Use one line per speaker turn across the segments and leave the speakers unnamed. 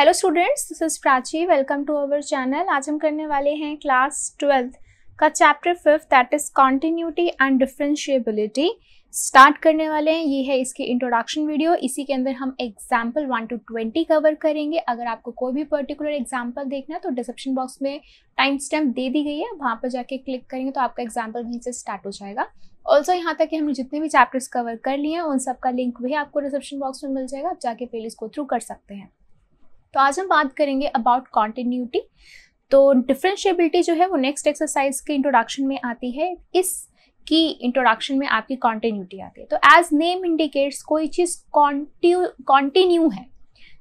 Hello students this is Prachi welcome to our channel आज हम करने वाले हैं क्लास ट्वेल्थ का chapter fifth that is continuity and differentiability start करने वाले हैं ये है इसकी इंट्रोडक्शन वीडियो इसी के अंदर हम example one to twenty cover करेंगे अगर आपको कोई भी पर्टिकुलर एग्जाम्पल देखना है तो डिस्क्रिप्शन बॉक्स में टाइम स्टैम्प दे दी गई है वहाँ पर जाके क्लिक करेंगे तो आपका एग्जाम्पल वहीं से स्टार्ट हो जाएगा ऑल्सो यहाँ तक कि हमने जितने भी चैप्टर्स कवर कर लिए हैं उन सबका लिंक भी आपको डिस्क्रिप्शन बॉक्स में मिल जाएगा आप जाके प्लेलिस्ट को थ्रू कर सकते हैं तो आज हम बात करेंगे अबाउट कॉन्टिन्यूटी तो डिफ्रेंशियबिलिटी जो है वो नेक्स्ट एक्सरसाइज के इंट्रोडक्शन में आती है इस की इंट्रोडक्शन में आपकी कॉन्टिन्यूटी आती है तो एज नेम इंडिकेट्स कोई चीज़ कॉन्टी कॉन्टिन्यू है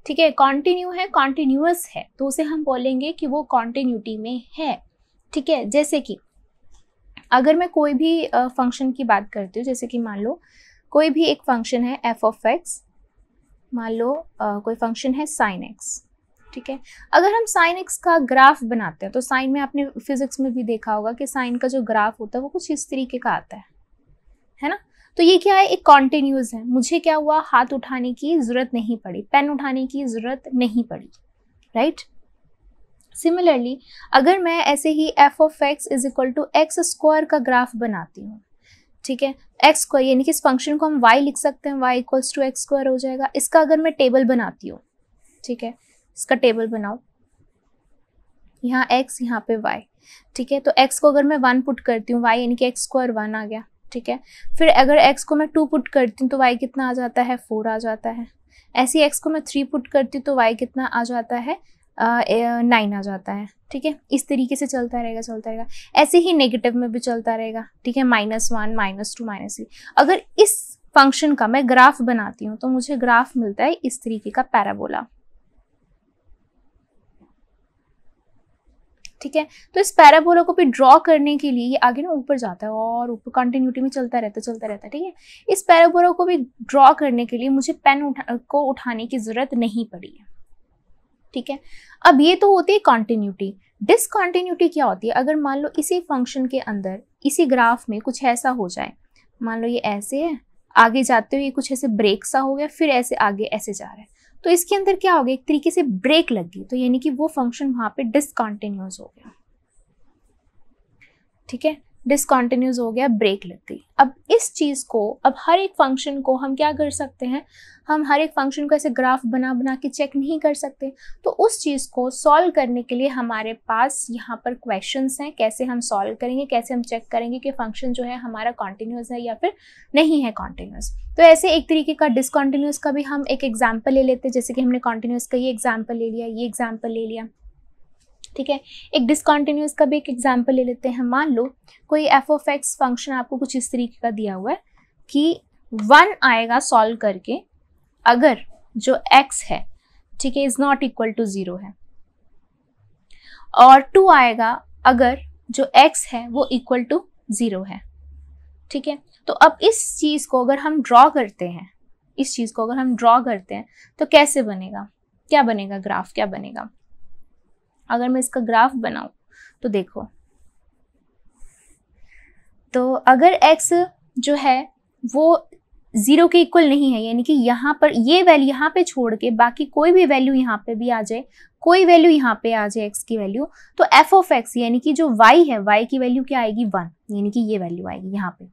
ठीक है कॉन्टिन्यू है कॉन्टिन्यूस है तो उसे हम बोलेंगे कि वो कॉन्टिन्यूटी में है ठीक है जैसे कि अगर मैं कोई भी फंक्शन की बात करती हूँ जैसे कि मान लो कोई भी एक फंक्शन है एफ ऑफ एक्स मान लो आ, कोई फंक्शन है साइन एक्स ठीक है अगर हम साइन एक्स का ग्राफ बनाते हैं तो साइन में आपने फिजिक्स में भी देखा होगा कि साइन का जो ग्राफ होता है वो कुछ इस तरीके का आता है है ना तो ये क्या है एक कॉन्टिन्यूस है मुझे क्या हुआ हाथ उठाने की ज़रूरत नहीं पड़ी पेन उठाने की ज़रूरत नहीं पड़ी राइट सिमिलरली अगर मैं ऐसे ही f of x is equal to x square का ग्राफ बनाती हूँ ठीक है एक्स स्क्वायर यानी कि इस फंक्शन को हम वाई लिख सकते हैं y equals to x square हो जाएगा इसका अगर मैं टेबल बनाती हूँ ठीक है इसका टेबल बनाओ यहाँ एक्स यहाँ पे वाई ठीक है तो एक्स को अगर मैं वन पुट करती हूँ वाई यानी कि एक्स स्क्वायर वन आ गया ठीक है फिर अगर एक्स को मैं टू पुट करती हूँ तो वाई कितना आ जाता है फोर आ जाता है ऐसे एक्स को मैं थ्री पुट करती हूँ तो वाई कितना आ जाता है नाइन आ जाता है ठीक है इस तरीके से चलता रहेगा चलता रहेगा ऐसे ही नेगेटिव में भी चलता रहेगा ठीक है minus one minus two minus three अगर इस फंक्शन का मैं ग्राफ बनाती हूँ तो मुझे ग्राफ मिलता है इस तरीके का पैराबोला ठीक है तो इस पैराबोला को भी ड्रॉ करने के लिए ये आगे ना ऊपर जाता है और ऊपर कंटिन्यूटी में चलता रहता चलता रहता है ठीक है इस पैराबोला को भी ड्रॉ करने के लिए मुझे पेन उठा को उठाने की ज़रूरत नहीं पड़ी है ठीक है अब ये तो होती है कॉन्टिन्यूटी डिसकॉन्टिन्यूटी क्या होती है अगर मान लो इसी फंक्शन के अंदर इसी ग्राफ में कुछ ऐसा हो जाए मान लो ये ऐसे है आगे जाते हुए कुछ ऐसे ब्रेक सा हो गया फिर ऐसे आगे ऐसे जा रहा है तो इसके अंदर क्या हो गया एक तरीके से ब्रेक लग गई तो यानी कि वो फंक्शन वहां पे डिसकॉन्टिन्यूस हो गया ठीक है डिसकॉन्टिन्यूज हो गया ब्रेक लगती अब इस चीज़ को अब हर एक फंक्शन को हम क्या कर सकते हैं हम हर एक फंक्शन को ऐसे ग्राफ बना बना के चेक नहीं कर सकते तो उस चीज़ को सॉल्व करने के लिए हमारे पास यहाँ पर क्वेश्चंस हैं कैसे हम सॉल्व करेंगे कैसे हम चेक करेंगे कि फंक्शन जो है हमारा कॉन्टिन्यूस है या फिर नहीं है कॉन्टीन्यूस तो ऐसे एक तरीके का डिसकॉन्टीन्यूस का भी हम एक एग्जाम्पल ले लेते हैं जैसे कि हमने कॉन्टीन्यूस का ये एग्जाम्पल ले लिया ये एग्जाम्पल ले लिया ठीक है एक डिसकॉन्टिन्यूस का भी एक एग्जाम्पल ले लेते हैं मान लो कोई एफ ऑफ एक्स फंक्शन आपको कुछ इस तरीके का दिया हुआ है कि वन आएगा सॉल्व करके अगर जो एक्स है ठीक है is not equal to zero है और टू आएगा अगर जो एक्स है वो इक्वल टू ज़ीरो है ठीक है तो अब इस चीज़ को अगर हम ड्रॉ करते हैं इस चीज़ को अगर हम ड्रॉ करते हैं तो कैसे बनेगा क्या बनेगा ग्राफ क्या बनेगा अगर मैं इसका ग्राफ बनाऊं तो देखो तो अगर एक्स जो है वो ज़ीरो के इक्वल नहीं है यानी कि यहाँ पर ये वैल्यू यहाँ पे छोड़ के बाकी कोई भी वैल्यू यहाँ पे भी आ जाए कोई वैल्यू यहाँ पे आ जाए एक्स की वैल्यू तो एफ ऑफ एक्स यानी कि जो वाई है वाई की वैल्यू क्या आएगी वन यानी कि ये वैल्यू आएगी यहाँ पे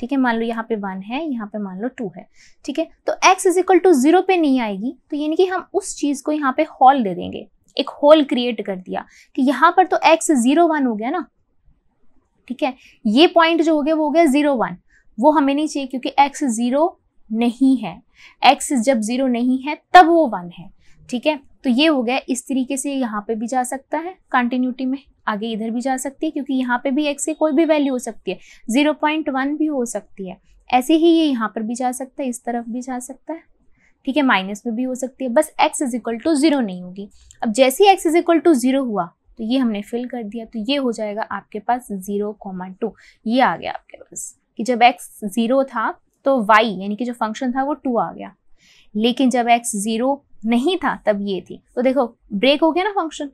ठीक है मान लो यहाँ पे वन है यहाँ पे मान लो टू है ठीक है तो x is equal to zero पे नहीं आएगी तो यानी कि हम उस चीज़ को यहाँ पे हॉल दे देंगे एक होल क्रिएट कर दिया कि यहाँ पर तो एक्स जीरो वन हो गया ना ठीक है ये पॉइंट जो हो गया वो हो गया जीरो वन वो हमें नहीं चाहिए क्योंकि x जीरो नहीं है x जब जीरो नहीं है तब वो वन है ठीक है तो ये हो गया इस तरीके से यहाँ पे भी जा सकता है कंटिन्यूटी में आगे इधर भी जा सकती है क्योंकि यहाँ पे भी एक्स की कोई भी वैल्यू हो सकती है जीरो पॉइंट वन भी हो सकती है ऐसे ही ये यहाँ पर भी जा सकता है इस तरफ भी जा सकता है ठीक है माइनस में भी हो सकती है बस x is equal to zero नहीं होगी अब जैसे ही x is equal to zero हुआ तो ये हमने फिल कर दिया तो ये हो जाएगा आपके पास ज़ीरो कॉमा टू ये आ गया आपके पास कि जब एक्स ज़ीरो था तो वाई यानी कि जो फंक्शन था वो टू आ गया लेकिन जब एक्स ज़ीरो नहीं था तब ये थी तो देखो ब्रेक हो गया ना फंक्शन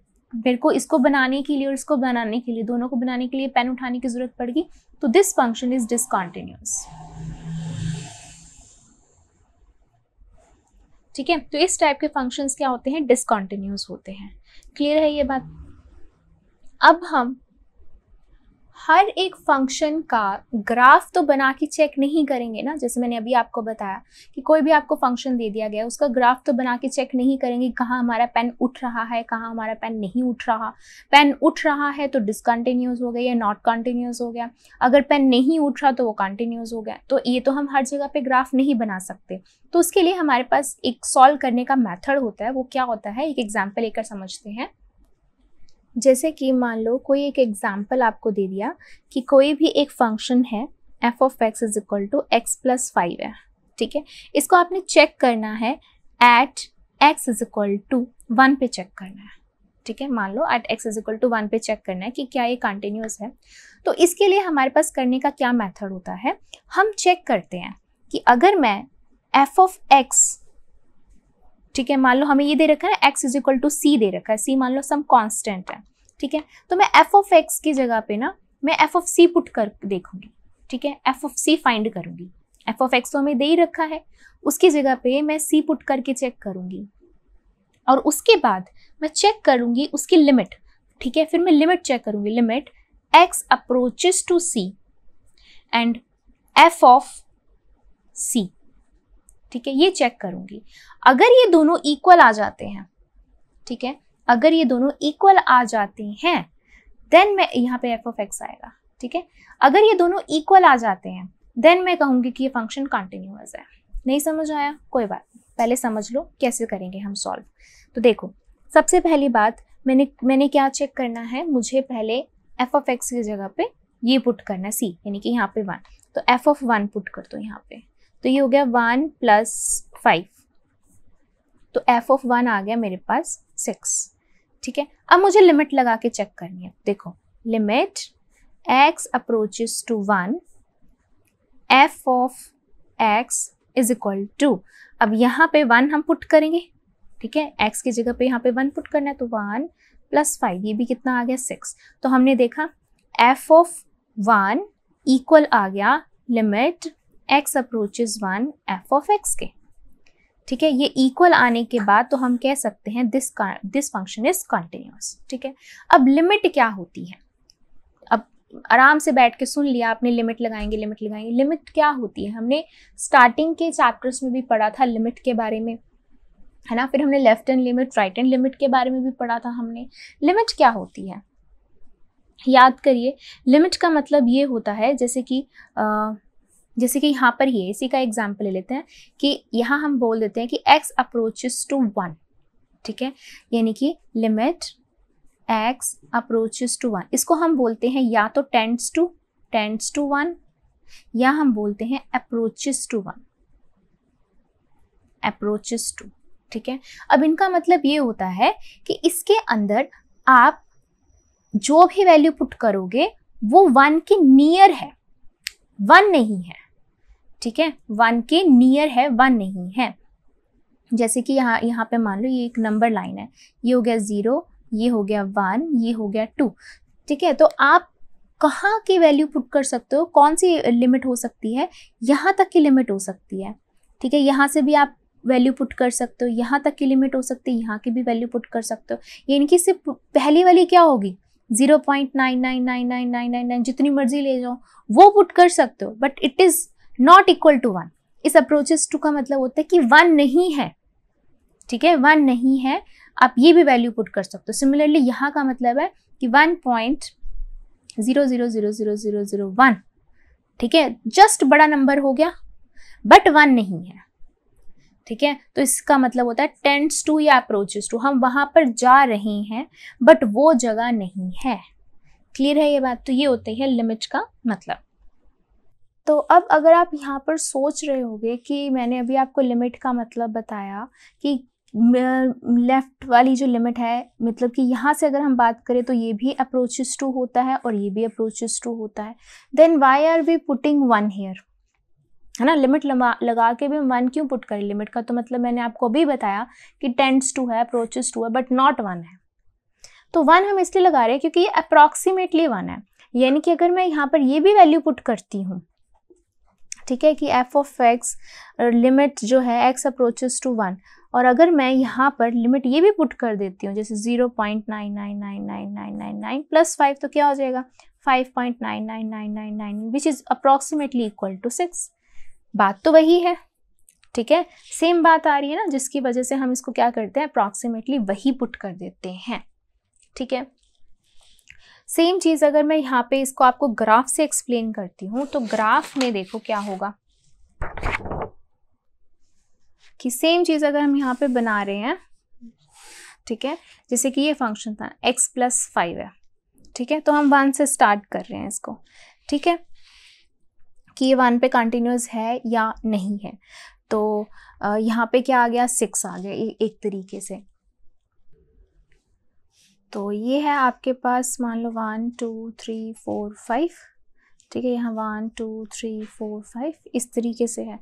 मेरे को इसको बनाने के लिए और इसको बनाने के लिए दोनों को बनाने के लिए पेन उठाने की जरूरत पड़ेगी तो दिस फंक्शन इज डिसकॉन्टिन्यूस ठीक है तो इस टाइप के फंक्शंस क्या होते हैं डिसकॉन्टिन्यूस होते हैं क्लियर है ये बात अब हम हर एक फंक्शन का ग्राफ तो बना के चेक नहीं करेंगे ना जैसे मैंने अभी आपको बताया कि कोई भी आपको फंक्शन दे दिया गया उसका ग्राफ तो बना के चेक नहीं करेंगे कहाँ हमारा पेन उठ रहा है कहाँ हमारा पेन नहीं उठ रहा पेन उठ रहा है तो डिसकंटिन्यूस हो गया या नॉट कंटिन्यूस हो गया अगर पेन नहीं उठ रहा तो वो कंटिन्यूस हो गया तो ये तो हम हर जगह पर ग्राफ नहीं बना सकते तो उसके लिए हमारे पास एक सॉल्व करने का मैथड होता है वो क्या होता है एक एग्जाम्पल लेकर समझते हैं जैसे कि मान लो कोई एक एग्जाम्पल आपको दे दिया कि कोई भी एक फंक्शन है F of x is equal to x plus five है ठीक है इसको आपने चेक करना है at x is equal to one पे चेक करना है ठीक है मान लो at x is equal to one पे चेक करना है कि क्या ये कंटिन्यूस है तो इसके लिए हमारे पास करने का क्या मेथड होता है हम चेक करते हैं कि अगर मैं एफ ऑफ एक्स ठीक है मान लो हमें ये दे रखा है x is equal to c दे रखा है सी मान लो सम कॉन्स्टेंट है ठीक है तो मैं एफ ऑफ एक्स की जगह पे ना मैं एफ ऑफ सी पुट कर देखूंगी ठीक है एफ ऑफ सी फाइंड करूंगी एफ ऑफ एक्स तो हमें दे ही रखा है उसकी जगह पे मैं सी पुट करके चेक करूंगी और उसके बाद मैं चेक करूंगी उसकी लिमिट ठीक है फिर मैं लिमिट चेक करूंगी limit x approaches to c and f of c ठीक है ये चेक करूंगी अगर ये दोनों इक्वल आ जाते हैं ठीक है अगर ये दोनों इक्वल आ जाते हैं देन मैं यहाँ पे एफ ऑफ एक्स आएगा ठीक है अगर ये दोनों इक्वल आ जाते हैं देन मैं कहूंगी कि ये फंक्शन कंटिन्यूस है नहीं समझ आया कोई बात नहीं पहले समझ लो कैसे करेंगे हम सॉल्व तो देखो सबसे पहली बात मैंने मैंने क्या चेक करना है मुझे पहले एफ ऑफ एक्स की जगह पे ये पुट करना सी यानी कि यहाँ पे वन तो एफ ऑफ वन पुट कर दो यहाँ पे तो ये हो गया वन प्लस फाइव तो एफ ऑफ वन आ गया मेरे पास सिक्स ठीक है अब मुझे लिमिट लगा के चेक करनी है देखो limit x approaches to one F of x is equal to अब यहाँ पे वन हम पुट करेंगे ठीक है एक्स की जगह पे यहाँ पे वन पुट करना है तो वन प्लस फाइव ये भी कितना आ गया सिक्स तो हमने देखा एफ ऑफ वन इक्वल आ गया limit x approaches one F of x के ठीक है ये इक्वल आने के बाद तो हम कह सकते हैं this this function is continuous ठीक है अब लिमिट क्या होती है अब आराम से बैठ के सुन लिया आपने लिमिट लगाएंगे लिमिट लगाएंगे लिमिट क्या होती है हमने स्टार्टिंग के चैप्टर्स में भी पढ़ा था लिमिट के बारे में है ना फिर हमने left hand limit right hand limit के बारे में भी पढ़ा था हमने लिमिट क्या होती है याद करिए लिमिट का मतलब ये होता है जैसे कि आ, जैसे कि यहाँ पर ही इसी का एग्जाम्पल ले लेते हैं कि यहाँ हम बोल देते हैं कि एक्स अप्रोचेस टू वन ठीक है यानी कि limit x approaches to one इसको हम बोलते हैं या तो tends to tends to one या हम बोलते हैं approaches to one approaches to ठीक है अब इनका मतलब ये होता है कि इसके अंदर आप जो भी वैल्यू पुट करोगे वो वन के नियर है वन नहीं है ठीक है वन के नियर है वन नहीं है जैसे कि यहाँ यहाँ पे मान लो ये एक नंबर लाइन है ये हो गया ज़ीरो ये हो गया वन ये हो गया टू ठीक है तो आप कहाँ की वैल्यू पुट कर सकते हो कौन सी लिमिट हो सकती है यहाँ तक की लिमिट हो सकती है ठीक है यहाँ से भी आप वैल्यू पुट कर सकते हो यहाँ तक की लिमिट हो सकती है यहाँ की भी वैल्यू पुट कर सकते हो यानी कि सिर्फ पहली वाली क्या होगी zero point nine nine nine nine nine nine nine जितनी मर्जी ले जाओ वो पुट कर सकते हो but it is not equal to one इस अप्रोचेस टू का मतलब होता है कि वन नहीं है ठीक है वन नहीं है आप ये भी वैल्यू पुट कर सकते हो सिमिलरली यहाँ का मतलब है कि one point zero zero zero zero zero zero one ठीक है जस्ट बड़ा नंबर हो गया बट वन नहीं है ठीक है तो इसका मतलब होता है टेंट्स टू या अप्रोचेस टू हम वहाँ पर जा रहे हैं बट वो जगह नहीं है क्लियर है ये बात तो ये होती है लिमिट का मतलब तो अब अगर आप यहाँ पर सोच रहे होगे कि मैंने अभी आपको लिमिट का मतलब बताया कि लेफ़्ट वाली जो लिमिट है मतलब कि यहाँ से अगर हम बात करें तो ये भी अप्रोचेस टू होता है और ये भी अप्रोचेस टू होता है then why are we putting one here है ना लिमिट लगा लगा के भी वन क्यों पुट करें लिमिट का तो मतलब मैंने आपको अभी बताया कि टेंट्स टू है अप्रोचेस टू है बट नॉट वन है तो वन हम इसलिए लगा रहे हैं क्योंकि ये अप्रॉक्सीमेटली वन है यानी कि अगर मैं यहाँ पर ये भी वैल्यू पुट करती हूँ ठीक है कि एफ ऑफ एक्स लिमिट जो है एक्स अप्रोचेस टू वन और अगर मैं यहाँ पर लिमिट ये भी पुट कर देती हूँ जैसे zero point nine nine nine nine nine nine nine plus five तो क्या हो जाएगा five point nine nine nine nine nine which is approximately equal to six बात तो वही है ठीक है सेम बात आ रही है ना जिसकी वजह से हम इसको क्या करते हैं अप्रॉक्सीमेटली वही पुट कर देते हैं ठीक है सेम चीज़ अगर मैं यहाँ पे इसको आपको ग्राफ से एक्सप्लेन करती हूँ तो ग्राफ में देखो क्या होगा कि सेम चीज़ अगर हम यहाँ पे बना रहे हैं ठीक है जैसे कि ये फंक्शन था x प्लस फाइव है ठीक है तो हम वन से स्टार्ट कर रहे हैं इसको ठीक है कि ये वन पे कंटिन्यूस है या नहीं है तो यहाँ पे क्या आ गया सिक्स आ गया एक तरीके से तो ये है आपके पास मान लो one two three four five ठीक है यहाँ one two three four five इस तरीके से है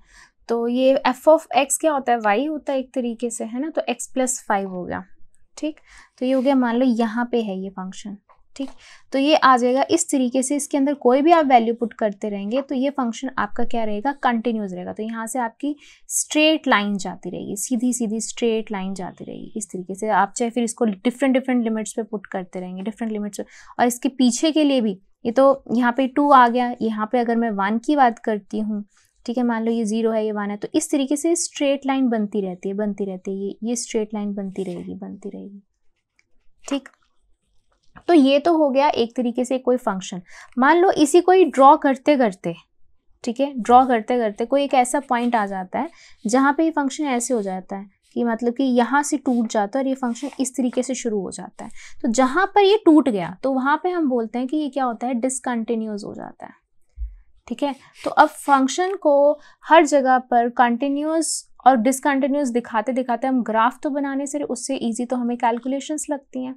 तो ये एफ ऑफ एक्स क्या होता है वाई होता है एक तरीके से है ना तो एक्स प्लस फाइव हो गया ठीक तो ये हो गया मान लो यहाँ पे है ये फंक्शन ठीक तो ये आ जाएगा इस तरीके से इसके अंदर कोई भी आप वैल्यू पुट करते रहेंगे तो ये फंक्शन आपका क्या रहेगा कंटिन्यूस रहेगा तो यहाँ से आपकी स्ट्रेट लाइन जाती रहेगी सीधी सीधी स्ट्रेट लाइन जाती रहेगी इस तरीके से आप चाहे फिर इसको डिफरेंट डिफरेंट लिमिट्स पे पुट करते रहेंगे डिफरेंट लिमिट्स पर और इसके पीछे के लिए भी ये तो यहाँ पे टू आ गया यहाँ पे अगर मैं वन की बात करती हूँ ठीक है मान लो ये जीरो है ये वन है तो इस तरीके से स्ट्रेट लाइन बनती रहती है बनती रहती है ये ये स्ट्रेट लाइन बनती रहेगी बनती रहेगी ठीक तो ये तो हो गया एक तरीके से कोई फंक्शन मान लो इसी कोई ड्रॉ करते करते ठीक है ड्रॉ करते करते कोई एक ऐसा पॉइंट आ जाता है जहाँ पे ये फंक्शन ऐसे हो जाता है कि मतलब कि यहाँ से टूट जाता है और ये फंक्शन इस तरीके से शुरू हो जाता है तो जहाँ पर ये टूट गया तो वहाँ पे हम बोलते हैं कि ये क्या होता है डिसकंटिन्यूस हो जाता है ठीक है तो अब फंक्शन को हर जगह पर कंटिन्यूस और डिसकन्टीन्यूस दिखाते दिखाते हम ग्राफ तो बनाने से उससे ईजी तो हमें कैलकुलेशंस लगती हैं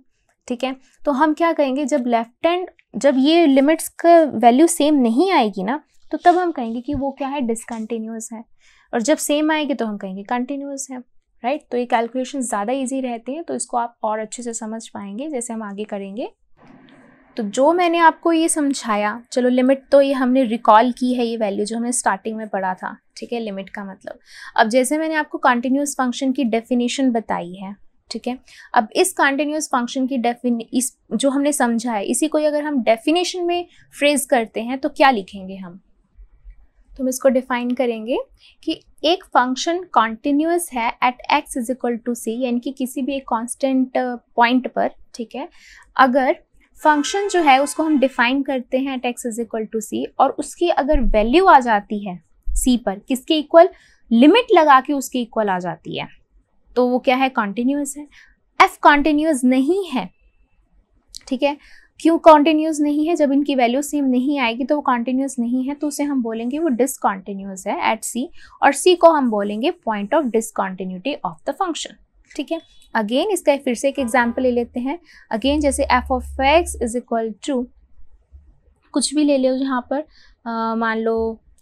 ठीक है तो हम क्या कहेंगे जब लेफ्ट हैंड जब ये लिमिट्स का वैल्यू सेम नहीं आएगी ना तो तब हम कहेंगे कि वो क्या है डिसकन्टीन्यूस है और जब सेम आएगी तो हम कहेंगे कंटिन्यूस है राइट right? तो ये कैलकुलेशन ज़्यादा इजी रहती हैं तो इसको आप और अच्छे से समझ पाएंगे जैसे हम आगे करेंगे तो जो मैंने आपको ये समझाया चलो लिमिट तो ये हमने रिकॉल की है ये वैल्यू जो हमने स्टार्टिंग में पढ़ा था ठीक है लिमिट का मतलब अब जैसे मैंने आपको कंटिन्यूस फंक्शन की डेफिनेशन बताई है ठीक है अब इस कंटिन्यूस फंक्शन की डेफिन इस जो हमने समझा है इसी को अगर हम डेफिनेशन में फ्रेज करते हैं तो क्या लिखेंगे हम तो हम इसको डिफाइन करेंगे कि एक फंक्शन कॉन्टिन्यूस है at x is equal to c यानी कि किसी भी एक कांस्टेंट पॉइंट uh, पर ठीक है अगर फंक्शन जो है उसको हम डिफाइन करते हैं at x is equal to सी और उसकी अगर वैल्यू आ जाती है c पर किसके इक्वल लिमिट लगा के उसके इक्वल आ जाती है तो वो क्या है कॉन्टिन्यूस है एफ कॉन्टिन्यूस नहीं है ठीक है क्यों कॉन्टिन्यूस नहीं है जब इनकी वैल्यू सेम नहीं आएगी तो वो कॉन्टिन्यूस नहीं है तो उसे हम बोलेंगे वो डिसकॉन्टिन्यूस है एट सी और सी को हम बोलेंगे point of discontinuity of the function ठीक है अगेन इसका फिर से एक एग्जाम्पल ले लेते हैं अगेन जैसे f of x is equal to कुछ भी ले लो यहाँ पर मान लो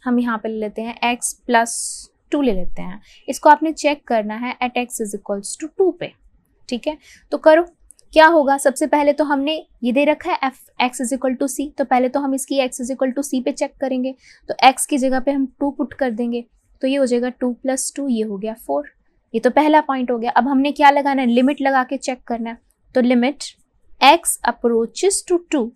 हम यहाँ पर ले लेते हैं एक्स प्लस टू ले लेते हैं इसको आपने चेक करना है at x is equals to two पे ठीक है तो करो क्या होगा सबसे पहले तो हमने ये दे रखा है f x is equal to c तो पहले तो हम इसकी एक्स इज इक्वल टू सी पे चेक करेंगे तो एक्स की जगह पे हम टू पुट कर देंगे तो ये हो जाएगा टू प्लस टू ये हो गया फोर ये तो पहला पॉइंट हो गया अब हमने क्या लगाना है लिमिट लगा के चेक करना है तो limit x approaches to two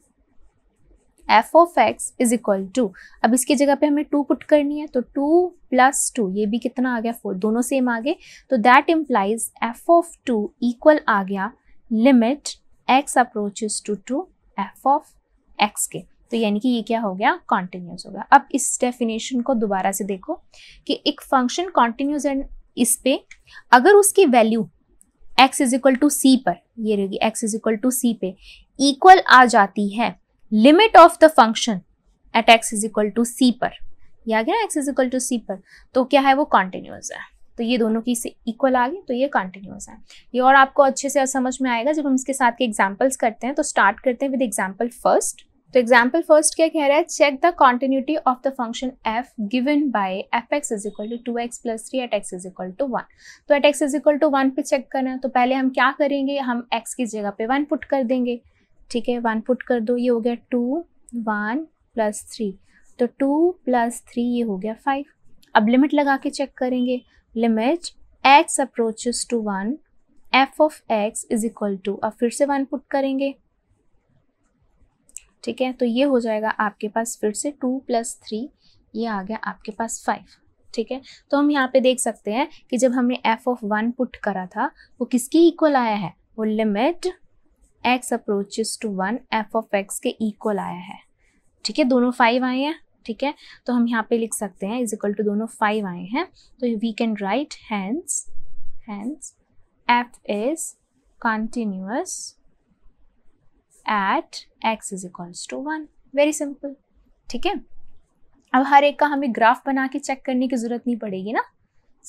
f of x is equal to अब इसकी जगह पे हमें टू पुट करनी है तो टू प्लस टू ये भी कितना आ गया फोर दोनों सेम आ गए तो that implies f of two equal आ गया limit x approaches to two f of x के तो यानी कि ये क्या हो गया कॉन्टिन्यूस हो गया अब इस डेफिनेशन को दोबारा से देखो कि एक फंक्शन कॉन्टिन्यूस एंड इस पे अगर उसकी value x is equal to सी पर ये रहेगी x इज इक्वल टू सी पे इक्वल आ जाती है limit of the function at x is equal to सी पर या आ गया एक्स इज इक्वल टू सी पर तो क्या है वो कॉन्टिन्यूस है तो ये दोनों की से इक्वल आ गई तो ये कॉन्टिन्यूस है ये और आपको अच्छे से समझ में आएगा जब हम इसके साथ के एग्जाम्पल्स करते हैं तो स्टार्ट करते हैं विद एग्जाम्पल फर्स्ट तो एग्जाम्पल फर्स्ट क्या कह रहा है check the continuity of the function F given by F x is equal to two x plus three at x is equal to one तो at x is equal to one पे check करना है तो पहले हम क्या करेंगे हम एक्स की जगह पे वन पुट कर देंगे ठीक है वन पुट कर दो ये हो गया टू वन प्लस थ्री तो टू प्लस थ्री ये हो गया फाइव अब लिमिट लगा के चेक करेंगे limit x approaches to one F of x is equal to अब फिर से वन पुट करेंगे ठीक है तो ये हो जाएगा आपके पास फिर से टू प्लस थ्री ये आ गया आपके पास फाइव ठीक है तो हम यहाँ पे देख सकते हैं कि जब हमने एफ ऑफ वन पुट करा था वो किसकी इक्वल आया है वो limit x approaches to one F of x के इक्वल आया है ठीक है दोनों फाइव आए हैं ठीक है तो हम यहाँ पे लिख सकते हैं इज इक्वल टू दोनों फाइव आए हैं तो we can write hence hence F is continuous at x is equals to one very simple ठीक है अब हर एक का हमें ग्राफ बना के चेक करने की ज़रूरत नहीं पड़ेगी ना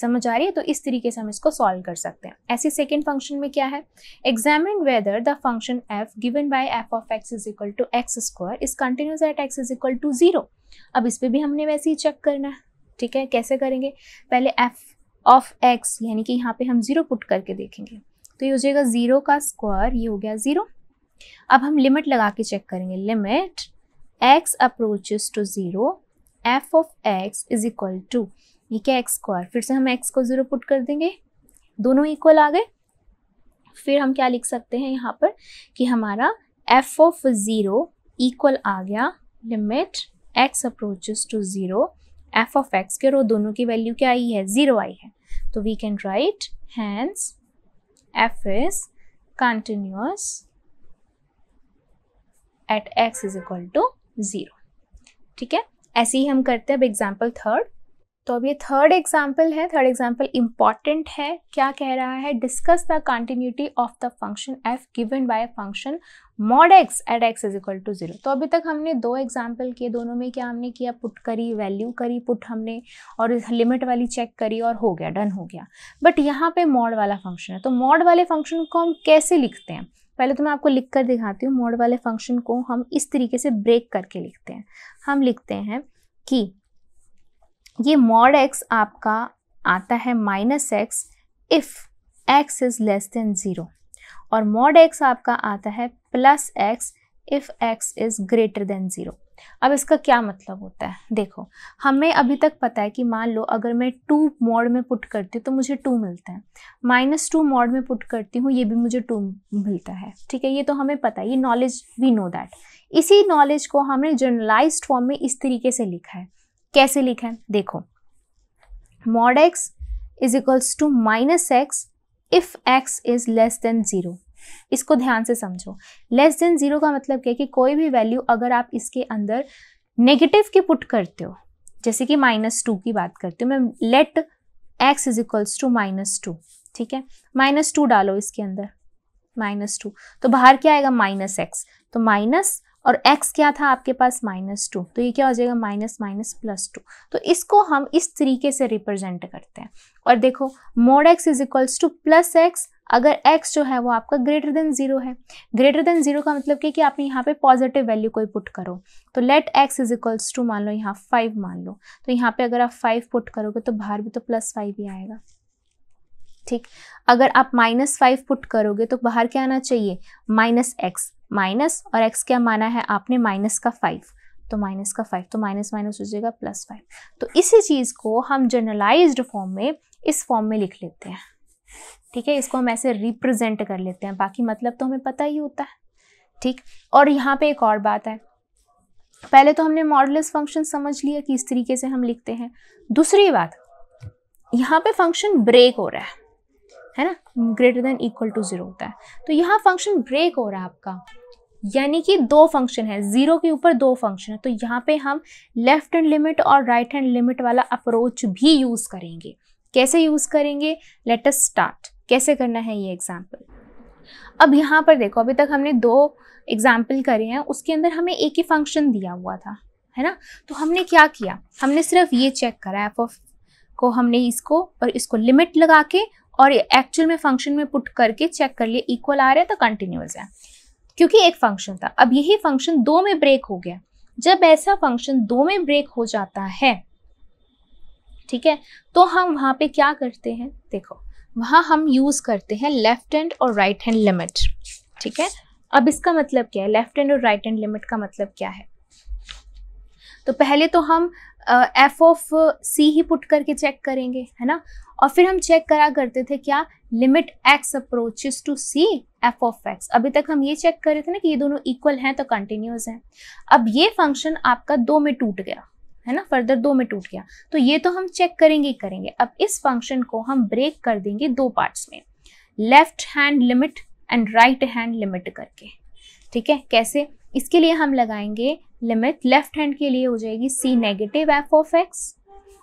समझ आ रही है तो इस तरीके से हम इसको सॉल्व कर सकते हैं ऐसे सेकेंड फंक्शन में क्या है examine whether the function F given by F of x is equal to x square is continuous at x is equal to zero अब इस पर भी हमने वैसे ही चेक करना है ठीक है कैसे करेंगे पहले एफ ऑफ एक्स यानी कि यहाँ पे हम जीरो पुट करके देखेंगे तो ये हो जाएगा जीरो का स्क्वायर ये हो गया जीरो अब हम लिमिट लगा के चेक करेंगे limit x approaches to zero F of x is equal to ये क्या एक्स स्क्वायर फिर से हम एक्स को ज़ीरो पुट कर देंगे दोनों इक्वल आ गए फिर हम क्या लिख सकते हैं यहाँ पर कि हमारा एफ ऑफ ज़ीरो इक्वल आ गया limit x approaches to zero F of x के रो दोनों की वैल्यू क्या आई है ज़ीरो आई है तो we can write hence F is continuous at x is equal to zero ठीक है ऐसे ही हम करते हैं अब एग्जाम्पल थर्ड तो अब ये थर्ड एग्जाम्पल है थर्ड एग्जाम्पल इम्पॉर्टेंट है क्या कह रहा है discuss the continuity of the function F given by function mod X at x is equal to zero तो अभी तक हमने दो एग्जाम्पल किए दोनों में क्या हमने किया पुट करी वैल्यू करी पुट हमने और लिमिट वाली चेक करी और हो गया डन हो गया बट यहाँ पे मॉड वाला फंक्शन है तो मॉड वाले फंक्शन को हम कैसे लिखते हैं पहले तो मैं आपको लिख कर दिखाती हूँ मॉड वाले फंक्शन को हम इस तरीके से ब्रेक करके लिखते हैं हम लिखते हैं कि ये मॉड एक्स आपका आता है minus X if x is less than zero और मॉड एक्स आपका आता है plus X if x is greater than zero अब इसका क्या मतलब होता है देखो हमें अभी तक पता है कि मान लो अगर मैं टू मॉड में पुट करती हूँ तो मुझे टू मिलता है माइनस टू मॉड में पुट करती हूँ ये भी मुझे टू मिलता है ठीक है ये तो हमें पता है ये नॉलेज वी नो दैट इसी नॉलेज को हमने जर्नलाइज फॉर्म में इस तरीके से लिखा है कैसे लिखें देखो mod X is equals to minus X if X is less than zero इसको ध्यान से समझो लेस देन ज़ीरो का मतलब क्या है कि कोई भी वैल्यू अगर आप इसके अंदर नेगेटिव की पुट करते हो जैसे कि माइनस टू की बात करते हो मैं let X is equals to minus two ठीक है माइनस टू डालो इसके अंदर माइनस टू तो बाहर क्या आएगा माइनस एक्स तो माइनस और x क्या था आपके पास माइनस टू तो ये क्या हो जाएगा माइनस माइनस प्लस टू तो इसको हम इस तरीके से रिप्रेजेंट करते हैं और देखो mod x is equals to plus X अगर x जो है वो आपका ग्रेटर देन जीरो है ग्रेटर देन जीरो का मतलब क्या कि आपने यहाँ पे पॉजिटिव वैल्यू कोई पुट करो तो let x is equals to मान लो यहाँ फाइव मान लो तो यहाँ पे अगर आप फाइव पुट करोगे तो बाहर भी तो प्लस फाइव ही आएगा ठीक अगर आप माइनस फाइव पुट करोगे तो बाहर क्या आना चाहिए माइनस एक्स माइनस और एक्स क्या माना है आपने माइनस का फाइव तो माइनस का फाइव तो माइनस माइनस हो जाएगा प्लस फाइव तो इसी चीज़ को हम जर्नलाइज फॉर्म में इस फॉर्म में लिख लेते हैं ठीक है इसको हम ऐसे रिप्रेजेंट कर लेते हैं बाकी मतलब तो हमें पता ही होता है ठीक और यहाँ पे एक और बात है पहले तो हमने मॉडल फंक्शन समझ लिया कि इस तरीके से हम लिखते हैं दूसरी बात यहाँ पे फंक्शन ब्रेक हो रहा है है ना greater than equal to zero होता है तो यहाँ फंक्शन ब्रेक हो रहा है आपका यानी कि दो फंक्शन है ज़ीरो के ऊपर दो फंक्शन है तो यहाँ पे हम लेफ्ट हैंड लिमिट और राइट हैंड लिमिट वाला अप्रोच भी यूज़ करेंगे कैसे यूज़ करेंगे लेट अस स्टार्ट कैसे करना है ये एग्जाम्पल अब यहाँ पर देखो अभी तक हमने दो एग्जाम्पल करे हैं उसके अंदर हमें एक ही फंक्शन दिया हुआ था है ना तो हमने क्या किया हमने सिर्फ ये चेक करा एफ ऑफ को हमने इसको और इसको लिमिट लगा के और एक्चुअल में फंक्शन में पुट करके चेक कर लिया इक्वल आ रहा है तो कंटिन्यूस है क्योंकि एक फंक्शन था अब यही फंक्शन दो में ब्रेक हो गया जब ऐसा फंक्शन दो में ब्रेक हो जाता है ठीक है तो हम वहां पे क्या करते हैं देखो वहां हम यूज़ करते हैं लेफ्ट हैंड और राइट हैंड लिमिट ठीक है अब इसका मतलब क्या है लेफ्ट हैंड और राइट हैंड लिमिट का मतलब क्या है तो पहले तो हम एफ ऑफ सी ही पुट करके चेक करेंगे है ना और फिर हम चेक करा करते थे क्या limit x approaches to C F of X अभी तक हम ये चेक कर रहे थे ना कि ये दोनों इक्वल हैं तो कंटिन्यूस हैं अब ये फंक्शन आपका दो में टूट गया है ना फर्दर दो में टूट गया तो ये तो हम चेक करेंगे ही करेंगे अब इस फंक्शन को हम ब्रेक कर देंगे दो पार्ट्स में left hand limit and right hand limit करके ठीक है कैसे इसके लिए हम लगाएंगे लिमिट लेफ्ट हैंड के लिए हो जाएगी C negative F of x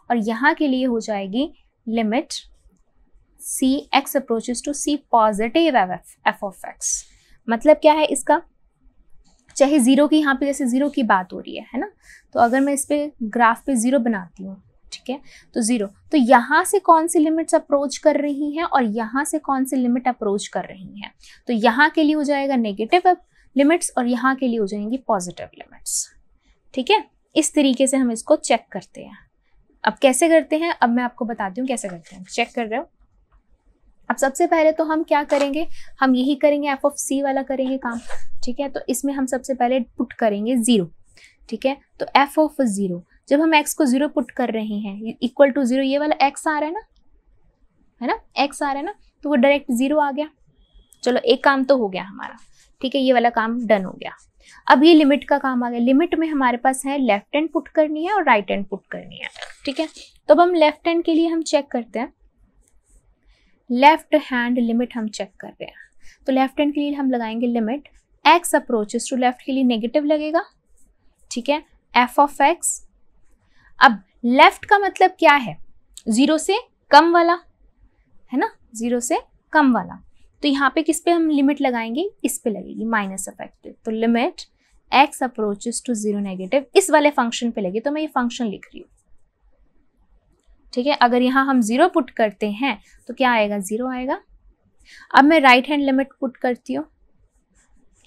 और यहाँ के लिए हो जाएगी limit C X approaches to C positive F of X मतलब क्या है इसका चाहे ज़ीरो की यहाँ पे जैसे ज़ीरो की बात हो रही है है ना तो अगर मैं इस पर ग्राफ पे ज़ीरो बनाती हूँ ठीक है तो ज़ीरो तो यहाँ से कौन सी लिमिट्स अप्रोच कर रही हैं और यहाँ से कौन सी लिमिट अप्रोच कर रही हैं तो यहाँ के लिए हो जाएगा नेगेटिव लिमिट्स और यहाँ के लिए हो जाएंगी पॉजिटिव लिमिट्स ठीक है इस तरीके से हम इसको चेक करते हैं अब कैसे करते हैं अब मैं आपको बताती हूँ कैसे करते हैं चेक कर रहे हो अब सबसे पहले तो हम क्या करेंगे हम यही करेंगे एफ ऑफ सी वाला करेंगे काम ठीक है तो इसमें हम सबसे पहले पुट करेंगे ज़ीरो ठीक है तो एफ ऑफ ज़ीरो जब हम एक्स को ज़ीरो पुट कर रहे हैं इक्वल टू ज़ीरो ये वाला एक्स आ रहा है ना है ना एक्स आ रहा है ना तो वो डायरेक्ट ज़ीरो आ गया चलो एक काम तो हो गया हमारा ठीक है ये वाला काम डन हो गया अब ये लिमिट का काम आ गया लिमिट में हमारे पास है लेफ्ट हैंड पुट करनी है और राइट हैंड पुट करनी है ठीक है तो अब हम लेफ्ट हैंड के लिए हम चेक करते हैं लेफ्ट हैंड लिमिट हम चेक कर रहे हैं तो लेफ्ट हैंड के लिए हम लगाएंगे limit x approaches to left के लिए नेगेटिव लगेगा ठीक है एफ ऑफ एक्स अब लेफ्ट का मतलब क्या है जीरो से कम वाला है ना जीरो से कम वाला तो यहाँ पे किस पे हम लिमिट लगाएंगे इस पे लगेगी माइनस अफेक्टिव तो limit x approaches to zero negative इस वाले फंक्शन पे लगे तो मैं ये फंक्शन लिख रही हूँ ठीक है अगर यहाँ हम जीरो पुट करते हैं तो क्या आएगा जीरो आएगा अब मैं राइट हैंड लिमिट पुट करती हूँ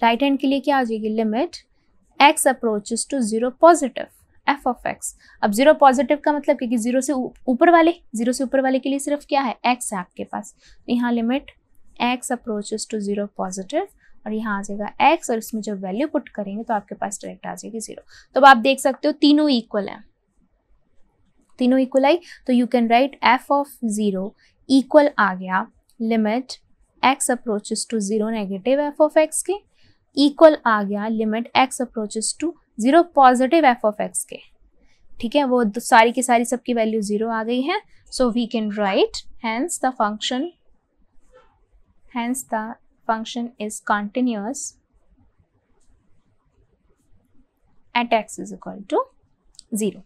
राइट हैंड के लिए क्या आ जाएगी limit x approaches to zero positive F of x अब जीरो पॉजिटिव का मतलब क्योंकि जीरो से ऊपर वाले जीरो से ऊपर वाले के लिए सिर्फ क्या है एक्स है आपके पास तो यहाँ limit x approaches to zero positive और यहाँ आ जाएगा x और इसमें जब वैल्यू पुट करेंगे तो आपके पास डायरेक्ट आ जाएगी जीरो तो अब आप देख सकते हो तीनों इक्वल हैं तीनों इक्वल आई तो you can write F of zero equal आ गया limit x approaches to zero negative F of x के इक्वल आ गया limit x approaches to zero positive F of x के ठीक है वो सारी की सारी सबकी वैल्यू जीरो आ गई है so we can write hence the function hence the function is continuous at x is equal to zero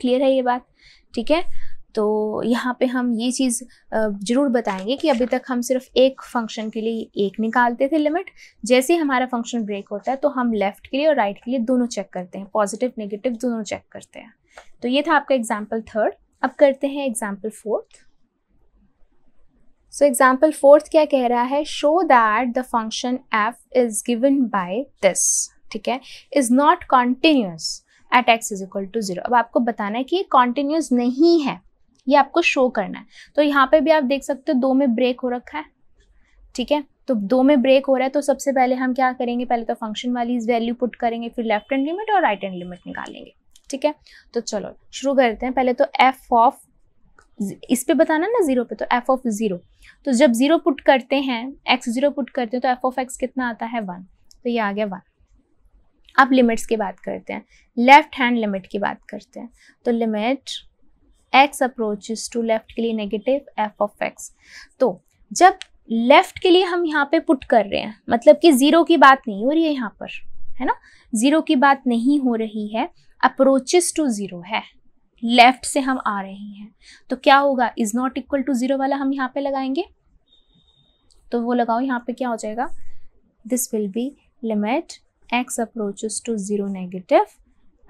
clear है ये बात ठीक है तो यहाँ पे हम ये चीज़ ज़रूर बताएंगे कि अभी तक हम सिर्फ एक फंक्शन के लिए एक निकालते थे लिमिट जैसे ही हमारा फंक्शन ब्रेक होता है तो हम लेफ़्ट के लिए और राइट के लिए दोनों चेक करते हैं पॉजिटिव नेगेटिव दोनों चेक करते हैं तो ये था आपका एग्जाम्पल थर्ड अब करते हैं example fourth so example fourth क्या कह रहा है show that the function F is given by this ठीक है is not continuous at x is equal to zero अब आपको बताना है कि ये कॉन्टिन्यूस नहीं है ये आपको शो करना है तो यहाँ पे भी आप देख सकते हो दो में ब्रेक हो रखा है ठीक है तो दो में ब्रेक हो रहा है तो सबसे पहले हम क्या करेंगे पहले तो फंक्शन वाली वैल्यू पुट करेंगे फिर लेफ्ट हैंड लिमिट और राइट हैंड लिमिट निकालेंगे ठीक है तो चलो शुरू करते हैं पहले तो एफ ऑफ इस पे बताना ना जीरो पे तो एफ ऑफ जीरो तो जब जीरो पुट करते हैं एक्स जीरो पुट करते हैं तो एफ ऑफ एक्स कितना आता है वन तो ये आ गया वन अब लिमिट्स की बात करते हैं लेफ्ट हैंड लिमिट की बात करते हैं तो limit x approaches to left के लिए नेगेटिव एफ ऑफ एक्स तो जब लेफ्ट के लिए हम यहाँ पे पुट कर रहे हैं मतलब कि ज़ीरो की बात नहीं हो रही है यहाँ पर है ना ज़ीरो की बात नहीं हो रही है अप्रोचेस टू ज़ीरो है लेफ्ट से हम आ रहे हैं तो क्या होगा is not equal to zero वाला हम यहाँ पे लगाएंगे तो वो लगाओ यहाँ पे क्या हो जाएगा this will be limit x approaches to zero negative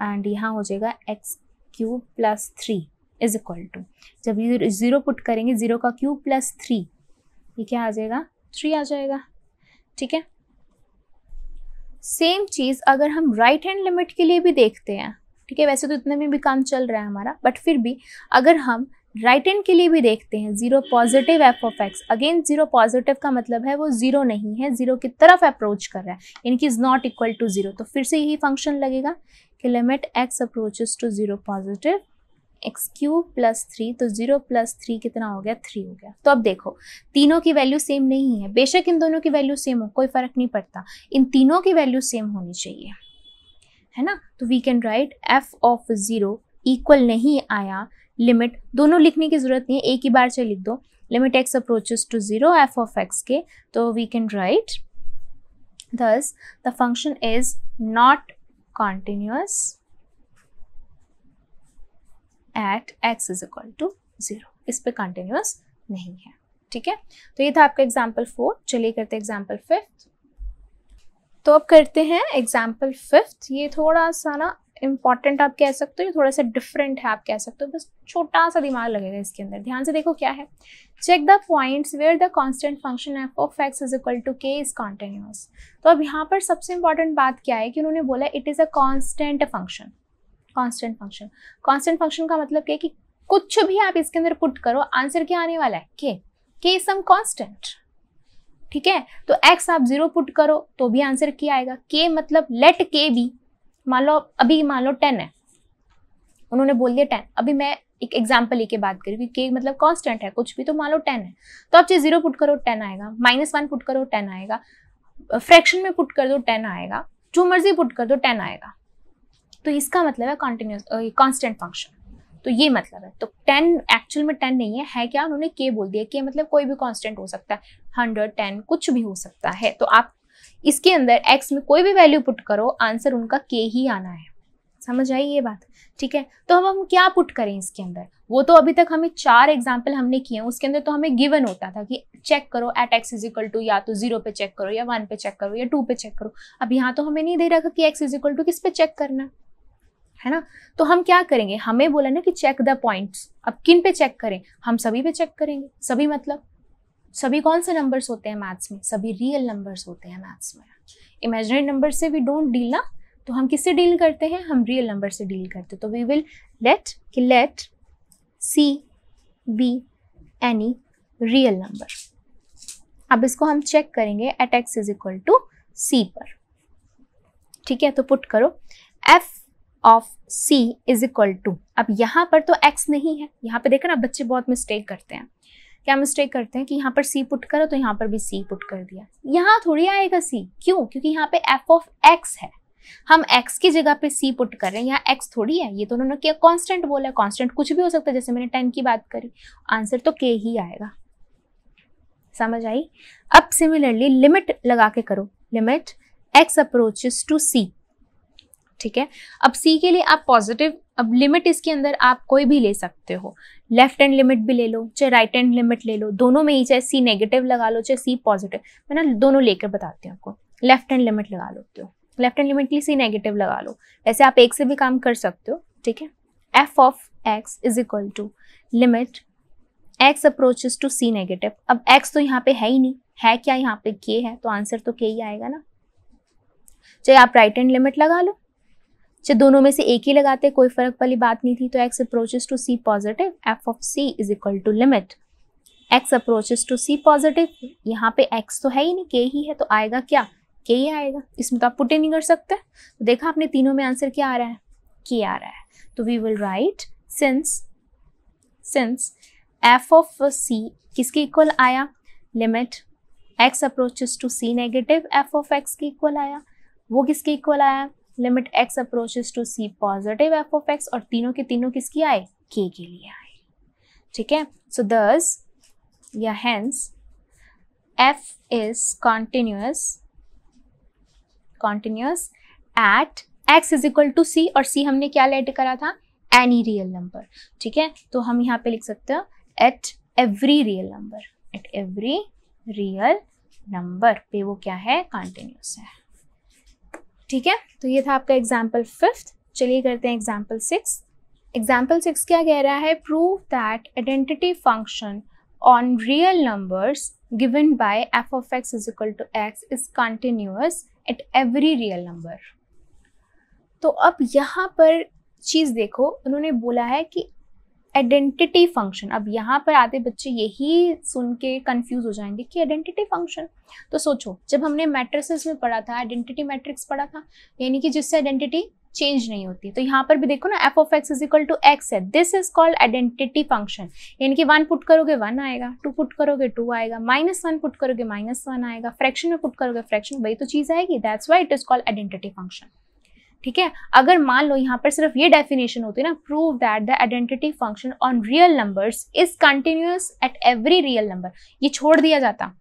and यहाँ हो जाएगा X cube plus three is equal to जब ये ज़ीरो पुट करेंगे ज़ीरो का क्यूब प्लस थ्री ये क्या आ जाएगा थ्री आ जाएगा ठीक है सेम चीज़ अगर हम राइट हैंड लिमिट के लिए भी देखते हैं ठीक है वैसे तो इतने में भी काम चल रहा है हमारा बट फिर भी अगर हम राइट एंड के लिए भी देखते हैं zero positive F of X again zero positive का मतलब है वो जीरो नहीं है जीरो की तरफ अप्रोच कर रहा है इनकी is not equal to zero तो फिर से यही फंक्शन लगेगा कि limit x approaches to zero positive X cube plus three तो जीरो प्लस थ्री कितना हो गया थ्री हो गया तो अब देखो तीनों की वैल्यू सेम नहीं है बेशक इन दोनों की वैल्यू सेम हो कोई फर्क नहीं पड़ता इन तीनों की वैल्यू सेम होनी चाहिए है ना तो we can write F of zero equal नहीं आया लिमिट दोनों लिखने की ज़रूरत नहीं है एक ही बार से लिख दो limit x approaches to zero F of x के तो we can write this the function is not continuous at x is equal to zero इस पे कंटिन्यूस नहीं है ठीक है तो ये था आपका एग्जाम्पल फोर चलिए करते एग्जाम्पल फिफ्थ तो अब करते हैं एग्जाम्पल फिफ्थ ये थोड़ा सा ना इम्पॉर्टेंट आप कह सकते हो ये थोड़ा सा डिफरेंट है आप कह सकते हो बस छोटा सा दिमाग लगेगा इसके अंदर ध्यान से देखो क्या है check the points where the constant function F of x is equal to K is continuous तो अब यहाँ पर सबसे इंपॉर्टेंट बात क्या है कि उन्होंने बोला it is a constant function constant function constant function का मतलब क्या है कि कुछ भी आप इसके अंदर पुट करो आंसर क्या आने वाला है के के इज सम कॉन्स्टेंट ठीक है तो x आप जीरो पुट करो तो भी आंसर क्या आएगा k मतलब लेट k भी मान लो अभी मान लो टेन है उन्होंने बोल दिया टेन अभी मैं एक एग्जाम्पल लेके बात करी के मतलब कॉन्स्टेंट है कुछ भी तो मान लो टेन है तो आप चाहे जीरो पुट करो टेन आएगा माइनस वन पुट करो टेन आएगा फ्रैक्शन में पुट कर दो टेन आएगा जो मर्जी पुट कर दो टेन आएगा तो इसका मतलब है कॉन्टिन्यूस कॉन्स्टेंट फंक्शन तो ये मतलब है तो टेन एक्चुअल में टेन नहीं है है क्या उन्होंने के बोल दिया के मतलब कोई भी कांस्टेंट हो सकता है हंड्रेड टेन कुछ भी हो सकता है तो आप इसके अंदर एक्स में कोई भी वैल्यू पुट करो आंसर उनका के ही आना है समझ आई ये बात ठीक है तो हम हम क्या पुट करें इसके अंदर वो तो अभी तक हमें चार एग्जाम्पल हमने किए हैं उसके अंदर तो हमें गिवन होता था कि चेक करो at x is equal to या तो जीरो पे चेक करो या वन पे चेक करो या टू पे चेक करो अब यहाँ तो हमें नहीं दे रखा कि एक्स इज इक्वल टू किस पे चेक करना है ना तो हम क्या करेंगे हमें बोला ना कि चेक द पॉइंट्स अब किन पे चेक करें हम सभी पे चेक करेंगे सभी मतलब सभी कौन से नंबर्स होते हैं मैथ्स में सभी रियल नंबर्स होते हैं मैथ्स में इमेजिनरी नंबर से वी डोंट डील ना तो हम किससे डील करते हैं हम रियल नंबर से डील करते हैं तो वी विल लेट कि let C be any real number अब इसको हम चेक करेंगे at x is equal to सी पर ठीक है तो पुट करो F of C is equal to अब यहाँ पर तो एक्स नहीं है यहाँ पे देखो ना बच्चे बहुत मिस्टेक करते हैं क्या मिस्टेक करते हैं कि यहाँ पर सी पुट करो तो यहाँ पर भी सी पुट कर दिया यहाँ थोड़ी आएगा सी क्यों क्योंकि यहाँ पे एफ ऑफ एक्स है हम x की जगह पे c पुट कर रहे हैं यहाँ x थोड़ी है ये तो उन्होंने क्या कांस्टेंट बोला कांस्टेंट कुछ भी हो सकता है जैसे मैंने टेन की बात करी आंसर तो k ही आएगा समझ आई अब सिमिलरली लिमिट लगा के करो limit x approaches to c ठीक है अब सी के लिए आप पॉजिटिव अब लिमिट इसके अंदर आप कोई भी ले सकते हो लेफ्ट एंड लिमिट भी ले लो चाहे राइट एंड लिमिट ले लो दोनों में ही चाहे सी नेगेटिव लगा लो चाहे सी पॉजिटिव मैं ना दोनों लेकर बताती हूँ आपको लेफ्ट एंड लिमिट लगा लो हो लेफ्ट एंड लिमिट के लिए सी नेगेटिव लगा लो ऐसे आप एक से भी काम कर सकते हो ठीक है F of x is equal to limit x approaches to C negative अब एक्स तो यहाँ पे है ही नहीं है क्या यहाँ पे के है तो आंसर तो के ही आएगा ना चाहे आप राइट हैंड लिमिट लगा लो चाहे दोनों में से एक ही लगाते कोई फर्क वाली बात नहीं थी तो X approaches to C positive F of C is equal to limit x approaches to C positive यहाँ पे एक्स तो है ही नहीं के ही है तो आएगा क्या के ही आएगा इसमें तो आप पुटे नहीं कर सकते तो देखा आपने तीनों में आंसर क्या आ रहा है के आ रहा है तो we will write since since F of C किसके इक्वल आया limit x approaches to C negative F of x के इक्वल आया वो किसके इक्वल आया limit x approaches to C positive F of x और तीनों के तीनों किसकी आए के के लिए आए ठीक है सो दस या hence F is continuous continuous at x is equal to सी और सी हमने क्या लेट करा था एनी रियल नंबर ठीक है तो हम यहाँ पे लिख सकते हो at every real number at every real number पे वो क्या है कॉन्टिन्यूस है ठीक है तो ये था आपका एग्जाम्पल फिफ्थ चलिए करते हैं एग्जाम्पल सिक्स एग्जाम्पल सिक्स क्या कह रहा है prove that identity function on real numbers given by f of x is equal to x is continuous at every real number तो अब यहाँ पर चीज़ देखो उन्होंने बोला है कि आइडेंटिटी फंक्शन अब यहाँ पर आते बच्चे यही सुन के कन्फ्यूज हो जाएंगे कि आइडेंटिटी फंक्शन तो सोचो जब हमने मैट्रिसेस में पढ़ा था आइडेंटिटी मैट्रिक्स पढ़ा था यानी कि जिससे आइडेंटिटी चेंज नहीं होती तो यहाँ पर भी देखो ना f of x is equal to x है this is called identity function यानी कि वन पुट करोगे वन आएगा टू पुट करोगे टू आएगा माइनस वन पुट करोगे माइनस वन आएगा फ्रैक्शन में पुट करोगे फ्रैक्शन वही तो चीज़ आएगी that's why it is called identity function ठीक है अगर मान लो यहाँ पर सिर्फ ये डेफिनेशन होती है ना prove that the identity function on real numbers is continuous at every real number ये छोड़ दिया जाता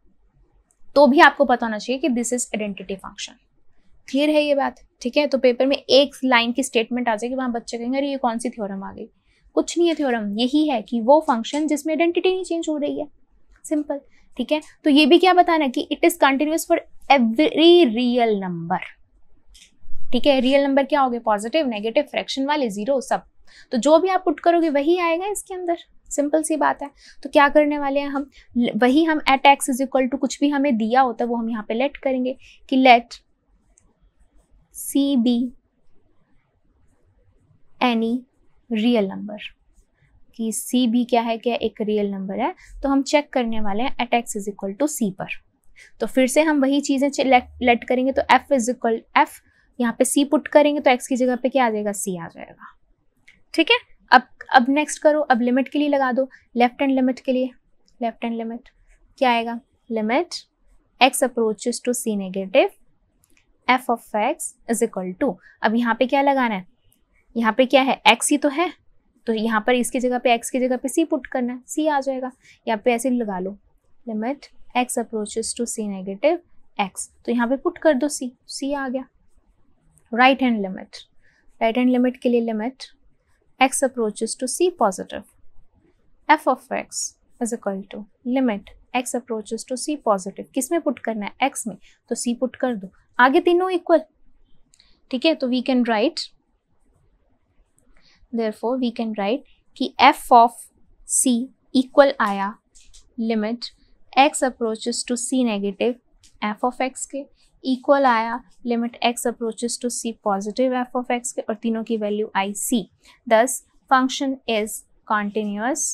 तो भी आपको पता होना चाहिए कि this is identity function clear है ये बात ठीक है तो पेपर में एक लाइन की स्टेटमेंट आ जाएगी वहाँ बच्चे कहेंगे अरे ये कौन सी थ्योरम आ गई कुछ नहीं है थ्योरम यही है कि वो फंक्शन जिसमें आइडेंटिटी नहीं चेंज हो रही है सिंपल ठीक है तो ये भी क्या बताना कि it is continuous for every real number ठीक है रियल नंबर क्या हो गए पॉजिटिव नेगेटिव फ्रैक्शन वाले जीरो सब तो जो भी आप पुट करोगे वही आएगा इसके अंदर सिंपल सी बात है तो क्या करने वाले हैं हम वही हम at x is equal to कुछ भी हमें दिया होता है वो हम यहाँ पे लेट करेंगे कि let C be any real number कि सी बी क्या है क्या एक रियल नंबर है तो हम चेक करने वाले हैं at x is equal to सी पर तो फिर से हम वही चीज़ें लेट करेंगे तो एफ इज इक्वल एफ यहाँ पे सी पुट करेंगे तो एक्स की जगह पे क्या आ जाएगा सी आ जाएगा ठीक है अब अब नेक्स्ट करो अब लिमिट के लिए लगा दो लेफ्ट एंड लिमिट के लिए लेफ्ट एंड लिमिट क्या आएगा limit x approaches to C negative F of x is equal to अब यहाँ पे क्या लगाना है यहाँ पे क्या है एक्स ही तो है तो यहाँ पर इसकी जगह पे एक्स की जगह पे सी पुट करना है सी आ जाएगा यहाँ पे ऐसे लगा लो limit x approaches to C negative x तो यहाँ पे पुट कर दो सी सी आ गया right hand limit right hand limit के लिए limit x approaches to C positive F of x is equal to limit x approaches to C positive किस में पुट करना है एक्स में तो सी पुट कर दो आगे तीनों इक्वल ठीक है तो we can write therefore we can write कि एफ ऑफ सी इक्वल आया limit x approaches to C negative F of x के इक्वल आया limit x approaches to C positive F of x के और तीनों की वैल्यू आई c this function is continuous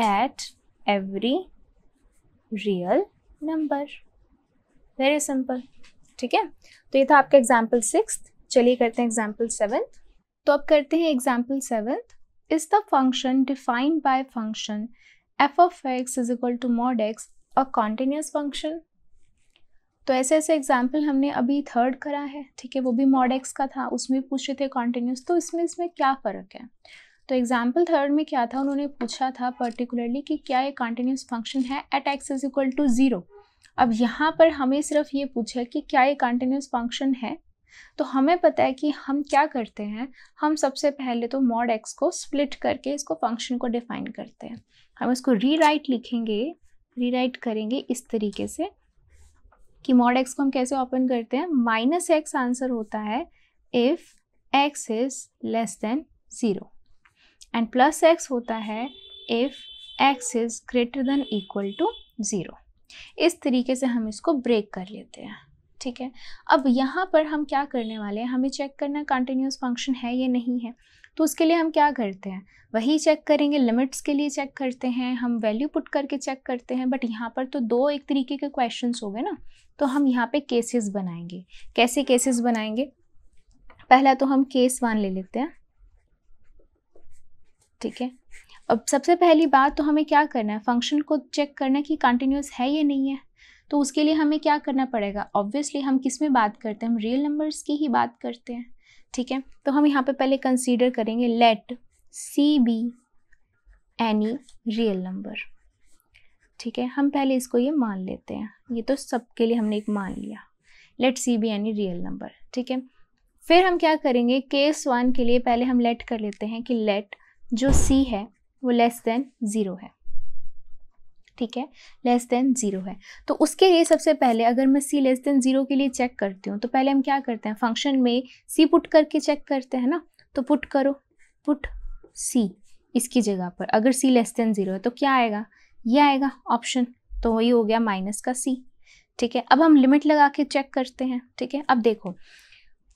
at every real number very simple ठीक है तो ये था आपका एग्जाम्पल सिक्स चलिए करते हैं एग्जाम्पल सेवेंथ तो अब करते हैं example seventh is the function defined by function F of x is equal to mod x a continuous function तो ऐसे ऐसे एग्जाम्पल हमने अभी थर्ड करा है ठीक है वो भी मॉड एक्स का था उसमें पूछ रहे थे कॉन्टीन्यूस तो इसमें इसमें क्या फ़र्क है तो एग्जाम्पल थर्ड में क्या था उन्होंने पूछा था पर्टिकुलरली कि क्या ये कॉन्टीन्यूस फंक्शन है at x is equal to zero अब यहाँ पर हमें सिर्फ ये पूछा कि क्या ये कॉन्टीन्यूस फंक्शन है तो हमें पता है कि हम क्या करते हैं हम सबसे पहले तो मॉड एक्स को स्प्लिट करके इसको फंक्शन को डिफाइन करते हैं हम इसको रीराइट लिखेंगे रीराइट करेंगे इस तरीके से कि मॉड एक्स को हम कैसे ओपन करते हैं माइनस एक्स आंसर होता है if x is less than zero and plus x होता है if x is greater than equal to zero इस तरीके से हम इसको ब्रेक कर लेते हैं ठीक है अब यहाँ पर हम क्या करने वाले हैं हमें चेक करना कंटिन्यूस फंक्शन है या नहीं है तो उसके लिए हम क्या करते हैं वही चेक करेंगे लिमिट्स के लिए चेक करते हैं हम वैल्यू पुट करके चेक करते हैं बट यहाँ पर तो दो एक तरीके के क्वेश्चन हो गए ना तो हम यहाँ पे केसेस बनाएंगे कैसे केसेस बनाएंगे पहला तो हम केस वन ले लेते हैं ठीक है अब सबसे पहली बात तो हमें क्या करना है फंक्शन को चेक करना है कि कंटिन्यूस है या नहीं है तो उसके लिए हमें क्या करना पड़ेगा ऑब्वियसली हम किस में बात करते हैं हम रियल नंबर्स की ही बात करते हैं ठीक है तो हम यहाँ पे पहले कंसीडर करेंगे let C be any real number ठीक है हम पहले इसको ये मान लेते हैं ये तो सबके लिए हमने एक मान लिया let C be any real number ठीक है फिर हम क्या करेंगे केस वन के लिए पहले हम लेट कर लेते हैं कि लेट जो सी है वो लेस देन ज़ीरो है ठीक है लेस देन ज़ीरो है तो उसके लिए सबसे पहले अगर मैं सी लेस देन ज़ीरो के लिए चेक करती हूँ तो पहले हम क्या करते हैं फंक्शन में सी पुट करके चेक करते हैं ना तो पुट करो पुट सी इसकी जगह पर अगर सी लेस देन ज़ीरो है तो क्या आएगा ये आएगा ऑप्शन तो वही हो गया माइनस का सी ठीक है अब हम लिमिट लगा के चेक करते हैं ठीक है अब देखो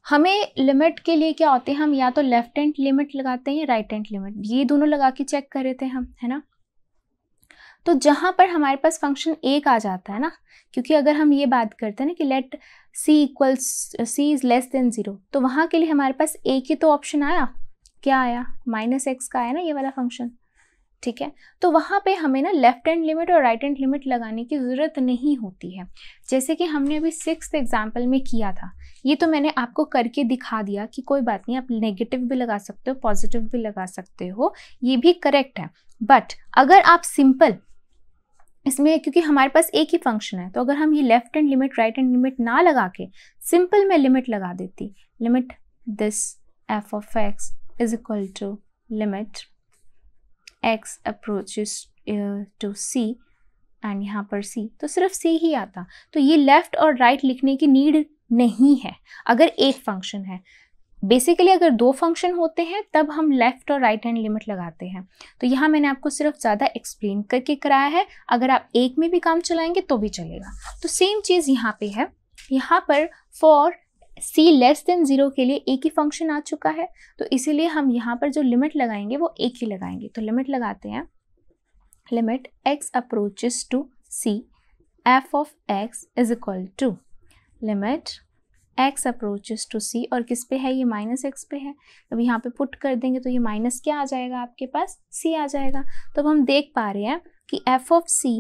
हमें लिमिट के लिए क्या होते हैं हम या तो लेफ्ट हैंड लिमिट लगाते हैं या राइट हैंड लिमिट ये दोनों लगा के चेक कर रहे थे हम है ना तो जहाँ पर हमारे पास फंक्शन एक आ जाता है ना क्योंकि अगर हम ये बात करते हैं ना कि let c equals c is less than zero तो वहाँ के लिए हमारे पास एक ही तो ऑप्शन आया क्या आया माइनस एक्स का आया ना ये वाला फंक्शन ठीक है तो वहाँ पे हमें ना लेफ्ट हैंड लिमिट और राइट हैंड लिमिट लगाने की ज़रूरत नहीं होती है जैसे कि हमने अभी सिक्स एग्जाम्पल में किया था ये तो मैंने आपको करके दिखा दिया कि कोई बात नहीं आप नेगेटिव भी लगा सकते हो पॉजिटिव भी लगा सकते हो ये भी करेक्ट है बट अगर आप सिंपल इसमें क्योंकि हमारे पास एक ही फंक्शन है तो अगर हम ये left hand limit right hand limit ना लगा के सिंपल मैं लिमिट लगा देती limit this f of x is equal to limit x approaches to c and यहाँ पर सी तो सिर्फ सी ही आता तो ये लेफ़्ट और राइट right लिखने की नीड नहीं है अगर एक फंक्शन है बेसिकली अगर दो फंक्शन होते हैं तब हम लेफ़्ट और राइट हैंड लिमिट लगाते हैं तो यहाँ मैंने आपको सिर्फ ज़्यादा एक्सप्लेन करके कराया है अगर आप एक में भी काम चलाएंगे तो भी चलेगा तो सेम चीज़ यहाँ पे है यहाँ पर for c less than zero के लिए एक ही फंक्शन आ चुका है तो इसीलिए हम यहाँ पर जो लिमिट लगाएंगे वो एक ही लगाएंगे तो लिमिट लगाते हैं limit x approaches to C F of x is equal to limit x approaches to सी और किस पे है ये माइनस एक्स पे है अब यहाँ पे पुट कर देंगे तो ये माइनस क्या आ जाएगा आपके पास सी आ जाएगा तो अब हम देख पा रहे हैं कि एफ ऑफ सी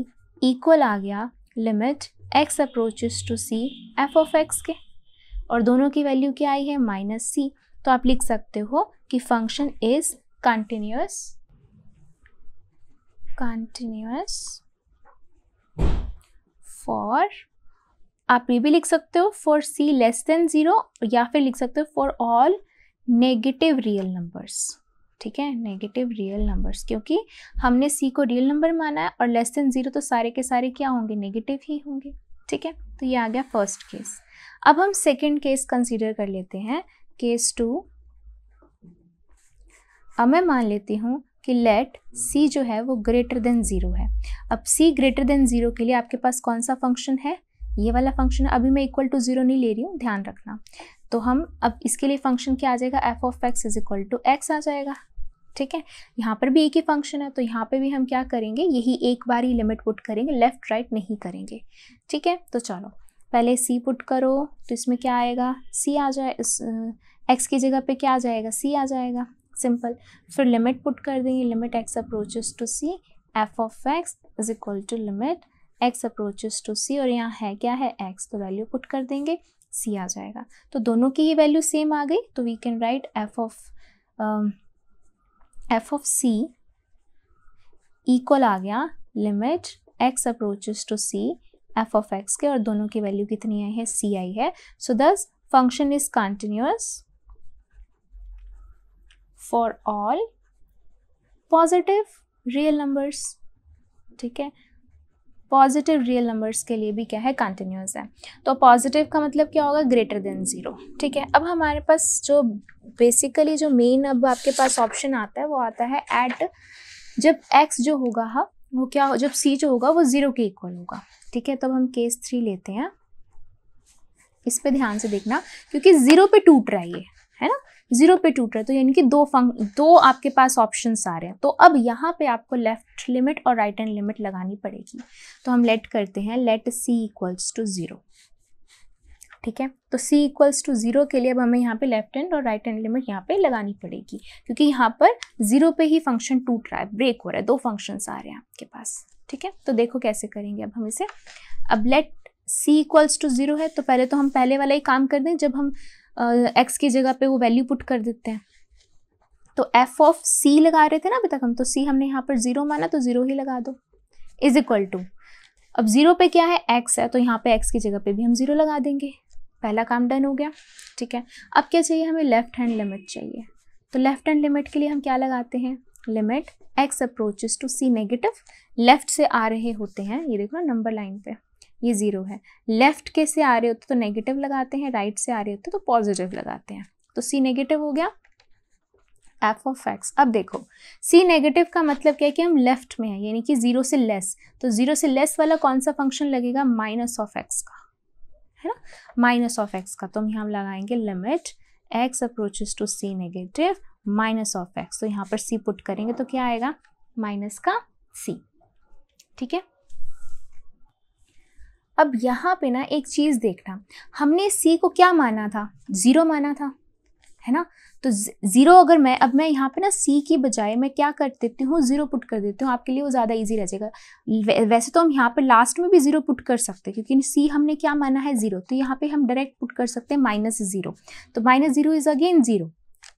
इक्वल आ गया limit x approaches to C F of x के और दोनों की वैल्यू क्या आई है माइनस सी तो आप लिख सकते हो कि function is continuous continuous for आप ये भी लिख सकते हो for c less than zero या फिर लिख सकते हो for all negative real numbers ठीक है नेगेटिव रियल नंबर्स क्योंकि हमने सी को रियल नंबर माना है और लेस देन ज़ीरो तो सारे के सारे क्या होंगे नेगेटिव ही होंगे ठीक है तो ये आ गया फर्स्ट केस अब हम सेकेंड केस कंसिडर कर लेते हैं केस टू अब मैं मान लेती हूँ कि लेट सी जो है वो ग्रेटर देन ज़ीरो है अब सी ग्रेटर देन ज़ीरो के लिए आपके पास कौन सा फंक्शन है ये वाला फंक्शन अभी मैं इक्वल टू जीरो नहीं ले रही हूँ ध्यान रखना तो हम अब इसके लिए फंक्शन क्या आ जाएगा f of x is equal to x आ जाएगा ठीक है यहाँ पर भी एक ही फंक्शन है तो यहाँ पर भी हम क्या करेंगे यही एक बार ही लिमिट पुट करेंगे लेफ्ट राइट right नहीं करेंगे ठीक है तो चलो पहले सी पुट करो तो इसमें क्या आएगा सी आ जाए एक्स की जगह पे क्या आ जाएगा सी आ जाएगा सिंपल फिर लिमिट पुट कर देंगे limit x approaches to C F of x is equal to limit x approaches to सी और यहाँ है क्या है एक्स तो वैल्यू पुट कर देंगे सी आ जाएगा तो दोनों की ही वैल्यू सेम आ गई तो we can write F of f of c equal आ गया limit x approaches to C F of x के और दोनों की वैल्यू कितनी आई है सी आई है so this function is continuous for all positive real numbers ठीक है पॉजिटिव रियल नंबर्स के लिए भी क्या है कंटिन्यूस है तो पॉजिटिव का मतलब क्या होगा ग्रेटर देन ज़ीरो ठीक है अब हमारे पास जो बेसिकली जो मेन अब आपके पास ऑप्शन आता है वो आता है एट जब एक्स जो होगा हा वो क्या हो जब सी जो होगा वो ज़ीरो के इक्वल होगा ठीक है तब हम केस थ्री लेते हैं इस पर ध्यान से देखना क्योंकि ज़ीरो पर टूट रहा है ये है ना जीरो पे टूट रहा है तो यानी कि दो फंक दो आपके पास ऑप्शन आ रहे हैं तो अब यहाँ पे आपको लेफ्ट लिमिट और राइट हैंड लिमिट लगानी पड़ेगी तो हम लेट करते हैं let c equals to zero ठीक है तो c इक्वल्स टू ज़ीरो के लिए अब हमें यहाँ पे लेफ्ट हैंड और राइट हैंड लिमिट यहाँ पे लगानी पड़ेगी क्योंकि यहाँ पर ज़ीरो पे ही फंक्शन टूट रहा है ब्रेक हो रहा है दो फंक्शंस आ रहे हैं आपके पास ठीक है तो देखो कैसे करेंगे अब हम इसे अब let c equals to zero है तो पहले तो हम पहले वाला ही काम कर दें जब हम एक्स की जगह पे वो वैल्यू पुट कर देते हैं तो एफ ऑफ सी लगा रहे थे ना अभी तक हम तो सी हमने यहाँ पर जीरो माना तो जीरो ही लगा दो इज इक्वल टू अब जीरो पे क्या है एक्स है तो यहाँ पे एक्स की जगह पे भी हम जीरो लगा देंगे पहला काम डन हो गया ठीक है अब क्या चाहिए हमें लेफ्ट हैंड लिमिट चाहिए तो लेफ्ट हैंड लिमिट के लिए हम क्या लगाते हैं limit x approaches to C negative left से आ रहे होते हैं ये देखो नंबर लाइन पे ये ज़ीरो है लेफ्ट के तो से आ रहे होते तो नेगेटिव लगाते हैं राइट से आ रहे होते तो पॉजिटिव लगाते हैं तो सी नेगेटिव हो गया एफ ऑफ एक्स अब देखो सी नेगेटिव का मतलब क्या है कि हम लेफ्ट में हैं यानी कि जीरो से लेस तो जीरो से लेस वाला कौन सा फंक्शन लगेगा माइनस ऑफ एक्स का है ना माइनस ऑफ एक्स का तो हम यहाँ लगाएंगे limit x approaches to C negative minus of x तो यहाँ पर सी पुट करेंगे तो क्या आएगा माइनस का सी ठीक है अब यहाँ पे ना एक चीज़ देखना हमने सी को क्या माना था ज़ीरो माना था है ना तो ज़ीरो अगर मैं अब मैं यहाँ पे ना सी की बजाय मैं क्या कर देती हूँ ज़ीरो पुट कर देती हूँ आपके लिए वो ज़्यादा इजी रह जाएगा वैसे तो हम यहाँ पे लास्ट में भी ज़ीरो पुट कर सकते हैं क्योंकि सी हमने क्या माना है ज़ीरो तो यहाँ पे हम डायरेक्ट पुट कर सकते हैं माइनस ज़ीरो तो minus zero is again zero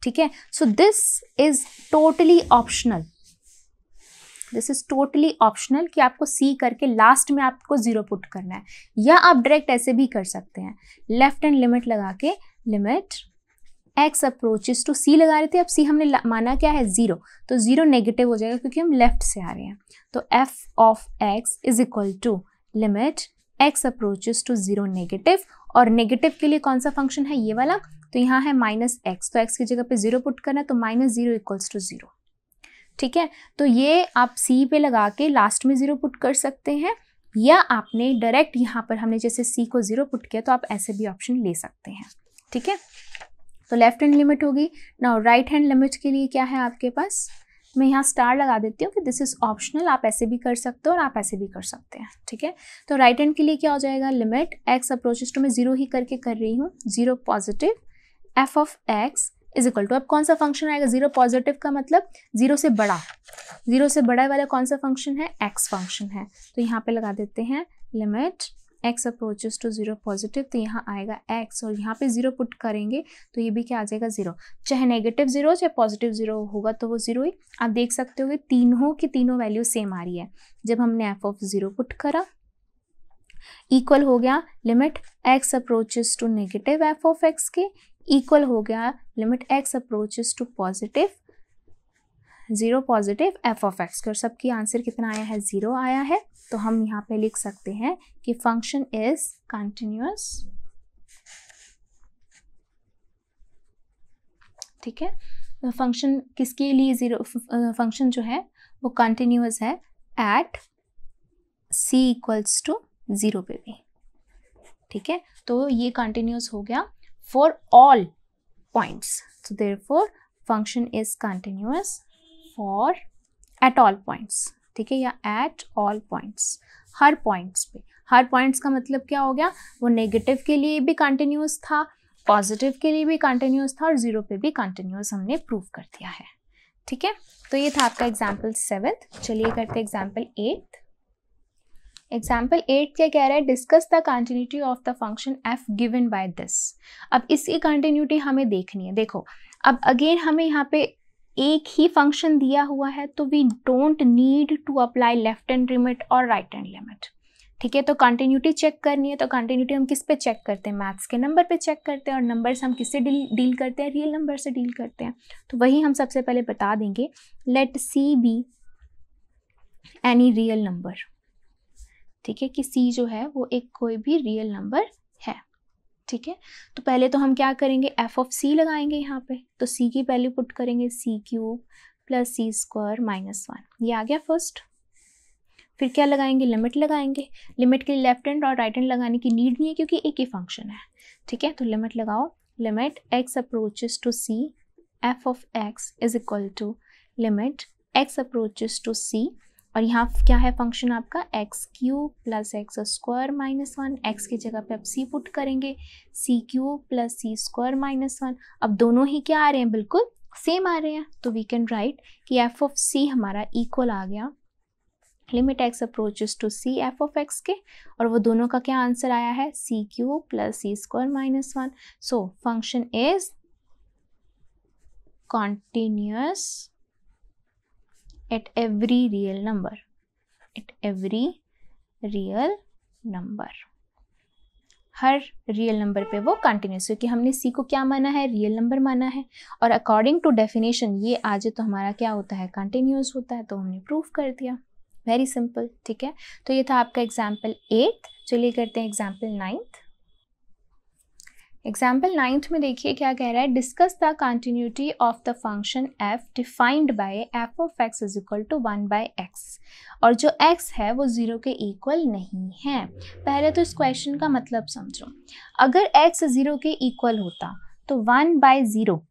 ठीक है so this is totally optional this is totally optional कि आपको सी करके लास्ट में आपको ज़ीरो पुट करना है या आप डायरेक्ट ऐसे भी कर सकते हैं लेफ्ट एंड लिमिट लगा के limit x approaches to c लगा रहे थे अब सी हमने माना क्या है ज़ीरो तो ज़ीरो नेगेटिव हो जाएगा क्योंकि हम लेफ्ट से आ रहे हैं तो f of x is equal to limit x approaches to zero negative और नेगेटिव के लिए कौन सा फंक्शन है ये वाला तो यहाँ है माइनस एक्स तो एक्स की जगह पे ज़ीरो पुट करना है तो minus zero equals to zero ठीक है तो ये आप सी पे लगा के लास्ट में ज़ीरो पुट कर सकते हैं या आपने डायरेक्ट यहाँ पर हमने जैसे सी को ज़ीरो पुट किया तो आप ऐसे भी ऑप्शन ले सकते हैं ठीक है तो लेफ्ट हैंड लिमिट होगी ना राइट हैंड लिमिट के लिए क्या है आपके पास मैं यहाँ स्टार लगा देती हूँ कि दिस इज़ ऑप्शनल आप ऐसे भी कर सकते हो और आप ऐसे भी कर सकते हैं ठीक है तो राइट हैंड के लिए क्या हो जाएगा लिमिट एक्स अप्रोचेस टू मैं ज़ीरो ही करके कर रही हूँ zero positive F of x is equal to अब कौन सा फंक्शन आएगा जीरो पॉजिटिव का मतलब जीरो से बड़ा जीरो से बड़ा वाला कौन सा फंक्शन है एक्स फंक्शन है तो यहाँ पे लगा देते हैं limit x approaches to zero positive तो यहाँ आएगा एक्स और यहाँ पे जीरो पुट करेंगे तो ये भी क्या आ जाएगा जीरो चाहे नेगेटिव जीरो चाहे पॉजिटिव जीरो होगा तो वो जीरो ही आप देख सकते हो कि तीनों की तीनों वैल्यू सेम आ रही है जब हमने एफ ऑफ जीरो पुट करा इक्वल हो गया limit x approaches to negative F of x के इक्वल हो गया limit x approaches to positive zero positive F of x के और सबकी आंसर कितना आया है ज़ीरो आया है तो हम यहाँ पे लिख सकते हैं कि फंक्शन इज कंटिन्यूस ठीक है फंक्शन तो किसके लिए ज़ीरो फंक्शन जो है वो कंटिन्यूस है at c equals to zero पे भी ठीक है तो ये कंटिन्यूस हो गया for all points. So therefore function is continuous for at all points. ठीक है या at all points. Her points पे हर points का मतलब क्या हो गया वो negative के लिए भी continuous था positive के लिए भी continuous था और zero पे भी continuous हमने prove कर दिया है ठीक है तो ये था आपका example सेवेंथ चलिए करते example एट्थ एग्जाम्पल एट क्या कह रहा है discuss the continuity of the function F given by this अब इसकी कंटिन्यूटी हमें देखनी है देखो अब अगेन हमें यहाँ पे एक ही फंक्शन दिया हुआ है तो we don't need to apply left hand limit और राइट एंड लिमिट ठीक है तो कंटिन्यूटी चेक करनी है तो कंटिन्यूटी हम किस पे चेक करते हैं मैथ्स के नंबर पे चेक करते हैं और नंबर्स हम किससे डील डील करते हैं रियल नंबर से डील करते हैं तो वही हम सबसे पहले बता देंगे let C be any real number ठीक है कि सी जो है वो एक कोई भी रियल नंबर है ठीक है तो पहले तो हम क्या करेंगे एफ ऑफ सी लगाएंगे यहाँ पे तो सी की वैल्यू पुट करेंगे c cube plus c square minus one ये आ गया फर्स्ट फिर क्या लगाएंगे लिमिट लगाएंगे लिमिट के लिए लेफ्ट हैंड और राइट हैंड लगाने की नीड नहीं है क्योंकि एक ही फंक्शन है ठीक है तो लिमिट लगाओ limit x approaches to C F of x is equal to limit x approaches to सी और यहाँ क्या है फंक्शन आपका x cube plus x square minus one x की जगह पे आप सी पुट करेंगे c cube plus c square minus one अब दोनों ही क्या आ रहे हैं बिल्कुल सेम आ रहे हैं तो वी कैन राइट कि एफ ऑफ सी हमारा इक्वल आ गया limit x approaches to C F of x के और वो दोनों का क्या आंसर आया है c cube plus c square minus one so function is continuous at every real number at every real number हर रियल नंबर पे वो कंटिन्यूस क्योंकि हमने सी को क्या माना है रियल नंबर माना है और अकॉर्डिंग टू डेफिनेशन ये आज तो हमारा क्या होता है कंटिन्यूस होता है तो हमने प्रूफ कर दिया वेरी सिंपल ठीक है तो ये था आपका एग्जाम्पल एट चलिए करते हैं एग्जाम्पल नाइन्थ एग्जाम्पल नाइन्थ में देखिए क्या कह रहा है discuss the continuity of the function f defined by f of x is equal to one by x और जो एक्स है वो ज़ीरो के इक्वल नहीं है पहले तो इस क्वेश्चन का मतलब समझो अगर एक्स ज़ीरो के इक्वल होता तो वन बाय ज़ीरो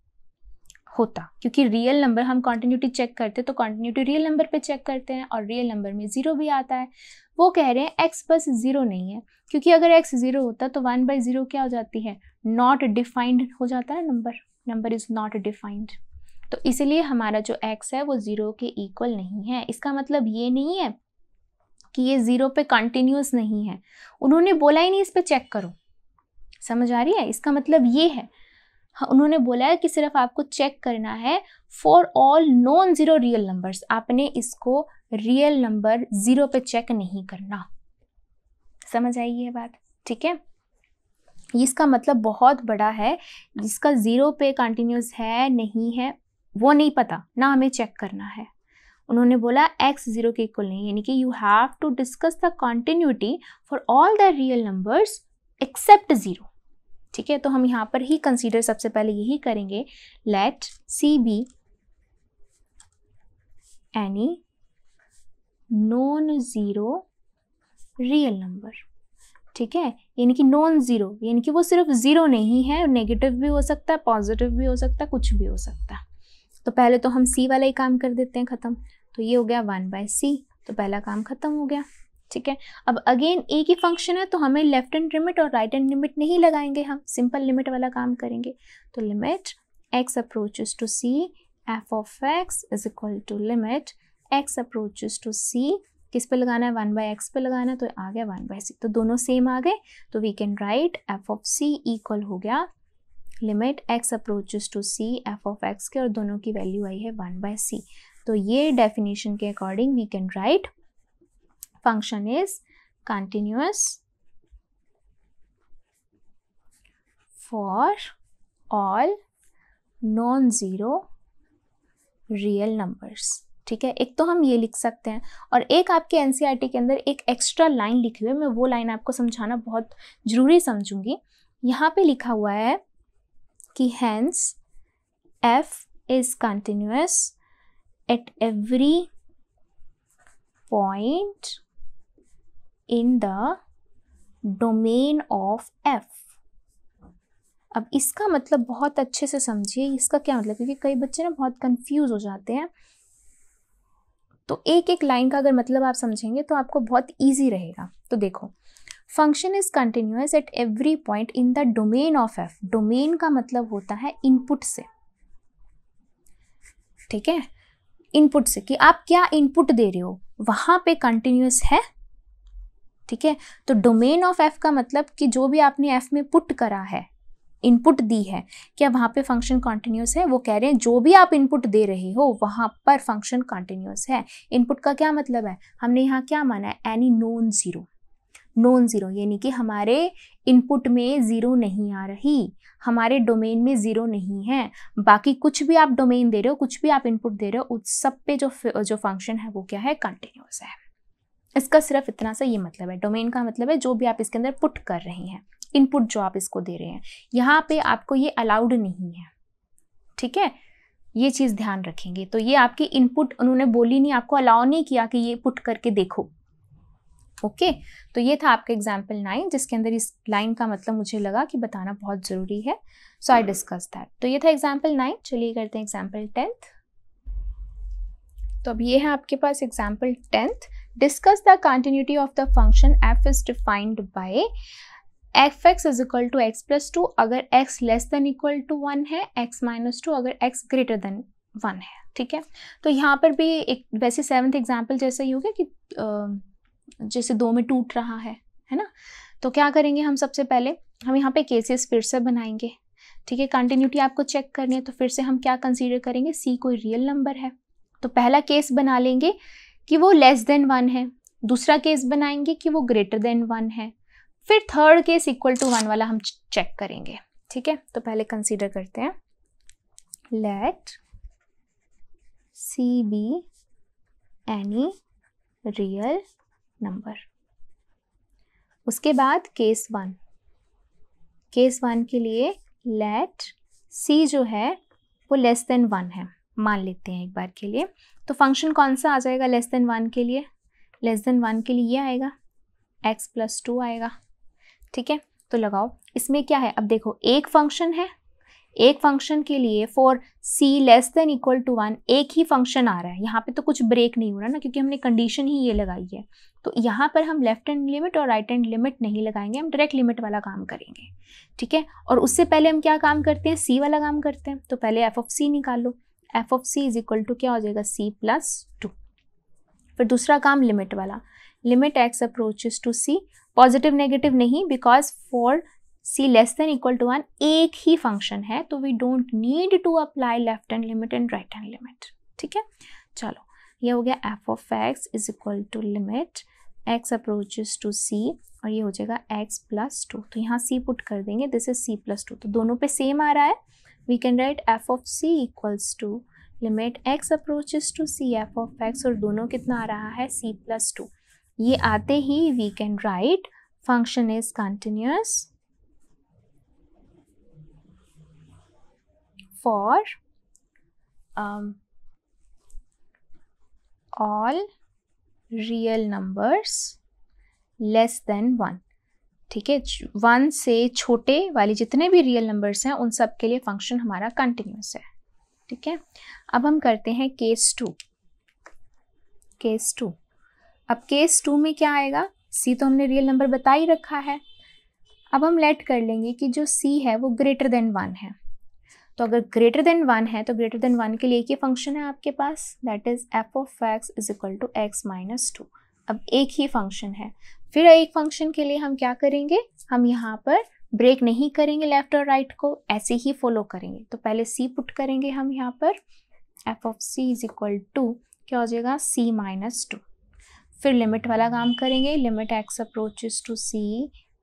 होता क्योंकि रियल नंबर हम कॉन्टिन्यूटी चेक करते तो कॉन्टिन्यूटी रियल नंबर पे चेक करते हैं और रियल नंबर में ज़ीरो भी आता है वो कह रहे हैं एक्स बस ज़ीरो नहीं है क्योंकि अगर एक्स ज़ीरो होता तो वन बाई ज़ीरो क्या हो जाती है नॉट डिफाइंड हो जाता है number number is not defined तो इसलिए हमारा जो एक्स है वो ज़ीरो के इक्वल नहीं है इसका मतलब ये नहीं है कि ये ज़ीरो पे कंटिन्यूस नहीं है उन्होंने बोला ही नहीं इस पर चेक करो समझ आ रही है इसका मतलब ये है हाँ, उन्होंने बोला है कि सिर्फ आपको चेक करना है for all non zero real numbers आपने इसको रियल नंबर ज़ीरो पे चेक नहीं करना समझ आई ये बात ठीक है इसका मतलब बहुत बड़ा है जिसका ज़ीरो पे कंटिन्यूस है नहीं है वो नहीं पता ना हमें चेक करना है उन्होंने बोला एक्स ज़ीरो के इक्वल नहीं यानी कि you have to discuss the continuity for all the real numbers except zero ठीक है तो हम यहाँ पर ही कंसीडर सबसे पहले यही करेंगे let C be any non zero real number ठीक है यानी कि नॉन ज़ीरो यानी कि वो सिर्फ ज़ीरो नहीं है नेगेटिव भी हो सकता है पॉजिटिव भी हो सकता है कुछ भी हो सकता है तो पहले तो हम सी वाला ही काम कर देते हैं ख़त्म तो ये हो गया वन बाय सी तो पहला काम ख़त्म हो गया ठीक है अब अगेन ए की फंक्शन है तो हमें लेफ्ट हैंड लिमिट और राइट हैंड लिमिट नहीं लगाएंगे हम सिंपल लिमिट वाला काम करेंगे तो limit x approaches to C F of x is equal to limit x approaches to c किस पे लगाना है वन बाई एक्स पे लगाना है तो आ गया वन बाई सी तो दोनों सेम आ गए तो we can write F of c equal हो गया limit x approaches to C F of x के और दोनों की वैल्यू आई है वन बाय सी तो ये डेफिनेशन के according we can write function is continuous for all non zero real numbers ठीक है एक तो हम ये लिख सकते हैं और एक आपके एन e के अंदर एक एक्स्ट्रा लाइन लिखी हुई है मैं वो लाइन आपको समझाना बहुत ज़रूरी समझूंगी यहाँ पे लिखा हुआ है कि hence f is continuous at every point in the domain of f अब इसका मतलब बहुत अच्छे से समझिए इसका क्या मतलब क्योंकि कई बच्चे ना बहुत कंफ्यूज हो जाते हैं तो एक एक लाइन का अगर मतलब आप समझेंगे तो आपको बहुत ईजी रहेगा तो देखो function is continuous at every point in the domain of f domain का मतलब होता है इनपुट से ठीक है इनपुट से कि आप क्या इनपुट दे रहे हो वहां पे कंटिन्यूस है ठीक है तो डोमेन ऑफ एफ का मतलब कि जो भी आपने एफ में पुट करा है इनपुट दी है क्या वहाँ पे फंक्शन कॉन्टिन्यूस है वो कह रहे हैं जो भी आप इनपुट दे रहे हो वहाँ पर फंक्शन कॉन्टिन्यूस है इनपुट का क्या मतलब है हमने यहाँ क्या माना है any non zero non zero यानी कि हमारे इनपुट में ज़ीरो नहीं आ रही हमारे डोमेन में ज़ीरो नहीं है बाकी कुछ भी आप डोमेन दे रहे हो कुछ भी आप इनपुट दे रहे हो उस सब पे जो जो फंक्शन है वो क्या है कंटिन्यूस है इसका सिर्फ इतना सा ये मतलब है डोमेन का मतलब है जो भी आप इसके अंदर पुट कर रहे हैं इनपुट जो आप इसको दे रहे हैं यहाँ पे आपको ये अलाउड नहीं है ठीक है ये चीज़ ध्यान रखेंगे तो ये आपकी इनपुट उन्होंने बोली नहीं आपको अलाउ नहीं किया कि ये पुट करके देखो ओके तो ये था आपका एग्जाम्पल नाइन जिसके अंदर इस लाइन का मतलब मुझे लगा कि बताना बहुत ज़रूरी है सो आई डिस्कस दैट तो ये था एग्जाम्पल नाइन चलिए करते हैं एग्जाम्पल टेंथ तो अब ये है आपके पास example tenth discuss the continuity of the function F is defined by F x is equal to x plus two अगर x less than equal to one है एक्स माइनस टू अगर x greater than one है ठीक है तो यहाँ पर भी एक वैसे सेवन्थ एग्जाम्पल जैसे ही हो गया कि जैसे दो में टूट रहा है है ना तो क्या करेंगे हम सबसे पहले हम यहाँ पे केसेस फिर से बनाएंगे ठीक है कंटिन्यूटी आपको चेक करनी है तो फिर से हम क्या कंसीडर करेंगे सी कोई रियल नंबर है तो पहला केस बना लेंगे कि वो लेस देन वन है दूसरा केस बनाएंगे कि वो ग्रेटर देन वन है फिर third case equal to one वाला हम चेक करेंगे ठीक है तो पहले कंसीडर करते हैं let C be any real number उसके बाद केस वन केस वन के लिए लेट सी जो है वो लेस देन वन है मान लेते हैं एक बार के लिए तो फंक्शन कौन सा आ जाएगा लेस देन वन के लिए लेस देन वन के लिए ये आएगा एक्स प्लस टू आएगा ठीक है तो लगाओ इसमें क्या है अब देखो एक फंक्शन है एक फंक्शन के लिए for c less than equal to one एक ही फंक्शन आ रहा है यहाँ पे तो कुछ ब्रेक नहीं हो रहा ना क्योंकि हमने कंडीशन ही ये लगाई है तो यहाँ पर हम लेफ्ट हैंड लिमिट और राइट हैंड लिमिट नहीं लगाएंगे हम डायरेक्ट लिमिट वाला काम करेंगे ठीक है और उससे पहले हम क्या काम करते हैं सी वाला काम करते हैं तो पहले एफ ऑफ सी निकाल लो f of C is equal to क्या हो जाएगा सी प्लस टू फिर दूसरा काम लिमिट वाला limit x approaches to C positive negative नहीं because for c less than equal to one एक ही फंक्शन है तो we don't need to apply left hand limit and right hand limit ठीक है चलो ये हो गया f of x is equal to limit x approaches to सी और ये हो जाएगा एक्स प्लस टू तो यहाँ सी पुट कर देंगे this is c plus two तो दोनों पे सेम आ रहा है we can write F of c equals to limit x approaches to C F of x और दोनों कितना आ रहा है सी प्लस टू ये आते ही we can write function is continuous for all real numbers less than one ठीक है वन से छोटे वाले जितने भी रियल नंबर्स हैं उन सब के लिए फंक्शन हमारा कंटिन्यूस है ठीक है अब हम करते हैं केस टू केस टू अब केस टू में क्या आएगा सी तो हमने रियल नंबर बता ही रखा है अब हम लेट कर लेंगे कि जो सी है वो ग्रेटर देन वन है तो अगर ग्रेटर देन वन है तो ग्रेटर देन वन के लिए एक ही फंक्शन है आपके पास that is f of x is equal to x minus two अब एक ही फंक्शन है फिर एक फंक्शन के लिए हम क्या करेंगे हम यहाँ पर ब्रेक नहीं करेंगे लेफ्ट और राइट को ऐसे ही फॉलो करेंगे तो पहले सी पुट करेंगे हम यहाँ पर f of C is equal to क्या हो जाएगा सी माइनस टू फिर लिमिट वाला काम करेंगे limit x approaches to C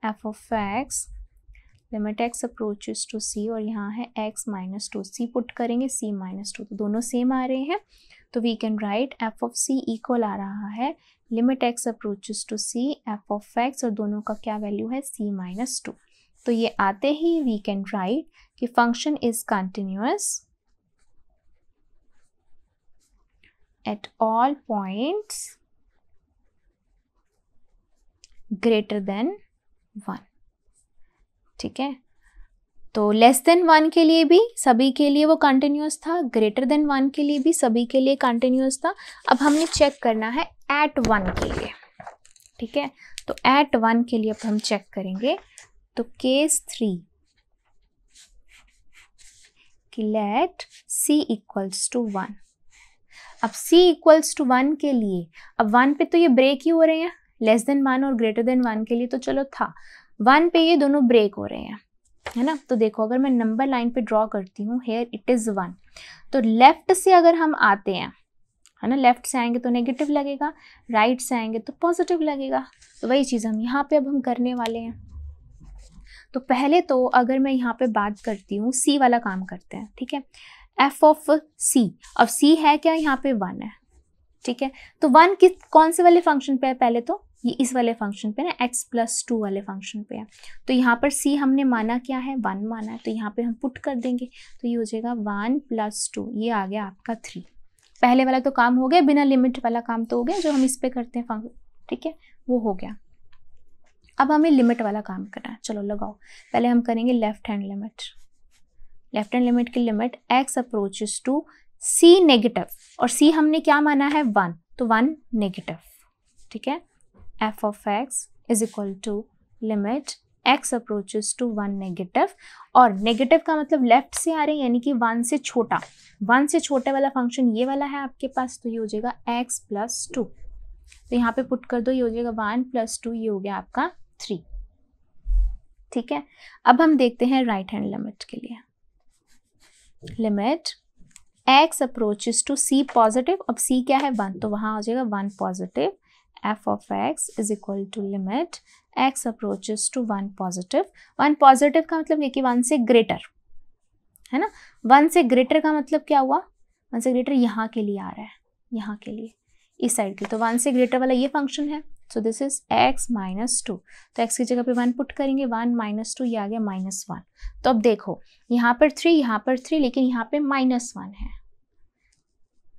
F of x limit x approaches to सी और यहाँ है x minus two c put करेंगे सी माइनस टू तो दोनों सेम आ रहे हैं तो we can write F of c equal आ रहा है limit x approaches to C F of x और दोनों का क्या वैल्यू है सी माइनस टू तो ये आते ही वी कैन राइट कि function is continuous at all points greater than one ठीक है तो लेस देन वन के लिए भी सभी के लिए वो कंटिन्यूस था ग्रेटर देन वन के लिए भी सभी के लिए कंटिन्यूस था अब हमने चेक करना है एट वन के लिए ठीक है तो एट वन के लिए अब हम चेक करेंगे तो केस थ्री कि let c equals to one अब c इक्वल्स टू वन के लिए अब वन पे तो ये ब्रेक ही हो रहे हैं लेस देन वन और ग्रेटर देन वन के लिए तो चलो था वन पे ये दोनों ब्रेक हो रहे हैं है ना तो देखो अगर मैं नंबर लाइन पे ड्रॉ करती हूँ हेयर इट इज़ वन तो लेफ्ट से अगर हम आते हैं है ना लेफ्ट से आएंगे तो नेगेटिव लगेगा राइट right से आएंगे तो पॉजिटिव लगेगा तो वही चीज़ हम यहाँ पे अब हम करने वाले हैं तो पहले तो अगर मैं यहाँ पे बात करती हूँ सी वाला काम करते हैं ठीक है एफ ऑफ सी अब सी है क्या यहाँ पे वन है ठीक है तो वन किस कौन से वाले फंक्शन पे है पहले तो ये इस वाले फंक्शन पे ना x प्लस टू वाले फंक्शन पे है तो यहाँ पर c हमने माना क्या है वन माना है तो यहाँ पे हम पुट कर देंगे तो ये हो जाएगा वन प्लस टू ये आ गया आपका थ्री पहले वाला तो काम हो गया बिना लिमिट वाला काम तो हो गया जो हम इस पर करते हैं फंक्शन ठीक है वो हो गया अब हमें लिमिट वाला काम करना है चलो लगाओ पहले हम करेंगे left hand limit left hand limit की limit x approaches to c negative और c हमने क्या माना है वन तो वन नेगेटिव ठीक है f of x is equal to limit x approaches to one negative और नेगेटिव का मतलब लेफ्ट से आ रहे हैं यानी कि वन से छोटा वन से छोटे वाला फंक्शन ये वाला है आपके पास तो ये हो जाएगा x प्लस टू तो यहाँ पे पुट कर दो ये हो जाएगा वन प्लस टू ये हो गया आपका थ्री ठीक है अब हम देखते हैं राइट हैंड लिमिट के लिए limit x approaches to c positive अब c क्या है वन तो वहाँ हो जाएगा one positive f of x is equal to limit x approaches to one positive one positive का मतलब ये कि वन से ग्रेटर है ना वन से ग्रेटर का मतलब क्या हुआ वन से ग्रेटर यहाँ के लिए आ रहा है यहाँ के लिए इस साइड के तो वन से ग्रेटर वाला ये फंक्शन है so this is x minus two तो x की जगह पे वन पुट करेंगे वन माइनस टू ये आ गया माइनस वन तो अब देखो यहाँ पर थ्री यहाँ पर थ्री लेकिन यहाँ पे माइनस वन है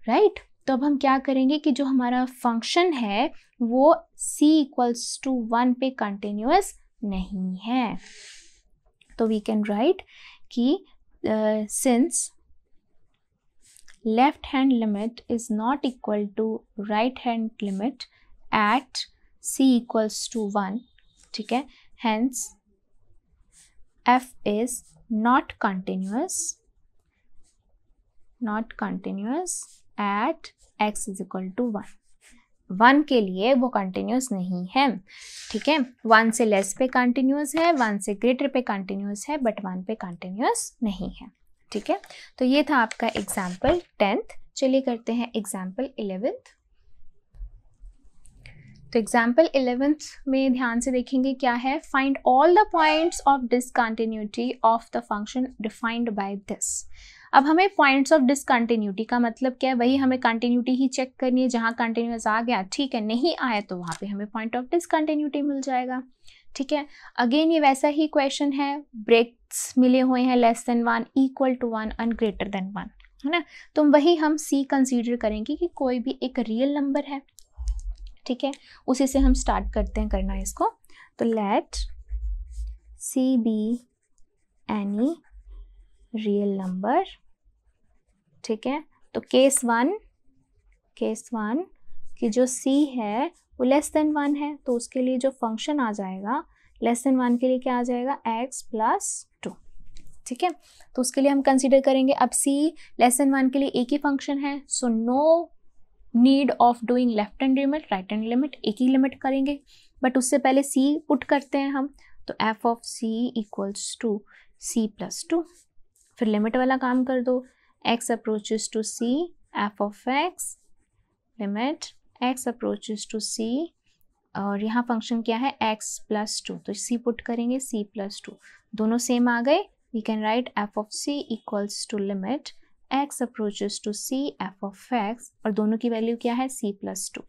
राइट right? तो अब हम क्या करेंगे कि जो हमारा फंक्शन है वो c इक्वल्स टू वन पे कंटिन्यूस नहीं है तो वी कैन राइट कि since left hand limit is not equal to right hand limit at c equals to one ठीक है hence f is not continuous not continuous at x is equal to one one के लिए वो continuous नहीं है ठीक है one से लेस पे कंटिन्यूस है वन से ग्रेटर पे कंटिन्यूस है बट वन पे कंटिन्यूस नहीं है ठीक है तो ये था आपका एग्जाम्पल टेंथ चलिए करते हैं एग्जाम्पल इलेवेंथ तो एग्जाम्पल इलेवेंथ में ध्यान से देखेंगे क्या है find all the points of discontinuity of the function defined by this अब हमें पॉइंट्स ऑफ डिसकंटिन्यूटी का मतलब क्या है वही हमें कंटिन्यूटी ही चेक करनी है जहाँ कंटिन्यूस आ गया ठीक है नहीं आया तो वहाँ पे हमें पॉइंट ऑफ डिसकंटिन्यूटी मिल जाएगा ठीक है अगेन ये वैसा ही क्वेश्चन है ब्रेक्स मिले हुए हैं less than one equal to one and greater than one है ना तो वही हम सी कंसिडर करेंगे कि कोई भी एक रियल नंबर है ठीक है उसी से हम स्टार्ट करते हैं करना इसको तो let C be any real number ठीक है तो केस वन केस वन की जो c है वो लेस देन वन है तो उसके लिए जो फंक्शन आ जाएगा लेस देन वन के लिए क्या आ जाएगा x प्लस टू ठीक है तो उसके लिए हम कंसिडर करेंगे अब c लेस देन वन के लिए एक ही फंक्शन है so no need of doing left hand limit right hand limit एक ही लिमिट करेंगे बट उससे पहले c पुट करते हैं हम तो f of c equals to c plus two फिर लिमिट वाला काम कर दो x approaches to c f of x limit x approaches to c और यहाँ फंक्शन क्या है x प्लस टू तो c पुट करेंगे c प्लस टू दोनों सेम आ गए we can write f of c equals to limit x approaches to c f of x और दोनों की वैल्यू क्या है c प्लस टू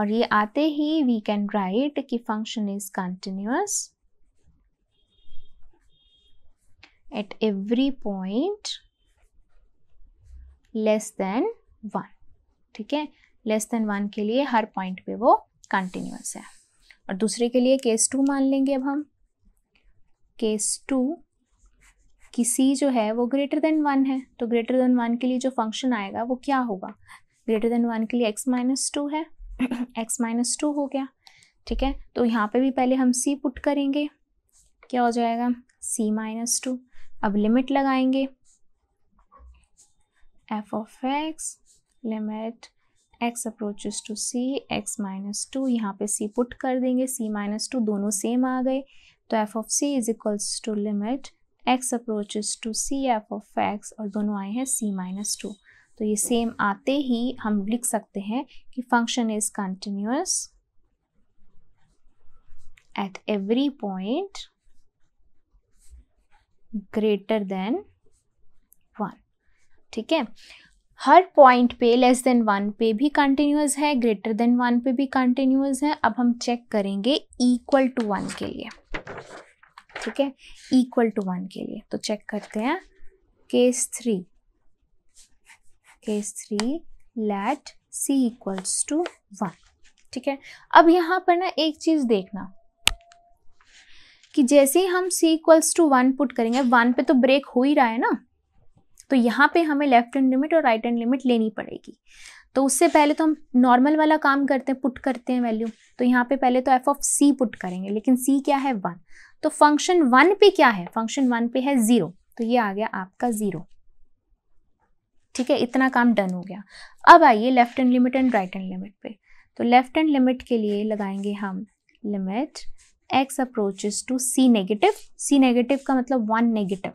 और ये आते ही वी कैन राइट कि function is continuous at every point less than one ठीक है लेस देन वन के लिए हर पॉइंट पे वो कंटिन्यूस है और दूसरे के लिए केस टू मान लेंगे अब हम केस टू सी जो है वो ग्रेटर देन वन है तो ग्रेटर देन वन के लिए जो फंक्शन आएगा वो क्या होगा ग्रेटर देन वन के लिए एक्स माइनस टू है एक्स माइनस टू हो गया ठीक है तो यहाँ पे भी पहले हम सी पुट करेंगे क्या हो जाएगा सी माइनस टू अब लिमिट लगाएंगे f of x limit x approaches to c x minus two यहाँ पे c पुट कर देंगे c माइनस टू दोनों सेम आ गए तो f of c is equals to limit x approaches to c f of x और दोनों आए हैं c माइनस टू तो ये सेम आते ही हम लिख सकते हैं कि function is continuous at every point greater than one ठीक है हर पॉइंट पे लेस देन वन पे भी कंटिन्यूस है ग्रेटर देन वन पे भी कंटिन्यूस है अब हम चेक करेंगे इक्वल टू वन के लिए ठीक है इक्वल टू वन के लिए तो चेक करते हैं case three case three let c equals to one ठीक है अब यहां पर ना एक चीज़ देखना कि जैसे ही हम c equals to one put करेंगे वन पे तो ब्रेक हो ही रहा है ना तो यहाँ पे हमें लेफ्ट हैंड लिमिट और राइट हैंड लिमिट लेनी पड़ेगी तो उससे पहले तो हम नॉर्मल वाला काम करते हैं पुट करते हैं वैल्यू तो यहाँ पे पहले तो एफ ऑफ सी पुट करेंगे लेकिन सी क्या है वन तो फंक्शन वन पे क्या है फंक्शन वन पे है ज़ीरो तो ये आ गया आपका ज़ीरो ठीक है इतना काम डन हो गया अब आइए left hand limit and right hand limit पे तो लेफ्ट हैंड लिमिट के लिए लगाएंगे हम limit x approaches to C negative c negative का मतलब वन नेगेटिव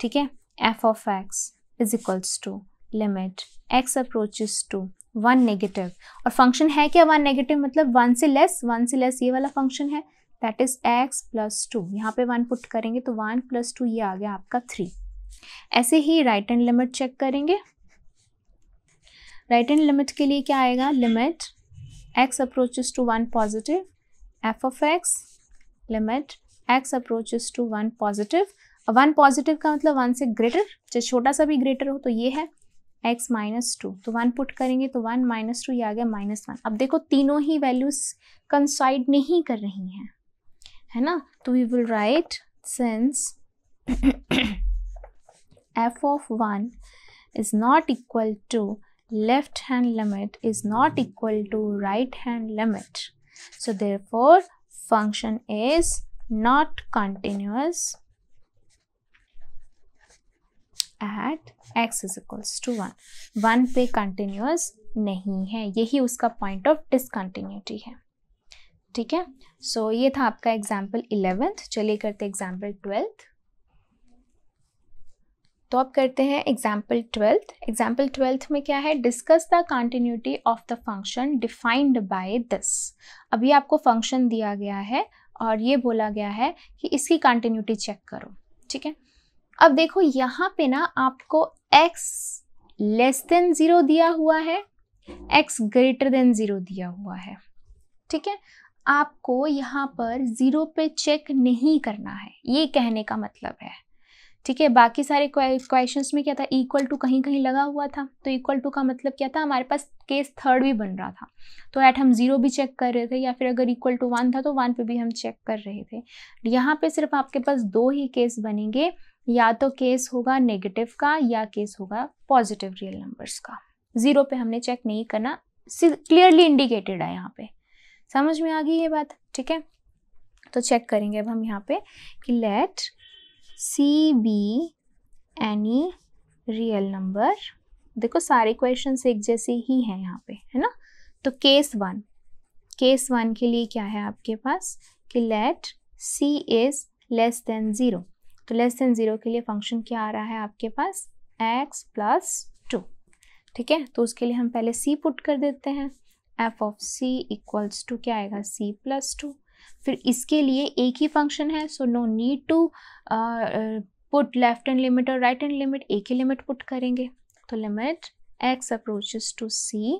ठीक है f of x is equals to limit x approaches to one negative और फंक्शन है क्या वन नेगेटिव मतलब वन से लेस वन से लेस ये वाला फंक्शन है that is x plus two यहाँ पे वन पुट करेंगे तो वन प्लस टू ये आ गया आपका थ्री ऐसे ही राइट एंड लिमिट चेक करेंगे राइट एंड लिमिट के लिए क्या आएगा limit x approaches to one positive F of x limit x approaches to one positive one positive का मतलब वन से ग्रेटर चाहे छोटा सा भी ग्रेटर हो तो ये है एक्स माइनस टू तो वन पुट करेंगे तो वन माइनस टू ये आ गया माइनस वन अब देखो तीनों ही वैल्यूज कंसाइड नहीं कर रही हैं है ना तो we will write since F of one is not equal to left hand limit is not equal to right hand limit so therefore function is not continuous at x is equals to one one पे continuous नहीं है यही उसका point of discontinuity है ठीक है सो so, ये था आपका एग्जाम्पल इलेवेंथ चलिए करते एग्जाम्पल ट्वेल्थ तो अब करते हैं एग्जाम्पल ट्वेल्थ एग्जाम्पल ट्वेल्थ में क्या है discuss the continuity of the function defined by this अभी आपको फंक्शन दिया गया है और ये बोला गया है कि इसकी कंटिन्यूटी चेक करो ठीक है अब देखो यहाँ पे ना आपको x लेस देन ज़ीरो दिया हुआ है x ग्रेटर देन ज़ीरो दिया हुआ है ठीक है आपको यहाँ पर ज़ीरो पे चेक नहीं करना है ये कहने का मतलब है ठीक है बाकी सारे क्वेश्चंस में क्या था इक्वल टू कहीं कहीं लगा हुआ था तो इक्वल टू का मतलब क्या था हमारे पास केस थर्ड भी बन रहा था तो ऐट हम ज़ीरो भी चेक कर रहे थे या फिर अगर इक्वल टू वन था तो वन पे भी हम चेक कर रहे थे यहाँ पे सिर्फ आपके पास दो ही केस बनेंगे या तो केस होगा नेगेटिव का या केस होगा पॉजिटिव रियल नंबर्स का ज़ीरो पे हमने चेक नहीं करना क्लियरली इंडिकेटेड है यहाँ पे समझ में आ गई ये बात ठीक है तो चेक करेंगे अब हम यहाँ पे कि let C be any real number देखो सारे क्वेश्चन एक जैसे ही हैं यहाँ पे है ना तो केस वन केस वन के लिए क्या है आपके पास कि let c is less than zero तो लेस देन ज़ीरो के लिए फंक्शन क्या आ रहा है आपके पास एक्स प्लस टू ठीक है तो उसके लिए हम पहले सी पुट कर देते हैं F of c equals to क्या आएगा सी प्लस टू फिर इसके लिए एक ही फंक्शन है so no need to put left hand limit और राइट एंड लिमिट एक ही लिमिट पुट करेंगे तो limit x approaches to C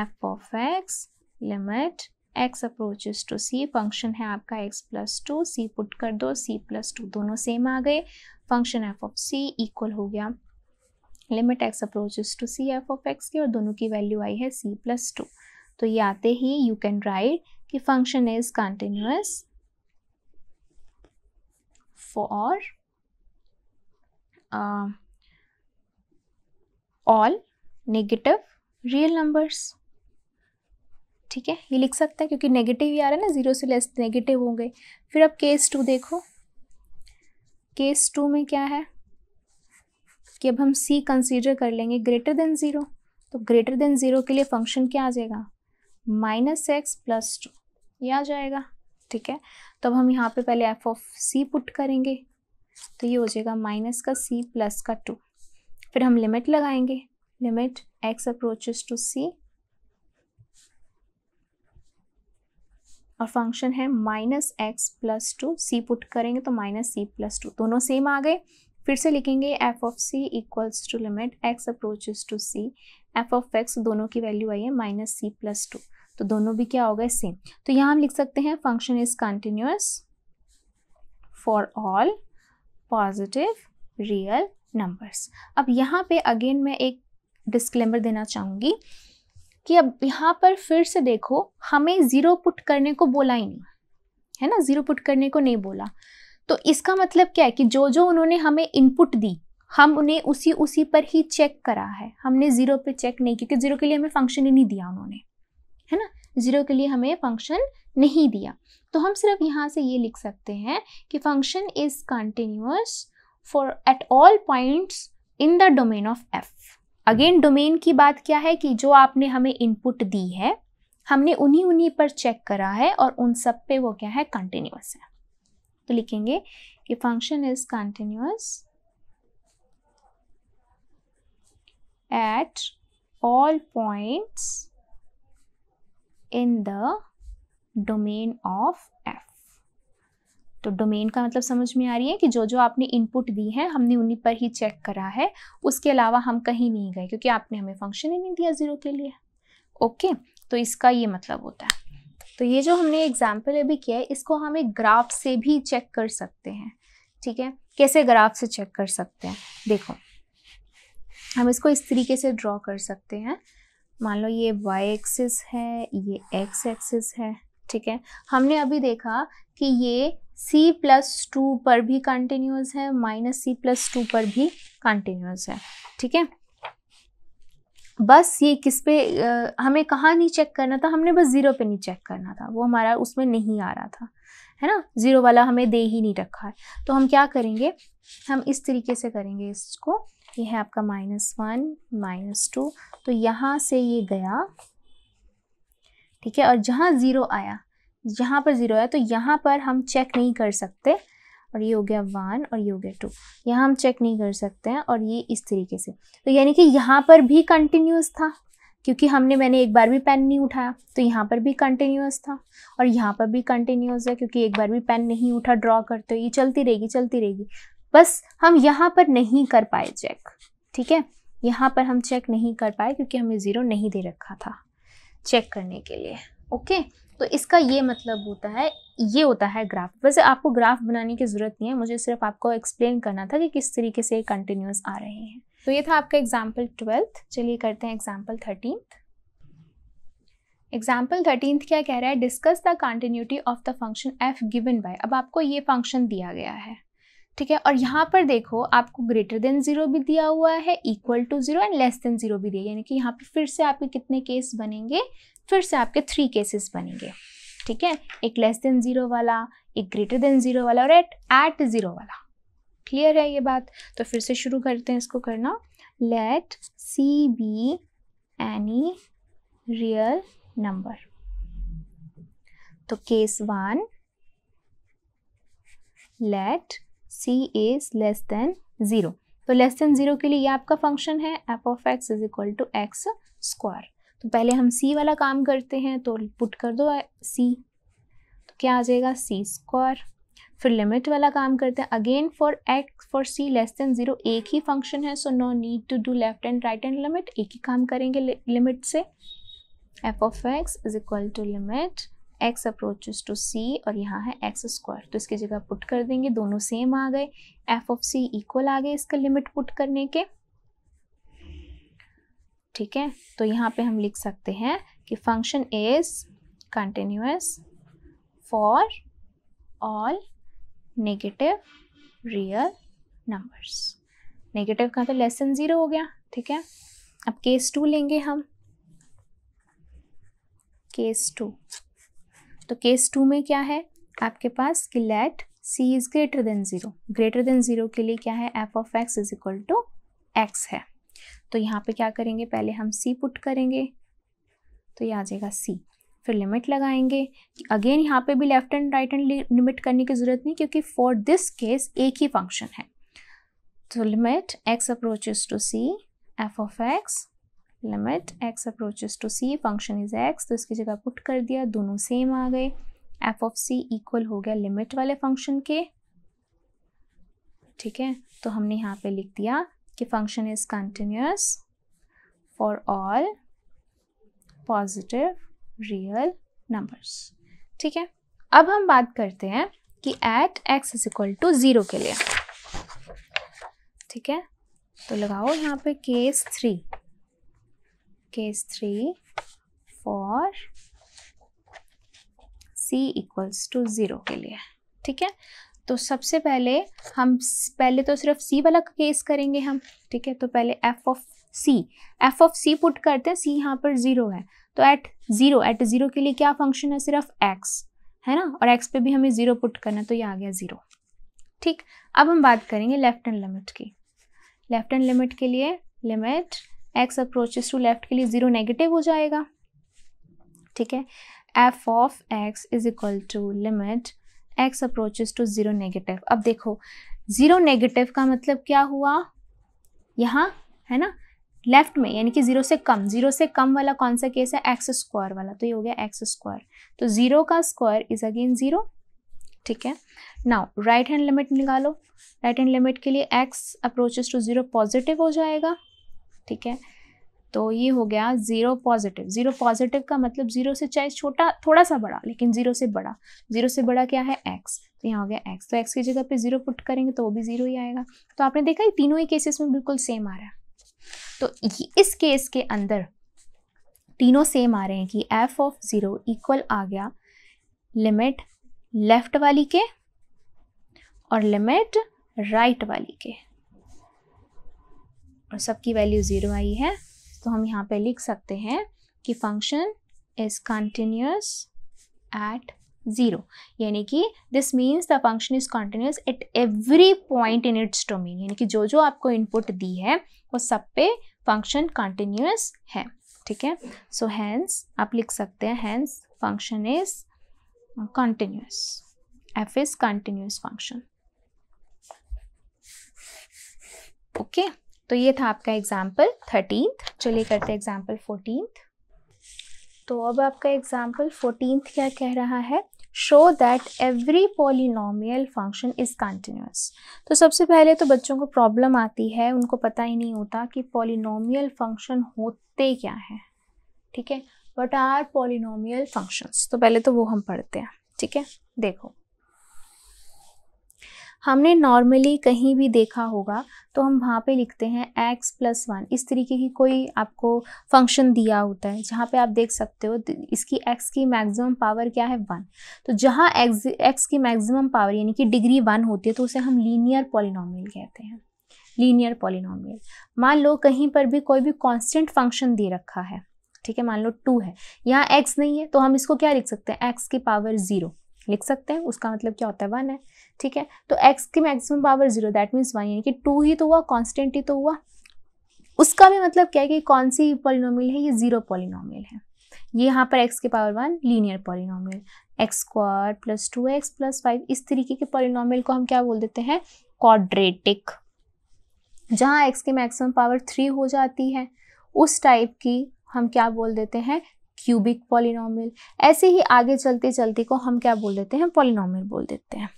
F of x limit x approaches to c function है आपका x plus two c put कर दो c plus two दोनों सेम आ गए function F of c equal हो गया limit x approaches to C F of x की और दोनों की वैल्यू आई है सी प्लस टू तो ये आते ही यू कैन राइट कि function is continuous for all negative real numbers ठीक है ये लिख सकते हैं क्योंकि नेगेटिव ही आ रहा है ना ज़ीरो से लेस नेगेटिव हो गए फिर अब केस टू देखो केस टू में क्या है कि अब हम सी कंसीडर कर लेंगे ग्रेटर देन ज़ीरो तो ग्रेटर देन ज़ीरो के लिए फंक्शन क्या आ जाएगा माइनस एक्स प्लस टू ये आ जाएगा ठीक है तो अब हम यहाँ पे पहले एफ ऑफ सी पुट करेंगे तो ये हो जाएगा माइनस का सी प्लस का टू फिर हम लिमिट लगाएंगे लिमिट एक्स अप्रोचेस टू सी और फंक्शन है minus x plus two c put करेंगे तो माइनस सी प्लस टू दोनों सेम आ गए फिर से लिखेंगे f of c equals to limit x approaches to C F of x दोनों की वैल्यू आई है माइनस सी प्लस टू तो दोनों भी क्या हो गए सेम तो यहाँ हम लिख सकते हैं function is continuous for all positive real numbers अब यहाँ पे अगेन मैं एक डिस्क्लेमर देना चाहूँगी कि अब यहाँ पर फिर से देखो हमें ज़ीरो पुट करने को बोला ही नहीं है ना ज़ीरो पुट करने को नहीं बोला तो इसका मतलब क्या है कि जो जो उन्होंने हमें इनपुट दी हम उन्हें उसी उसी पर ही चेक करा है हमने ज़ीरो पे चेक नहीं क्योंकि ज़ीरो के लिए हमें फंक्शन ही नहीं दिया उन्होंने है ना ज़ीरो के लिए हमें फंक्शन नहीं दिया तो हम सिर्फ यहाँ से ये लिख सकते हैं कि function is continuous for at all points in the domain of f again domain की बात क्या है कि जो आपने हमें इनपुट दी है हमने उन्हीं उन्हीं पर चेक करा है और उन सब पे वो क्या है कंटिन्यूस है तो लिखेंगे कि function is continuous at all points in the domain of f तो डोमेन का मतलब समझ में आ रही है कि जो जो आपने इनपुट दी है हमने उन्हीं पर ही चेक करा है उसके अलावा हम कहीं नहीं गए क्योंकि आपने हमें फंक्शन ही नहीं दिया ज़ीरो के लिए ओके तो इसका ये मतलब होता है तो ये जो हमने एग्जाम्पल अभी किया है इसको हम एक ग्राफ से भी चेक कर सकते हैं ठीक है कैसे ग्राफ से चेक कर सकते हैं देखो हम इसको इस तरीके से ड्रॉ कर सकते हैं मान लो ये वाई एक्सिस है ये एक्स एक्सिस है ठीक है हमने अभी देखा कि ये सी प्लस टू पर भी कंटिन्यूस है माइनस सी प्लस टू पर भी कंटिन्यूस है ठीक है बस ये किस पे आ, हमें कहाँ नहीं चेक करना था हमने बस ज़ीरो पे नहीं चेक करना था वो हमारा उसमें नहीं आ रहा था है ना ज़ीरो वाला हमें दे ही नहीं रखा है तो हम क्या करेंगे हम इस तरीके से करेंगे इसको ये है आपका माइनस वन माइनस टू तो यहाँ से ये गया ठीक है और जहाँ ज़ीरो आया यहाँ पर ज़ीरो है तो यहाँ पर हम चेक नहीं कर सकते और ये हो गया वन और ये हो गया टू यहाँ हम चेक नहीं कर सकते हैं और ये इस तरीके से तो यानी कि यहाँ पर भी कंटिन्यूस था क्योंकि हमने मैंने एक बार भी पेन नहीं उठाया तो यहाँ पर भी कंटिन्यूस था और यहाँ पर भी कंटिन्यूस है क्योंकि एक बार भी पेन नहीं उठा ड्रॉ करते ये चलती रहेगी चलती रहेगी बस हम यहाँ पर नहीं कर पाए चेक ठीक है यहाँ पर हम चेक नहीं कर पाए क्योंकि हमें ज़ीरो नहीं दे रखा था चेक करने के लिए ओके तो इसका ये मतलब होता है ये होता है ग्राफ वैसे आपको ग्राफ बनाने की ज़रूरत नहीं है मुझे सिर्फ आपको एक्सप्लेन करना था कि किस तरीके से कंटिन्यूस आ रहे हैं तो ये था आपका एग्जाम्पल ट्वेल्थ चलिए करते हैं एग्जाम्पल थर्टीनथ एग्जाम्पल थर्टीन क्या कह रहा है discuss the continuity of the function F given by अब आपको ये फंक्शन दिया गया है ठीक है और यहाँ पर देखो आपको ग्रेटर देन ज़ीरो भी दिया हुआ है equal to zero and less than zero भी दिया यानी कि यहाँ पर फिर से आपके कितने केस बनेंगे फिर से आपके थ्री केसेस बनेंगे ठीक है एक लेस देन ज़ीरो वाला एक ग्रेटर देन ज़ीरो वाला और एट एट ज़ीरो वाला क्लियर है ये बात तो फिर से शुरू करते हैं इसको करना let C be any real number तो case one let c is less than zero तो लेस देन ज़ीरो के लिए ये आपका फंक्शन है F of x is equal to x square तो पहले हम सी वाला काम करते हैं तो पुट कर दो सी तो क्या आ जाएगा सी स्क्वायर फिर लिमिट वाला काम करते हैं again for x for c less than zero एक ही फंक्शन है so no need to do left hand right hand limit एक ही काम करेंगे लिमिट से f of x is equal to limit x approaches to c और यहाँ है एक्स स्क्वायर तो इसकी जगह पुट कर देंगे दोनों सेम आ गए एफ ऑफ सी इक्वल आ गए इसका लिमिट पुट करने के ठीक है तो यहाँ पे हम लिख सकते हैं कि function is continuous for all negative real numbers negative का तो लेसन ज़ीरो हो गया ठीक है अब केस टू लेंगे हम केस टू तो केस टू में क्या है आपके पास कि let c is greater than zero greater than zero के लिए क्या है F of x is equal to x है तो यहाँ पे क्या करेंगे पहले हम सी पुट करेंगे तो ये आ जाएगा सी फिर लिमिट लगाएंगे अगेन यहाँ पे भी left hand right hand limit करने की ज़रूरत नहीं क्योंकि फॉर दिस केस एक ही फंक्शन है तो limit x approaches to C F of x limit x approaches to c function is x तो इसकी जगह पुट कर दिया दोनों सेम आ गए एफ ऑफ सी इक्वल हो गया लिमिट वाले फंक्शन के ठीक है तो हमने यहाँ पे लिख दिया कि function is continuous for all positive real numbers ठीक है अब हम बात करते हैं कि at x is equal to zero के लिए ठीक है तो लगाओ यहाँ पे case three case 3 for c equals to zero के लिए ठीक है तो सबसे पहले हम पहले तो सिर्फ c वाला केस करेंगे हम ठीक है तो पहले f of c f of c put करते हैं c यहाँ पर ज़ीरो है तो एट ज़ीरो एट ज़ीरो के लिए क्या फंक्शन है सिर्फ x है ना और x पे भी हमें ज़ीरो पुट करना है तो ये आ गया ज़ीरो ठीक अब हम बात करेंगे लेफ्ट एंड लिमिट की लेफ्ट एंड लिमिट के लिए limit x approaches to left के लिए ज़ीरो नेगेटिव हो जाएगा ठीक है F of x is equal to limit x approaches to zero negative अब देखो ज़ीरो नेगेटिव का मतलब क्या हुआ यहाँ है ना लेफ्ट में यानी कि ज़ीरो से कम ज़ीरो से कम वाला कौन सा केस है एक्स स्क्वायर वाला तो ये हो गया एक्स स्क्वायर तो ज़ीरो का स्क्वायर इज़ अगेन ज़ीरो ठीक है नाउ राइट हैंड लिमिट निकालो राइट हैंड लिमिट के लिए x approaches to zero positive हो जाएगा ठीक है तो ये हो गया ज़ीरो पॉजिटिव ज़ीरो पॉजिटिव का मतलब ज़ीरो से चाहे छोटा थोड़ा सा बड़ा लेकिन ज़ीरो से बड़ा ज़ीरो से बड़ा क्या है एक्स तो यहाँ हो गया एक्स तो एक्स की जगह पे ज़ीरो पुट करेंगे तो वो भी ज़ीरो ही आएगा तो आपने देखा ये तीनों ही केसेस में बिल्कुल सेम आ रहा है तो इस केस के अंदर तीनों सेम आ रहे हैं कि एफ ऑफ ज़ीरो इक्वल आ गया लिमिट लेफ्ट वाली के और लिमिट राइट वाली के और सबकी वैल्यू ज़ीरो आई है तो हम यहाँ पे लिख सकते हैं कि function is continuous at zero यानी कि this means the function is continuous at every point in its domain यानी कि जो जो आपको इनपुट दी है वो सब पे फंक्शन कंटिन्यूस है ठीक है सो हैंस आप लिख सकते हैं hence function is continuous f is continuous function okay okay. तो ये था आपका एग्जाम्पल थर्टींथ चलिए करते एग्जाम्पल फोर्टीनथ तो अब आपका एग्जाम्पल फोर्टीनथ क्या कह रहा है show that every polynomial function is continuous तो सबसे पहले तो बच्चों को प्रॉब्लम आती है उनको पता ही नहीं होता कि पॉलिनोमियल फंक्शन होते क्या हैं ठीक है वट आर पॉलिनोमियल फंक्शंस तो पहले तो वो हम पढ़ते हैं ठीक है देखो हमने नॉर्मली कहीं भी देखा होगा तो हम वहाँ पे लिखते हैं x प्लस वन इस तरीके की कोई आपको फंक्शन दिया होता है जहाँ पे आप देख सकते हो इसकी x की मैक्सिमम पावर क्या है वन तो जहाँ x x की मैक्सिमम पावर यानी कि डिग्री वन होती है तो उसे हम लीनियर पॉलिनॉमियल कहते हैं लीनियर पॉलिनॉमियल मान लो कहीं पर भी कोई भी कॉन्स्टेंट फंक्शन दे रखा है ठीक है मान लो टू है यहाँ एक्स नहीं है तो हम इसको क्या लिख सकते हैं एक्स की पावर ज़ीरो लिख सकते हैं उसका मतलब क्या होता है वन है ठीक है तो एक्स की maximum power zero that means one यानी कि टू ही तो हुआ कॉन्स्टेंट ही तो हुआ उसका भी मतलब क्या है कि कौन सी पॉलिनोमियल है ये जीरो पॉलिनोमियल है ये यहाँ पर एक्स के power one linear polynomial x square plus two x plus five इस तरीके के पॉलिनोमियल को हम क्या बोल देते हैं क्वाड्रेटिक जहाँ एक्स की मैक्सिमम पावर थ्री हो जाती है उस टाइप की हम क्या बोल देते हैं क्यूबिक पॉलिनॉमियल ऐसे ही आगे चलते चलते को हम क्या बोल देते हैं पॉलिनॉमियल बोल देते हैं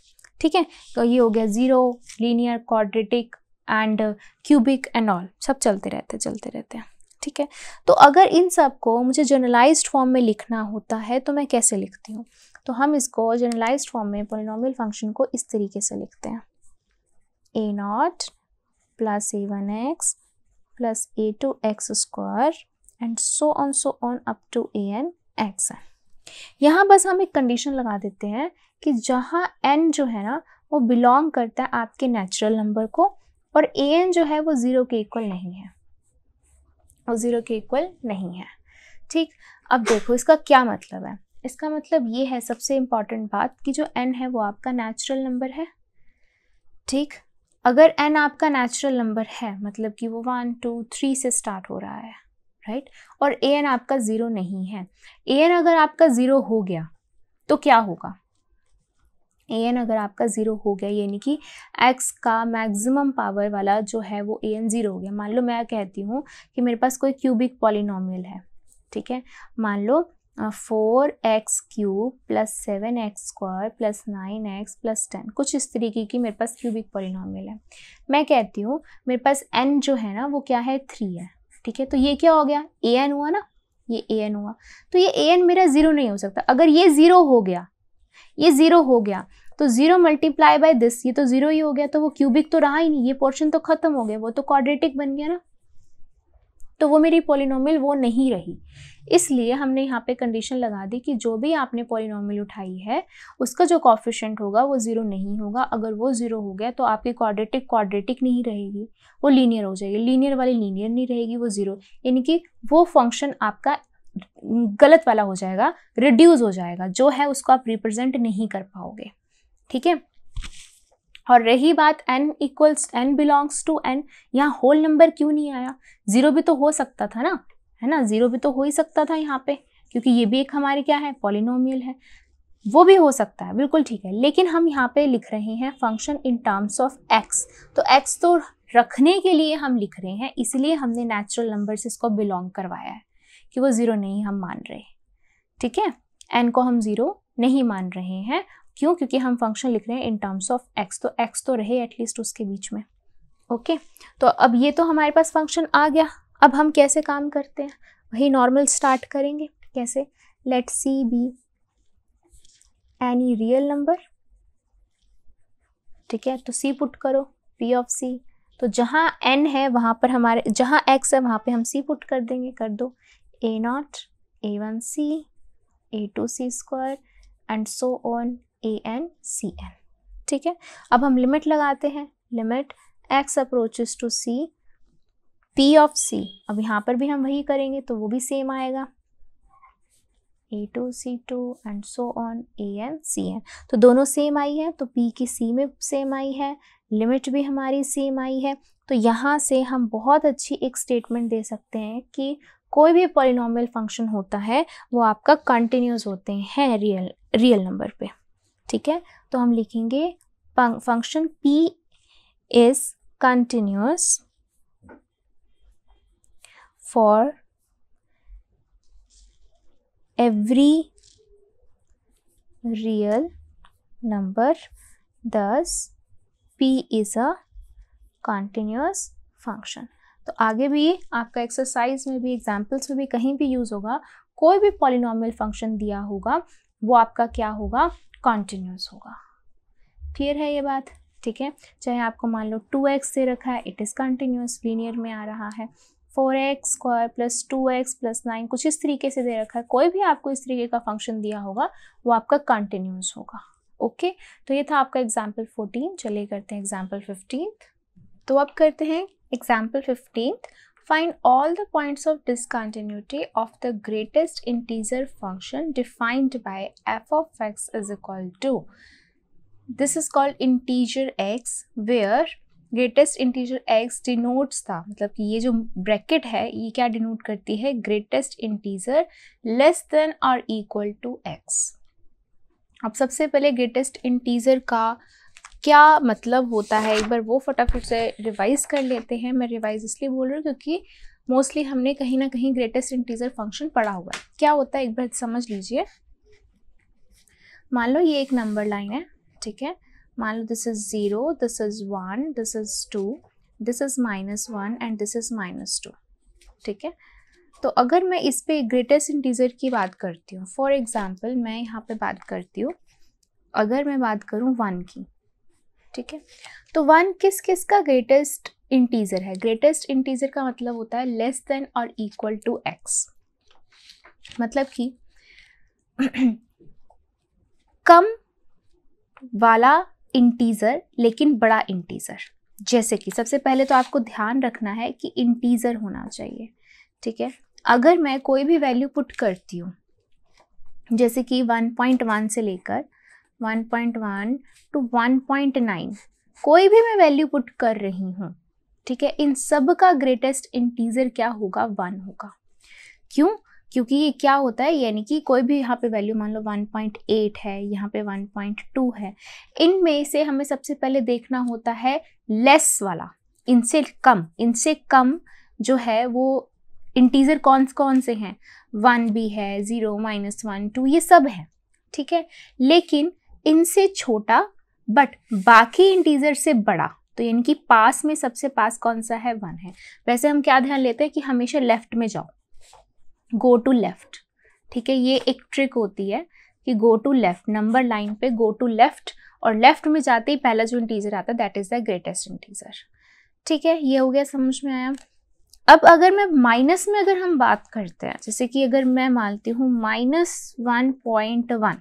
ठीक है तो ये हो गया zero linear quadratic and cubic and all सब चलते रहते चलते रहते हैं ठीक है तो अगर इन सब को मुझे जर्नलाइज्ड फॉर्म में लिखना होता है तो मैं कैसे लिखती हूँ तो हम इसको जर्नलाइज्ड फॉर्म में पोलिनोमियल फंक्शन को इस तरीके से लिखते हैं a naught plus a one x plus a two x square and so on so on up to a n x n यहाँ बस हम एक कंडीशन लगा देते हैं कि जहाँ एन जो है ना वो बिलोंग करता है आपके नेचुरल नंबर को और ए एन जो है वो ज़ीरो के इक्वल नहीं है वो ज़ीरो के इक्वल नहीं है ठीक अब देखो इसका क्या मतलब है इसका मतलब ये है सबसे इम्पॉर्टेंट बात कि जो एन है वो आपका नेचुरल नंबर है ठीक अगर एन आपका नेचुरल नंबर है मतलब कि वो वन टू थ्री से स्टार्ट हो रहा है राइट और ए एन आपका ज़ीरो नहीं है ए एन अगर आपका ज़ीरो हो गया तो क्या होगा ए एन अगर आपका ज़ीरो हो गया यानी कि एक्स का मैक्सिमम पावर वाला जो है वो ए एन ज़ीरो हो गया मान लो मैं कहती हूँ कि मेरे पास कोई क्यूबिक पॉलिनॉमियल है ठीक है मान लो four x cube plus seven x square plus nine x plus ten कुछ इस तरीके की मेरे पास क्यूबिक पॉलिनॉमियल है मैं कहती हूँ मेरे पास एन जो है ना वो क्या है थ्री है ठीक है तो ये क्या हो गया ए एन हुआ ना ये ए एन हुआ तो ये ए एन मेरा ज़ीरो नहीं हो सकता अगर ये ज़ीरो हो गया ये ज़ीरो हो गया तो जीरो मल्टीप्लाई बाय दिस ये तो जीरो ही हो गया तो वो क्यूबिक तो रहा ही नहीं ये पोर्शन तो खत्म हो गया वो तो क्वाड्रेटिक बन गया ना तो वो मेरी पोलिनोमियल वो नहीं रही इसलिए हमने यहाँ पे कंडीशन लगा दी कि जो भी आपने पॉलिनॉमिल उठाई है उसका जो कॉफिशेंट होगा वो ज़ीरो नहीं होगा अगर वो ज़ीरो हो गया तो आपकी क्वाड्रेटिक क्वाड्रेटिक नहीं रहेगी वो लीनियर हो जाएगी लीनियर वाली लीनियर नहीं रहेगी वो ज़ीरो यानी कि वो फंक्शन आपका गलत वाला हो जाएगा रिड्यूज़ हो जाएगा जो है उसको आप रिप्रेजेंट नहीं कर पाओगे ठीक है और रही बात n equals n belongs to n यहाँ होल नंबर क्यों नहीं आया ज़ीरो भी तो हो सकता था ना है ना ज़ीरो भी तो हो ही सकता था यहाँ पे क्योंकि ये भी एक हमारे क्या है पॉलिनोमियल है वो भी हो सकता है बिल्कुल ठीक है लेकिन हम यहाँ पे लिख रहे हैं function in terms of x तो एक्स तो रखने के लिए हम लिख रहे हैं इसलिए हमने नेचुरल नंबर से इसको बिलोंग करवाया है कि वो ज़ीरो नहीं हम मान रहे ठीक है एन को हम ज़ीरो नहीं मान रहे हैं क्यों क्योंकि हम फंक्शन लिख रहे हैं इन टर्म्स ऑफ एक्स तो एक्स तो रहे एटलीस्ट उसके बीच में ओके okay? तो अब ये तो हमारे पास फंक्शन आ गया अब हम कैसे काम करते हैं वही नॉर्मल स्टार्ट करेंगे कैसे let C be any real number ठीक है तो सी पुट करो पी ऑफ सी तो जहाँ एन है वहाँ पर हमारे जहाँ एक्स है वहाँ पे हम सी पुट कर देंगे कर दो a naught a one c a two c square and so on a n c n ठीक है अब हम लिमिट लगाते हैं limit x approaches to c p of c अब यहाँ पर भी हम वही करेंगे तो वो भी सेम आएगा a two c two and so on a n c n तो दोनों सेम तो आई है तो पी की सी में सेम आई है लिमिट भी हमारी सेम आई है तो यहाँ से हम बहुत अच्छी एक स्टेटमेंट दे सकते हैं कि कोई भी पॉलिनॉमियल फंक्शन होता है वो आपका कंटिन्यूस होते हैं रियल रियल नंबर पे ठीक है तो हम लिखेंगे function p is continuous for every real number thus p is a continuous function तो आगे भी आपका एक्सरसाइज में भी एग्जाम्पल्स में भी कहीं भी यूज़ होगा कोई भी पॉलिनॉमियल फंक्शन दिया होगा वो आपका क्या होगा कॉन्टिन्यूस होगा क्लियर है ये बात ठीक है चाहे आपको मान लो टू एक्स से रखा है इट इज़ कंटिन्यूस लीनियर में आ रहा है four x square plus two x plus nine कुछ इस तरीके से दे रखा है कोई भी आपको इस तरीके का फंक्शन दिया होगा वो आपका कंटिन्यूस होगा ओके okay? तो ये था आपका एग्जाम्पल फोर्टीन चलिए करते हैं एग्जाम्पल फिफ्टीन तो अब करते हैं example fifteen find all the points of discontinuity of the greatest integer function defined by F of x is equal to this is called integer x where greatest integer x denotes था मतलब कि ये जो bracket है ये क्या denote करती है ग्रेटेस्ट इंटीजर लेस देन और इक्वल टू एक्स अब सबसे पहले ग्रेटेस्ट इंटीजर का क्या मतलब होता है एक बार वो फटाफट से रिवाइज कर लेते हैं मैं रिवाइज इसलिए बोल रही हूँ क्योंकि मोस्टली हमने कहीं ना कहीं ग्रेटेस्ट इंटीजर फंक्शन पढ़ा हुआ है क्या होता है एक बार समझ लीजिए मान लो ये एक नंबर लाइन है ठीक है मान लो this is zero this is one this is two this is minus one and this is minus two ठीक है तो अगर मैं इस पर ग्रेटेस्ट इंटीजर की बात करती हूँ फॉर एग्ज़ाम्पल मैं यहाँ पे बात करती हूँ अगर मैं बात करूँ वन की ठीक है तो वन किस किस का ग्रेटेस्ट इंटीजर है ग्रेटेस्ट इंटीजर का मतलब होता है लेस देन और इक्वल टू एक्स मतलब कि कम वाला इंटीजर लेकिन बड़ा इंटीजर जैसे कि सबसे पहले तो आपको ध्यान रखना है कि इंटीजर होना चाहिए ठीक है अगर मैं कोई भी वैल्यू पुट करती हूँ जैसे कि 1.1 से लेकर 1.1 टू 1.9 कोई भी मैं वैल्यू पुट कर रही हूँ ठीक है इन सब का ग्रेटेस्ट इंटीजर क्या होगा वन होगा क्यों क्योंकि ये क्या होता है यानी कि कोई भी यहाँ पे वैल्यू मान लो 1.8 है यहाँ पे 1.2 है इनमें से हमें सबसे पहले देखना होता है लेस वाला इनसे कम इनसे कम जो है वो इंटीजर कौन कौन से हैं वन भी है ज़ीरो माइनस वन टू ये सब है ठीक है लेकिन इनसे छोटा बट बाकी इंटीजर से बड़ा तो यानी कि पास में सबसे पास कौन सा है वन है वैसे हम क्या ध्यान लेते हैं कि हमेशा लेफ्ट में जाओ गो टू लेफ़्ट ठीक है ये एक ट्रिक होती है कि go to left number line पे गो टू लेफ़्ट और लेफ़्ट में जाते ही पहला जो इंटीजर आता है that is the greatest integer ठीक है ये हो गया समझ में आया अब अगर मैं माइनस में अगर हम बात करते हैं जैसे कि अगर मैं मानती हूँ माइनस वन पॉइंट वन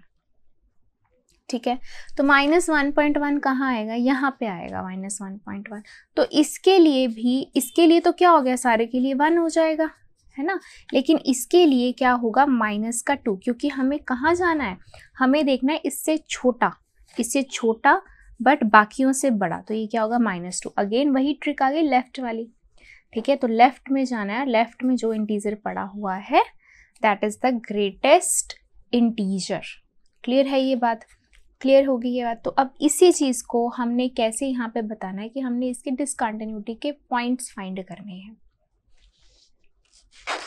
ठीक है तो माइनस वन पॉइंट वन कहाँ आएगा यहाँ पे आएगा माइनस वन पॉइंट वन तो इसके लिए भी इसके लिए तो क्या हो गया सारे के लिए वन हो जाएगा है ना लेकिन इसके लिए क्या होगा माइनस का टू क्योंकि हमें कहाँ जाना है हमें देखना है इससे छोटा इससे छोटा बट बाकियों से बड़ा तो ये क्या होगा माइनस टू अगेन वही ट्रिक आ गई लेफ्ट वाली ठीक है तो लेफ्ट में जाना है लेफ्ट में जो इंटीजर पड़ा हुआ है that is the greatest integer clear है ये बात क्लियर होगी ये बात तो अब इसी चीज़ को हमने कैसे यहाँ पे बताना है कि हमने इसके डिसकंटिन्यूटी के पॉइंट्स फाइंड करने हैं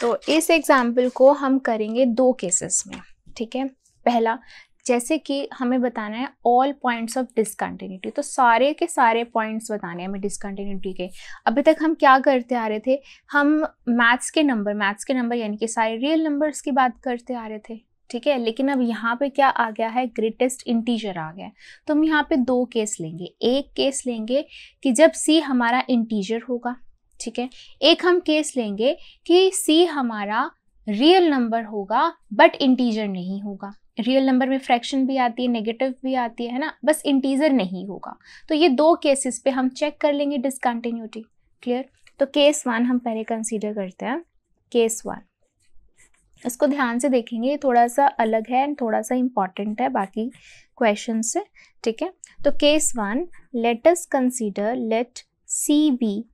तो इस एग्जाम्पल को हम करेंगे दो केसेस में ठीक है पहला जैसे कि हमें बताना है ऑल पॉइंट्स ऑफ डिसकन्टीन्यूटी तो सारे के सारे पॉइंट्स बताने हैं हमें डिसकंटिन्यूटी के अभी तक हम क्या करते आ रहे थे हम मैथ्स के नंबर मैथ्स के नंबर यानी कि सारे रियल नंबर्स की बात करते आ रहे थे ठीक है लेकिन अब यहाँ पे क्या आ गया है ग्रेटेस्ट इंटीजर आ गया तो हम यहाँ पे दो केस लेंगे एक केस लेंगे कि जब सी हमारा इंटीजर होगा ठीक है एक हम केस लेंगे कि सी हमारा रियल नंबर होगा बट इंटीजर नहीं होगा रियल नंबर में फ्रैक्शन भी आती है नेगेटिव भी आती है ना बस इंटीजर नहीं होगा तो ये दो केसेस पे हम चेक कर लेंगे डिसकंटिन्यूटी क्लियर तो केस वन हम पहले कंसीडर करते हैं केस वन इसको ध्यान से देखेंगे थोड़ा सा अलग है एंड थोड़ा सा इम्पॉर्टेंट है बाकी क्वेश्चन से ठीक है तो case one let us consider let C be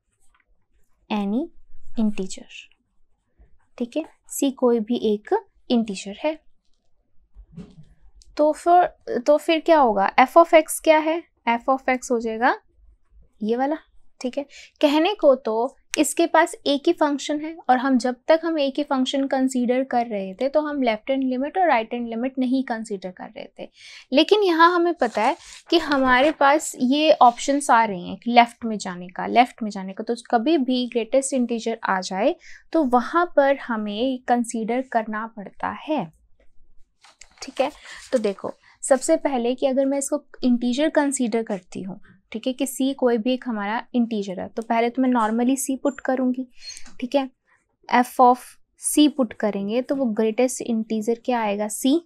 any integer ठीक है सी कोई भी एक इंटीजर है तो फिर तो फिर क्या होगा एफ ऑफ एक्स क्या है एफ ऑफ एक्स हो जाएगा ये वाला ठीक है कहने को तो इसके पास एक ही फंक्शन है और हम जब तक हम एक ही फंक्शन कंसीडर कर रहे थे तो हम लेफ्ट हैंड लिमिट और राइट हैंड लिमिट नहीं कंसीडर कर रहे थे लेकिन यहाँ हमें पता है कि हमारे पास ये ऑप्शंस आ रहे हैं लेफ़्ट में जाने का लेफ़्ट में जाने का तो कभी भी ग्रेटेस्ट इंटीजर आ जाए तो वहाँ पर हमें कंसीडर करना पड़ता है ठीक है तो देखो सबसे पहले कि अगर मैं इसको इंटीजर कंसीडर करती हूँ ठीक है कि सी कोई भी एक हमारा इंटीजर है तो पहले तो मैं नॉर्मली सी पुट करूँगी ठीक है एफ ऑफ सी पुट करेंगे तो वो ग्रेटेस्ट इंटीजर क्या आएगा सी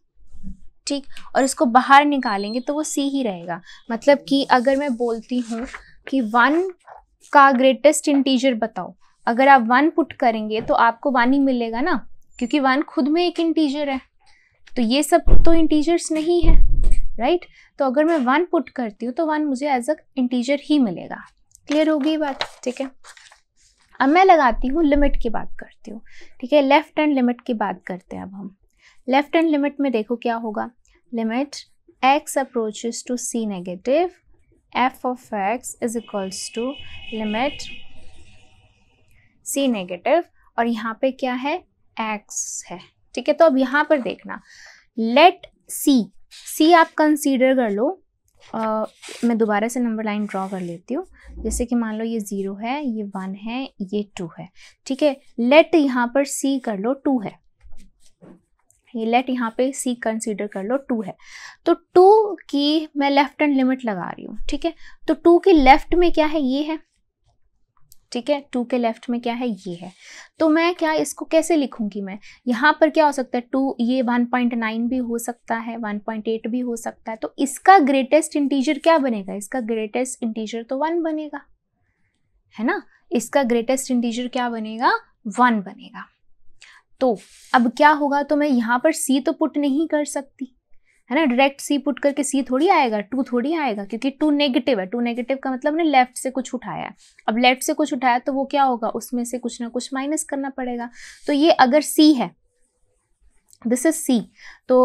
ठीक और इसको बाहर निकालेंगे तो वो सी ही रहेगा मतलब कि अगर मैं बोलती हूँ कि वन का ग्रेटेस्ट इंटीजर बताओ अगर आप वन पुट करेंगे तो आपको वन ही मिलेगा ना क्योंकि वन खुद में एक इंटीजर है तो ये सब तो इंटीजर्स नहीं है राइट right? तो अगर मैं वन पुट करती हूँ तो वन मुझे एज अ इंटीजर ही मिलेगा क्लियर होगी बात ठीक है अब मैं लगाती हूँ लिमिट की बात करती हूँ ठीक है लेफ्ट एंड लिमिट की बात करते हैं अब हम लेफ्ट एंड लिमिट में देखो क्या होगा limit x approaches to C negative F of x is equals to limit c negative और यहाँ पे क्या है एक्स है ठीक है तो अब यहाँ पर देखना लेट सी सी आप कंसीडर कर लो आ, मैं दोबारा से नंबर लाइन ड्रॉ कर लेती हूँ जैसे कि मान लो ये ज़ीरो है ये वन है ये टू है ठीक है लेट यहाँ पर सी कर लो टू है ये लेट यहाँ पे सी कंसीडर कर लो टू है तो टू की मैं लेफ्ट हैंड लिमिट लगा रही हूँ ठीक है तो टू की लेफ्ट में क्या है ये है ठीक है टू के लेफ्ट में क्या है ये है तो मैं क्या इसको कैसे लिखूंगी मैं यहाँ पर क्या हो सकता है टू ये वन पॉइंट नाइन भी हो सकता है वन पॉइंट एट भी हो सकता है तो इसका ग्रेटेस्ट इंटीजर क्या बनेगा इसका ग्रेटेस्ट इंटीजर तो वन बनेगा है ना इसका ग्रेटेस्ट इंटीजर क्या बनेगा वन बनेगा तो अब क्या होगा तो मैं यहाँ पर सी तो पुट नहीं कर सकती है ना डायरेक्ट सी पुट करके सी थोड़ी आएगा टू थोड़ी आएगा क्योंकि टू नेगेटिव है टू नेगेटिव का मतलब ने लेफ्ट से कुछ उठाया अब लेफ्ट से कुछ उठाया तो वो क्या होगा उसमें से कुछ ना कुछ माइनस करना पड़ेगा तो ये अगर सी है दिस इज सी तो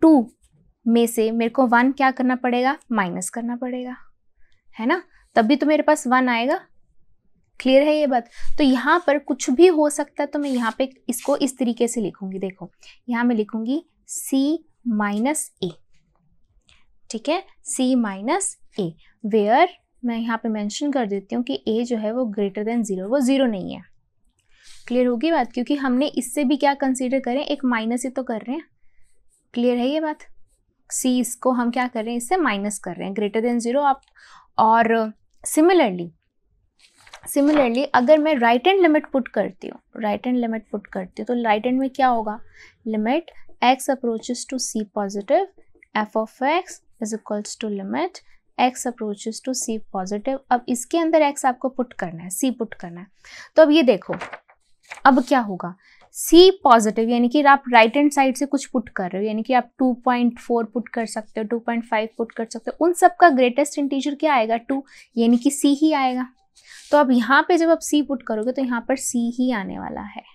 टू में से मेरे को वन क्या करना पड़ेगा माइनस करना पड़ेगा है ना तभी तो मेरे पास वन आएगा क्लियर है ये बात तो यहाँ पर कुछ भी हो सकता है तो मैं यहाँ पे इसको इस तरीके से लिखूंगी देखो यहाँ मैं लिखूंगी सी माइनस ए ठीक है सी माइनस ए वेयर मैं यहाँ पे मेंशन कर देती हूँ कि ए जो है वो ग्रेटर देन ज़ीरो वो ज़ीरो नहीं है क्लियर होगी बात क्योंकि हमने इससे भी क्या कंसीडर करें एक माइनस ही तो कर रहे हैं क्लियर है ये बात सी इसको हम क्या कर रहे हैं इससे माइनस कर रहे हैं ग्रेटर देन ज़ीरो आप और सिमिलरली सिमिलरली अगर मैं राइट एंड लिमिट पुट करती हूँ राइट एंड लिमिट पुट करती हूँ तो राइट एंड में क्या होगा limit x approaches to c positive f of x is equals to limit x approaches to c positive अब इसके अंदर x आपको पुट करना है c पुट करना है तो अब ये देखो अब क्या होगा c पॉजिटिव यानी कि आप राइट हैंड साइड से कुछ पुट कर रहे हो यानी कि आप 2.4 पुट कर सकते हो 2.5 पुट कर सकते हो उन सब का ग्रेटेस्ट इंटीजर क्या आएगा 2 यानी कि c ही आएगा तो अब यहाँ पे जब आप c पुट करोगे तो यहाँ पर c ही आने वाला है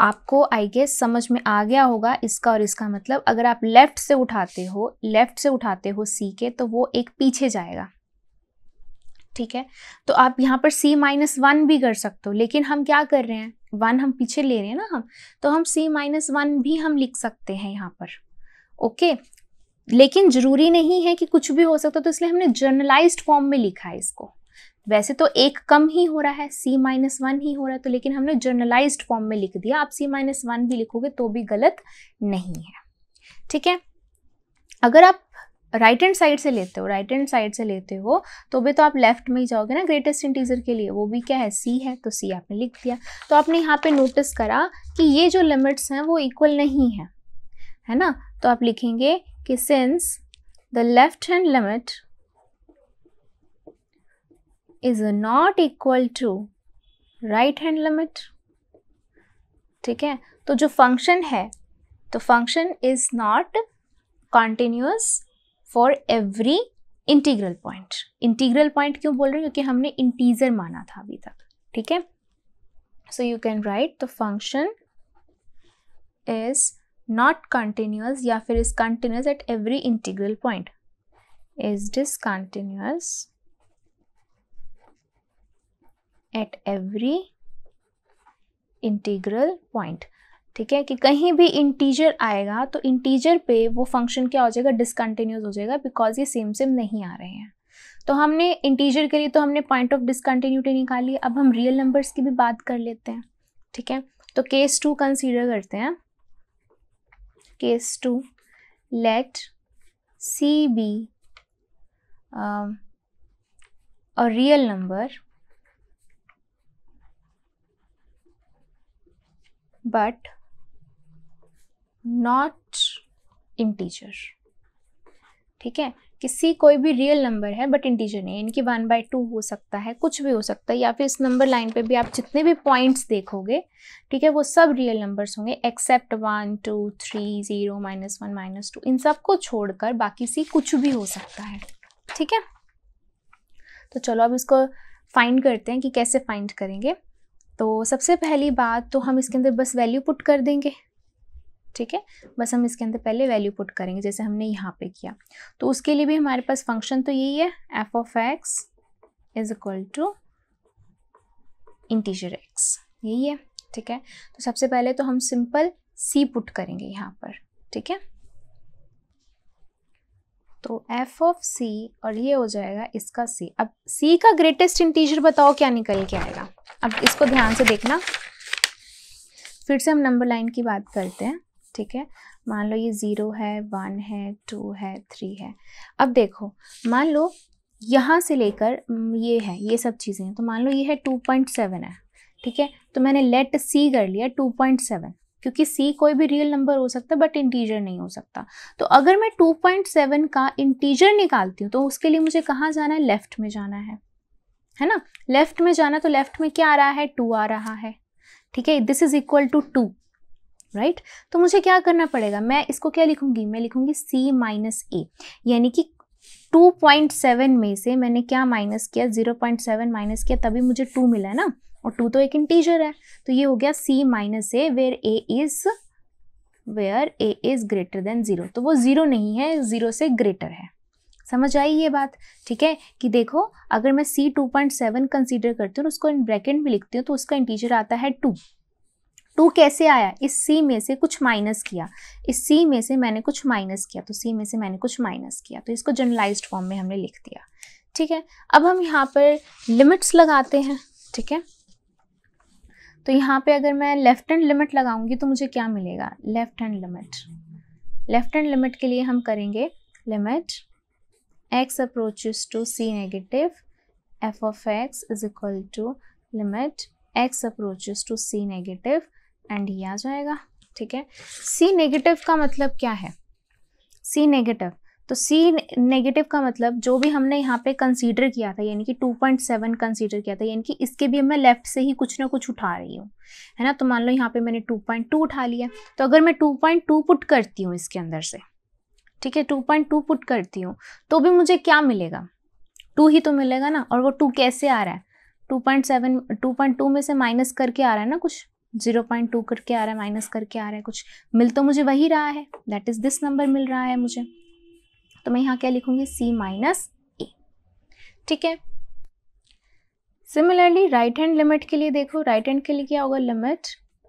आपको आई गेस समझ में आ गया होगा इसका और इसका मतलब अगर आप लेफ्ट से उठाते हो लेफ्ट से उठाते हो सी के तो वो एक पीछे जाएगा ठीक है तो आप यहाँ पर सी माइनस वन भी कर सकते हो लेकिन हम क्या कर रहे हैं वन हम पीछे ले रहे हैं ना हम तो हम सी माइनस वन भी हम लिख सकते हैं यहाँ पर ओके लेकिन ज़रूरी नहीं है कि कुछ भी हो सकता तो इसलिए हमने जर्नलाइज्ड फॉर्म में लिखा है इसको वैसे तो एक कम ही हो रहा है सी माइनस वन ही हो रहा है तो लेकिन हमने जर्नलाइज फॉर्म में लिख दिया आप सी माइनस वन भी लिखोगे तो भी गलत नहीं है ठीक है अगर आप राइट हैंड साइड से लेते हो राइट हैंड साइड से लेते हो तो भी तो आप लेफ्ट में ही जाओगे ना ग्रेटेस्ट इंटीजर के लिए वो भी क्या है सी है तो सी आपने लिख दिया तो आपने यहाँ पे नोटिस करा कि ये जो लिमिट्स हैं वो इक्वल नहीं है है ना तो आप लिखेंगे कि since the left hand limit is not equal to right hand limit ठीक है तो जो फंक्शन है तो function is not continuous for every integral point integral point क्यों बोल रहे हैं क्योंकि हमने इंटीजर माना था अभी तक ठीक है so you can write the function is not continuous या फिर is continuous at every integral point is discontinuous at every integral point ठीक है कि कहीं भी इंटीजर आएगा तो इंटीजर पे वो फंक्शन क्या हो जाएगा डिसकंटिन्यूस हो जाएगा बिकॉज ये सेम सेम नहीं आ रहे हैं तो हमने इंटीजर के लिए तो हमने पॉइंट ऑफ डिसकंटिन्यूटी निकाली अब हम रियल नंबर्स की भी बात कर लेते हैं ठीक है तो केस टू कंसीडर करते हैं case two let C be a real number but not integer ठीक है किसी कोई भी रियल नंबर है बट इंटीजर नहीं इनकी वन बाई टू हो सकता है कुछ भी हो सकता है या फिर इस नंबर लाइन पे भी आप जितने भी पॉइंट्स देखोगे ठीक है वो सब रियल नंबर्स होंगे except one two three zero minus one minus two इन सब को छोड़कर बाकी सी कुछ भी हो सकता है ठीक है तो चलो अब इसको फाइंड करते हैं कि कैसे फाइंड करेंगे तो सबसे पहली बात तो हम इसके अंदर बस वैल्यू पुट कर देंगे ठीक है बस हम इसके अंदर पहले वैल्यू पुट करेंगे जैसे हमने यहाँ पे किया तो उसके लिए भी हमारे पास फंक्शन तो यही है F of x is equal to integer x यही है ठीक है तो सबसे पहले तो हम सिंपल सी पुट करेंगे यहाँ पर ठीक है तो एफ ऑफ सी और ये हो जाएगा इसका सी अब सी का ग्रेटेस्ट इंटीजर बताओ क्या निकल के आएगा अब इसको ध्यान से देखना फिर से हम नंबर लाइन की बात करते हैं ठीक है मान लो ये ज़ीरो है वन है टू है थ्री है अब देखो मान लो यहाँ से लेकर ये है ये सब चीज़ें हैं तो मान लो ये है टू पॉइंट सेवन है ठीक है तो मैंने लेट सी कर लिया टू पॉइंट सेवन क्योंकि c कोई भी रियल नंबर हो सकता है बट इंटीजर नहीं हो सकता तो अगर मैं 2.7 का इंटीजर निकालती हूँ तो उसके लिए मुझे कहाँ जाना है लेफ्ट में जाना है है ना लेफ्ट में जाना तो लेफ्ट में क्या आ रहा है टू आ रहा है ठीक है this is equal to two right तो मुझे क्या करना पड़ेगा मैं इसको क्या लिखूंगी मैं लिखूंगी सी माइनस ए यानी कि 2.7 में से मैंने क्या माइनस किया 0.7 माइनस किया तभी मुझे 2 मिला है ना और टू तो एक इंटीजर है तो ये हो गया c minus a where a is where a is greater than zero तो वो ज़ीरो नहीं है ज़ीरो से ग्रेटर है समझ आई ये बात ठीक है कि देखो अगर मैं c two point seven consider करती हूँ उसको इन ब्रैकेट में लिखती हूँ तो उसका इंटीजर आता है टू टू कैसे आया इस सी में से कुछ माइनस किया इस सी में से मैंने कुछ माइनस किया तो सी में से मैंने कुछ माइनस किया तो इसको जनरलाइज्ड फॉर्म में हमने लिख दिया ठीक है अब हम यहाँ पर लिमिट्स लगाते हैं ठीक है तो यहाँ पे अगर मैं लेफ्ट हैंड लिमिट लगाऊंगी तो मुझे क्या मिलेगा left hand limit left hand limit के लिए हम करेंगे limit x approach to C negative F of x is equal to limit x approaches to C negative and ये आ जाएगा ठीक है सी नेगेटिव का मतलब क्या है सी नेगेटिव तो सी नेगेटिव का मतलब जो भी हमने यहाँ पे कंसीडर किया था यानी कि 2.7 कंसीडर किया था यानी कि इसके भी मैं लेफ़्ट से ही कुछ ना कुछ उठा रही हूँ है ना तो मान लो यहाँ पे मैंने 2.2 उठा लिया तो अगर मैं 2.2 पुट करती हूँ इसके अंदर से ठीक है 2.2 पुट करती हूँ तो भी मुझे क्या मिलेगा टू ही तो मिलेगा ना और वो टू कैसे आ रहा है टू पॉइंट में से माइनस करके आ रहा है ना कुछ 0.2 करके आ रहा है माइनस करके आ रहा है कुछ मिल तो मुझे वही रहा है दैट इज़ दिस नंबर मिल रहा है मुझे तो मैं यहाँ क्या लिखूंगी सी माइनस ए ठीक है सिमिलरली राइट हैंड लिमिट के लिए देखो राइट हैंड के लिए क्या होगा limit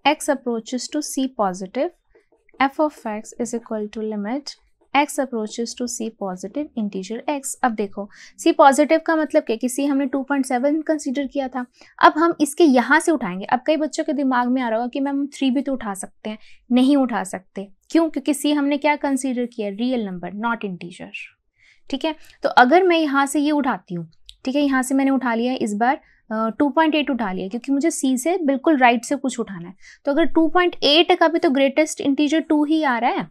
x approaches to c positive f of x is equal to limit x approaches to c positive integer x अब देखो c पॉजिटिव का मतलब क्या कि c हमने 2.7 पॉइंट कंसिडर किया था अब हम इसके यहाँ से उठाएंगे अब कई बच्चों के दिमाग में आ रहा होगा कि मैम हम थ्री भी तो उठा सकते हैं नहीं उठा सकते क्यों क्योंकि सी हमने क्या कंसीडर किया रियल नंबर नॉट इंटीजर ठीक है तो अगर मैं यहाँ से ये उठाती हूँ ठीक है यहाँ से मैंने उठा लिया इस बार टू पॉइंट एट उठा लिया क्योंकि मुझे सी से बिल्कुल राइट right से कुछ उठाना है तो अगर टू पॉइंट एट का भी तो ग्रेटेस्ट इंटीजर टू ही आ रहा है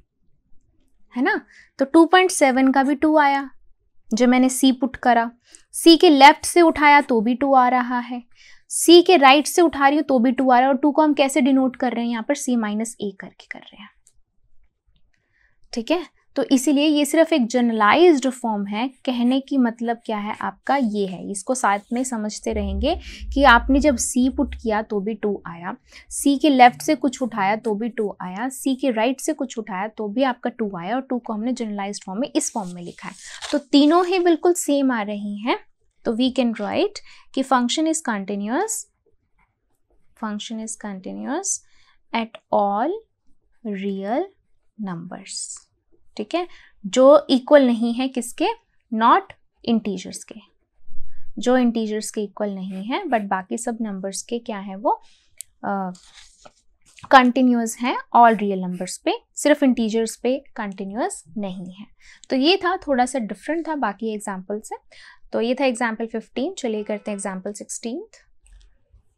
है ना तो टू पॉइंट सेवन का भी टू आया जो मैंने सी पुट करा सी के लेफ्ट से उठाया तो भी टू आ रहा है सी के राइट right से उठा रही हूँ तो भी टू आ रहा है और टू को हम कैसे डिनोट कर रहे हैं यहाँ पर सी माइनस ए करके कर रहे हैं ठीक है तो इसीलिए ये सिर्फ एक जर्नलाइज्ड फॉर्म है कहने की मतलब क्या है आपका ये है इसको साथ में समझते रहेंगे कि आपने जब सी पुट किया तो भी टू आया सी के लेफ्ट से कुछ उठाया तो भी टू आया सी के राइट से कुछ उठाया तो भी आपका टू आया और टू को हमने जर्नलाइज फॉर्म में इस फॉर्म में लिखा है तो तीनों ही बिल्कुल सेम आ रही हैं तो वी कैन राइट कि function is continuous function is continuous at all real numbers ठीक है जो इक्वल नहीं है किसके नॉट इंटीजर्स के जो इंटीजर्स के इक्वल नहीं है बट बाकी सब नंबर्स के क्या है वो कंटिन्यूस हैं ऑल रियल नंबर्स पे सिर्फ इंटीजर्स पे कंटिन्यूस नहीं है तो ये था थोड़ा सा डिफरेंट था बाकी एग्जाम्पल से तो ये था एग्जाम्पल 15 चलिए करते हैं एग्जाम्पल सिक्सटीन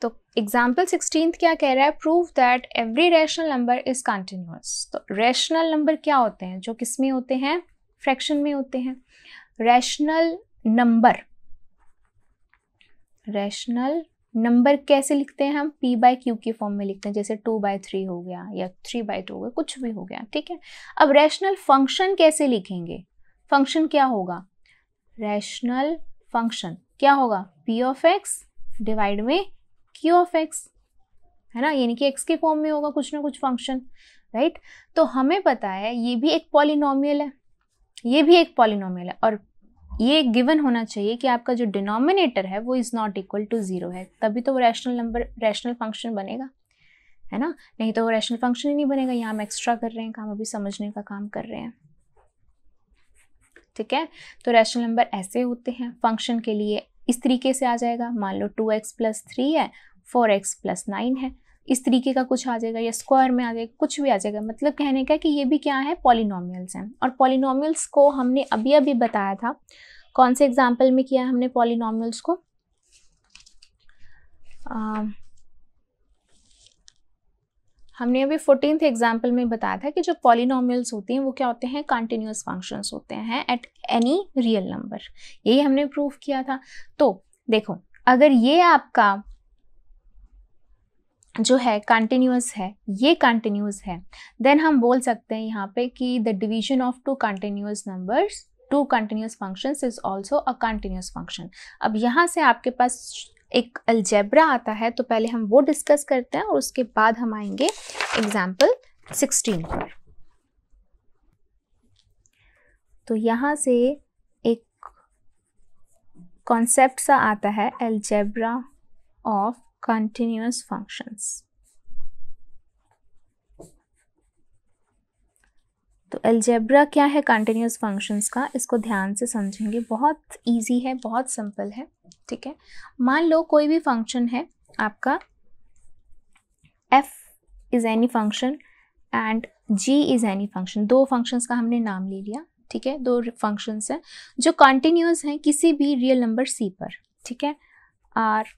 तो एग्जाम्पल सिक्सटीन क्या कह रहा है prove that every rational number is continuous तो रेशनल नंबर क्या होते हैं जो किस में होते हैं फ्रैक्शन में होते हैं रेशनल नंबर रेशनल नंबर कैसे लिखते हैं हम p बाय क्यू के फॉर्म में लिखते हैं जैसे टू बाय थ्री हो गया या थ्री बाय टू हो गया कुछ भी हो गया ठीक है अब रैशनल फंक्शन कैसे लिखेंगे फंक्शन क्या होगा रैशनल फंक्शन क्या होगा पी ऑफ एक्स डिवाइड में क्यू ऑफ एक्स है ना यानी कि एक्स के फॉर्म में होगा कुछ ना कुछ फंक्शन राइट तो हमें पता है ये भी एक पॉलिनोमियल है ये भी एक पॉलिनोमियल है और ये गिवन होना चाहिए कि आपका जो डिनोमिनेटर है वो is not equal to zero है तभी तो वो रैशनल नंबर रैशनल फंक्शन बनेगा है ना नहीं तो वो रैशनल फंक्शन ही नहीं बनेगा यहाँ हम एक्स्ट्रा कर रहे हैं काम अभी समझने का काम कर रहे हैं ठीक है तो रैशनल नंबर ऐसे होते हैं फंक्शन के लिए इस तरीके से आ जाएगा मान लो टू एक्स प्लस थ्री है फोर एक्स प्लस नाइन है इस तरीके का कुछ आ जाएगा या स्क्वायर में आ जाएगा कुछ भी आ जाएगा मतलब कहने का कि ये भी क्या है पॉलिनोमियल्स हैं और पॉलिनोमियल्स को हमने अभी अभी बताया था कौन से एग्जाम्पल में किया है हमने पॉलिनोमियल्स को आ, हमने अभी फोर्टीनथ एग्जाम्पल में बताया था कि जो पॉलिनोमियल्स होते हैं वो क्या होते हैं कंटिन्यूस फंक्शंस होते हैं एट एनी रियल नंबर यही हमने प्रूव किया था तो देखो अगर ये आपका जो है कंटिन्यूस है ये कंटिन्यूस है देन हम बोल सकते हैं यहाँ पे कि the division of two continuous numbers two continuous function is also a continuous function अब यहाँ से आपके पास एक अल्जेब्रा आता है तो पहले हम वो डिस्कस करते हैं और उसके बाद हम आएंगे एग्जाम्पल सिक्सटीन पर तो यहाँ से एक कॉन्सेप्ट सा आता है एल्जेब्रा ऑफ continuous functions तो एल्जेब्रा क्या है कंटिन्यूस फंक्शंस का इसको ध्यान से समझेंगे बहुत इजी है बहुत सिंपल है ठीक है मान लो कोई भी फंक्शन है आपका f is any function and g is any function दो फंक्शंस का हमने नाम ले लिया ठीक है दो फंक्शंस हैं जो कंटिन्यूस हैं किसी भी रियल नंबर सी पर ठीक है are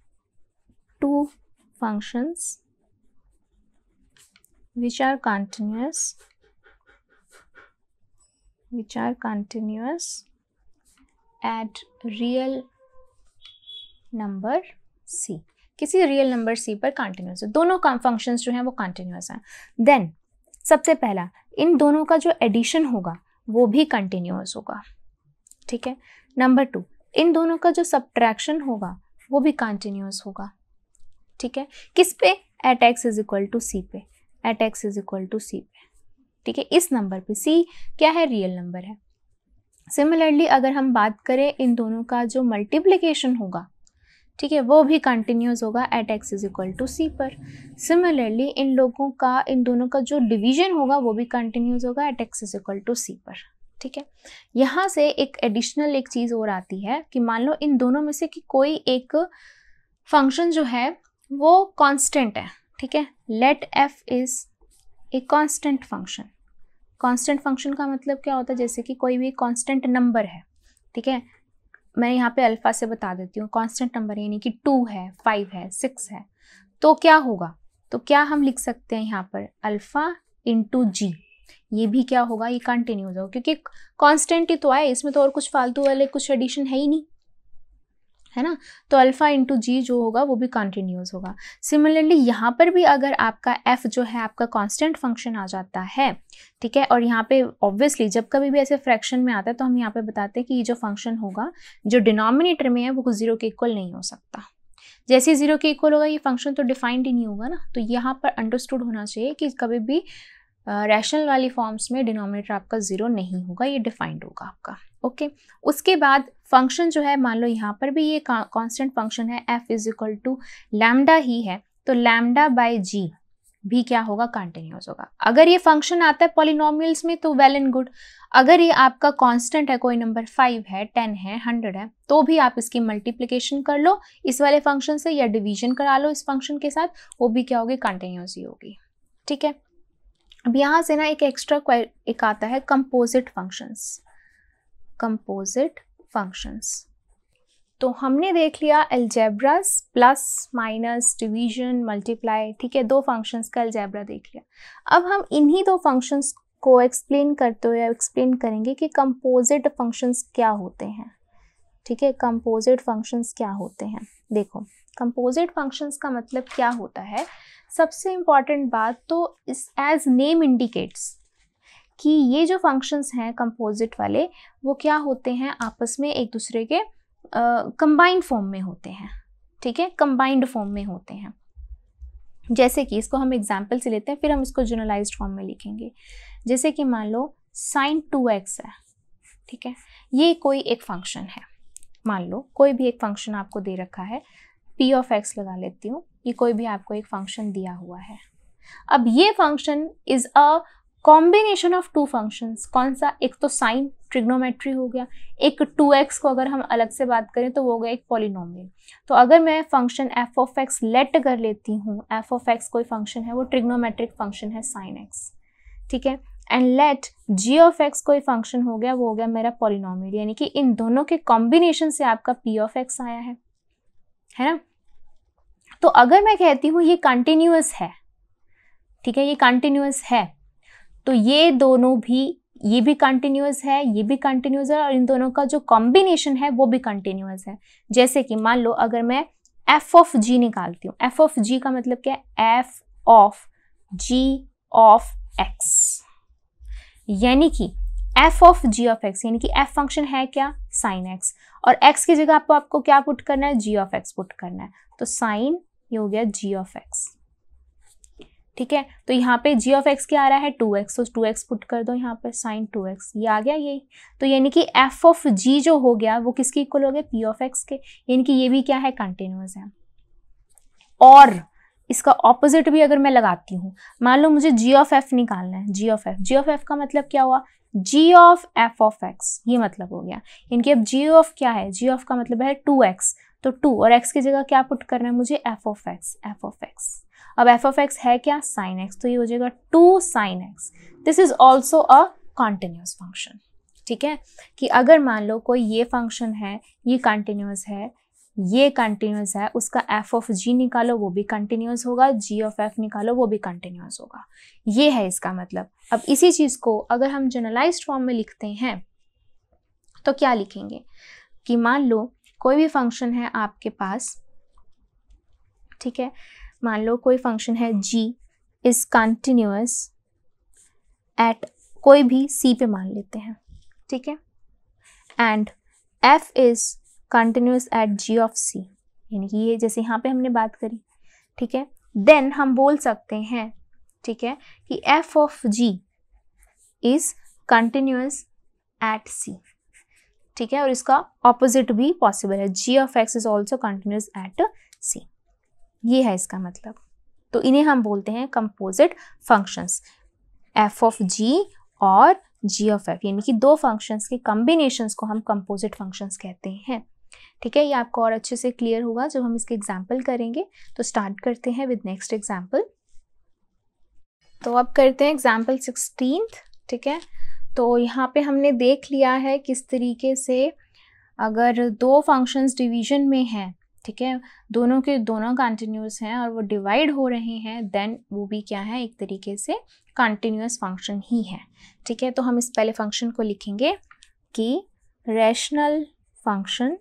two functions which are continuous which are continuous at real number c किसी रियल नंबर सी पर कंटिन्यूस है दोनों फंक्शंस जो हैं वो कंटिन्यूस हैं देन सबसे पहला इन दोनों का जो एडिशन होगा वो भी कंटिन्यूस होगा ठीक है नंबर टू इन दोनों का जो सब्ट्रैक्शन होगा वो भी कंटिन्यूस होगा ठीक है किस पे at x is equal to सी पे at x is equal to सी पे ठीक है इस नंबर पे सी क्या है रियल नंबर है सिमिलरली अगर हम बात करें इन दोनों का जो मल्टीप्लीकेशन होगा ठीक है वो भी कंटिन्यूस होगा at x is equal to सी पर सिमिलरली इन लोगों का इन दोनों का जो डिवीजन होगा वो भी कंटिन्यूस होगा at x is equal to सी पर ठीक है यहाँ से एक एडिशनल एक चीज़ और आती है कि मान लो इन दोनों में से कि कोई एक फंक्शन जो है वो कांस्टेंट है ठीक है let f is a constant function constant function का मतलब क्या होता है जैसे कि कोई भी कांस्टेंट नंबर है ठीक है मैं यहाँ पे अल्फ़ा से बता देती हूँ कांस्टेंट नंबर यानी कि टू है फाइव है सिक्स है तो क्या होगा तो क्या हम लिख सकते हैं यहाँ पर अल्फ़ा इंटू जी ये भी क्या होगा ये कंटिन्यूज होगा क्योंकि कांस्टेंट ही तो आए इसमें तो और कुछ फालतू वाले कुछ एडिशन है ही नहीं है ना तो अल्फ़ा इंटू जी जो होगा वो भी कंटिन्यूस होगा सिमिलरली यहाँ पर भी अगर आपका एफ जो है आपका कांस्टेंट फंक्शन आ जाता है ठीक है और यहाँ पे ऑब्वियसली जब कभी भी ऐसे फ्रैक्शन में आता है तो हम यहाँ पे बताते हैं कि ये जो फंक्शन होगा जो डिनोमिनेटर में है वो जीरो के इक्वल नहीं हो सकता जैसे जीरो के इक्वल होगा ये फंक्शन तो डिफाइंड ही नहीं होगा ना तो यहाँ पर अंडरस्टूड होना चाहिए कि कभी भी रैशनल वाली फॉर्म्स में डिनोमिनेटर आपका ज़ीरो नहीं होगा ये डिफाइंड होगा आपका ओके उसके बाद फंक्शन जो है मान लो यहाँ पर भी ये कांस्टेंट फंक्शन है f is equal to lambda ही है तो लैमडा बाय जी भी क्या होगा कंटिन्यूस होगा अगर ये फंक्शन आता है पॉलिनोमियल्स में तो वेल एंड गुड अगर ये आपका कांस्टेंट है कोई नंबर फाइव है टेन है हंड्रेड है तो भी आप इसकी मल्टीप्लिकेशन कर लो इस वाले फंक्शन से या डिवीजन करा लो इस फंक्शन के साथ वो भी क्या होगी कंटिन्यूस ही होगी ठीक है अब यहाँ से ना एक एक्स्ट्रा एक आता है कंपोजिट फंक्शंस कंपोजिट फंक्शंस तो हमने देख लिया algebras plus minus division multiply ठीक है दो फंक्शंस का एल्जेब्रा देख लिया अब हम इन्हीं दो फंक्शंस को एक्सप्लेन करते हुए एक्सप्लेन करेंगे कि कंपोजिट फंक्शंस क्या होते हैं ठीक है कंपोजिट फंक्शंस क्या होते हैं देखो कंपोजिट फंक्शंस का मतलब क्या होता है सबसे इम्पॉर्टेंट बात तो इस एज नेम इंडिकेट्स कि ये जो फंक्शंस हैं कंपोजिट वाले वो क्या होते हैं आपस में एक दूसरे के कंबाइंड फॉर्म में होते हैं ठीक है कंबाइंड फॉर्म में होते हैं जैसे कि इसको हम एग्जाम्पल से लेते हैं फिर हम इसको जर्नलाइज फॉर्म में लिखेंगे जैसे कि मान लो साइन टू एक्स है ठीक है ये कोई एक फंक्शन है मान लो कोई भी एक फंक्शन आपको दे रखा है पी ऑफ एक्स लगा लेती हूँ ये कोई भी आपको एक फंक्शन दिया हुआ है अब ये function is a combination of two functions कौन सा एक तो साइन ट्रिग्नोमेट्री हो गया एक टू एक्स को अगर हम अलग से बात करें तो वो हो गया एक पॉलिनोमियल तो अगर मैं function F of x let कर लेती हूँ एफ ऑफ एक्स कोई फंक्शन है वो ट्रिग्नोमेट्रिक फंक्शन है साइन एक्स ठीक है and let g of x कोई फंक्शन हो गया वो हो गया मेरा पॉलिनोमियल यानी कि इन दोनों के कॉम्बिनेशन से आपका पी ऑफ एक्स आया है है ना तो अगर मैं कहती हूँ ये कंटिन्यूस है ठीक है ये कंटिन्यूस है तो ये दोनों भी ये भी कंटिन्यूस है ये भी कंटिन्यूस है और इन दोनों का जो कॉम्बिनेशन है वो भी कंटिन्यूस है जैसे कि मान लो अगर मैं एफ ऑफ जी निकालती हूँ एफ ऑफ जी का मतलब क्या है F of g of x यानी कि f of g of x यानी कि एफ फंक्शन है क्या साइन एक्स और एक्स की जगह आपको आपको क्या पुट करना है जी ऑफ एक्स पुट करना है तो साइन ये हो गया जी ऑफ एक्स ठीक है तो यहाँ पे जी ऑफ एक्स क्या आ रहा है टू एक्स तो एक्स पुट कर दो यहाँ पे साइन टू एक्स ये आ गया यही तो यानी कि एफ ऑफ जी जो हो गया वो किसके इक्वल हो गया पी ऑफ एक्स के यानी कि ये भी क्या है कंटिन्यूस है और इसका ऑपोजिट भी अगर मैं लगाती हूँ मान लो मुझे जी ऑफ एफ निकालना है g of f g of f का मतलब क्या हुआ g of f of x ये मतलब हो गया यानी कि अब जी ऑफ क्या है जी ऑफ का मतलब है टू एक्स तो टू और एक्स की जगह क्या पुट करना है मुझे f of x f of x अब एफ ऑफ एक्स है क्या साइन एक्स तो ये हो जाएगा two sine x this is also a continuous function ठीक है कि अगर मान लो कोई ये फंक्शन है ये कंटिन्यूस है ये कंटिन्यूस है उसका एफ ऑफ जी निकालो वो भी कंटिन्यूस होगा जी ऑफ एफ निकालो वो भी कंटिन्यूस होगा ये है इसका मतलब अब इसी चीज़ को अगर हम जनरलाइज फॉर्म में लिखते हैं तो क्या लिखेंगे कि मान लो कोई भी फंक्शन है आपके पास ठीक है मान लो कोई फंक्शन है जी इज़ कंटिन्यूस एट कोई भी सी पे मान लेते हैं ठीक है and f is continuous at g of c यानी कि ये जैसे यहाँ पे हमने बात करी ठीक है देन हम बोल सकते हैं ठीक है कि f of g is continuous at c ठीक है और इसका ऑपोजिट भी पॉसिबल है g of x is also continuous at c ये है इसका मतलब तो इन्हें हम बोलते हैं composite functions f of g और जी ऑफ एफ यानी कि दो फंक्शंस के कम्बिनेशंस को हम कंपोजिट फंक्शंस कहते हैं ठीक है ये आपको और अच्छे से क्लियर होगा जब हम इसके एग्जाम्पल करेंगे तो स्टार्ट करते हैं विद नेक्स्ट एग्जाम्पल तो अब करते हैं एग्जाम्पल सिक्सटीन ठीक है तो यहाँ पे हमने देख लिया है किस तरीके से अगर दो फंक्शंस डिवीजन में हैं ठीक है दोनों के दोनों कंटिन्यूस हैं और वो डिवाइड हो रहे हैं देन वो भी क्या है एक तरीके से कंटिन्यूस फंक्शन ही है ठीक है तो हम इस पहले फंक्शन को लिखेंगे कि rational function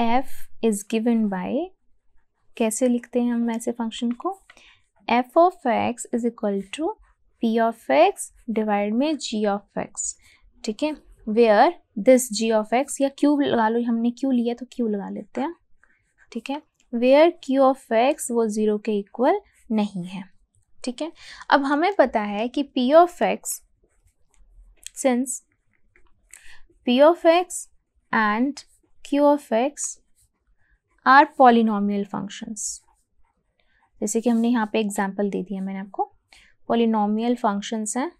F is given by कैसे लिखते हैं हम ऐसे फंक्शन को f of x is equal to p of x divide में जी ऑफ एक्स ठीक है where this g of x या क्यू लगा लो हमने क्यू लिया तो क्यू लगा लेते हैं ठीक है वेयर क्यू ऑफ एक्स वो ज़ीरो के इक्वल नहीं है ठीक है अब हमें पता है कि p of x since p of x and q of x are polynomial functions जैसे कि हमने यहाँ पे एग्जाम्पल दे दिया मैंने आपको पॉलिनॉमियल फंक्शंस हैं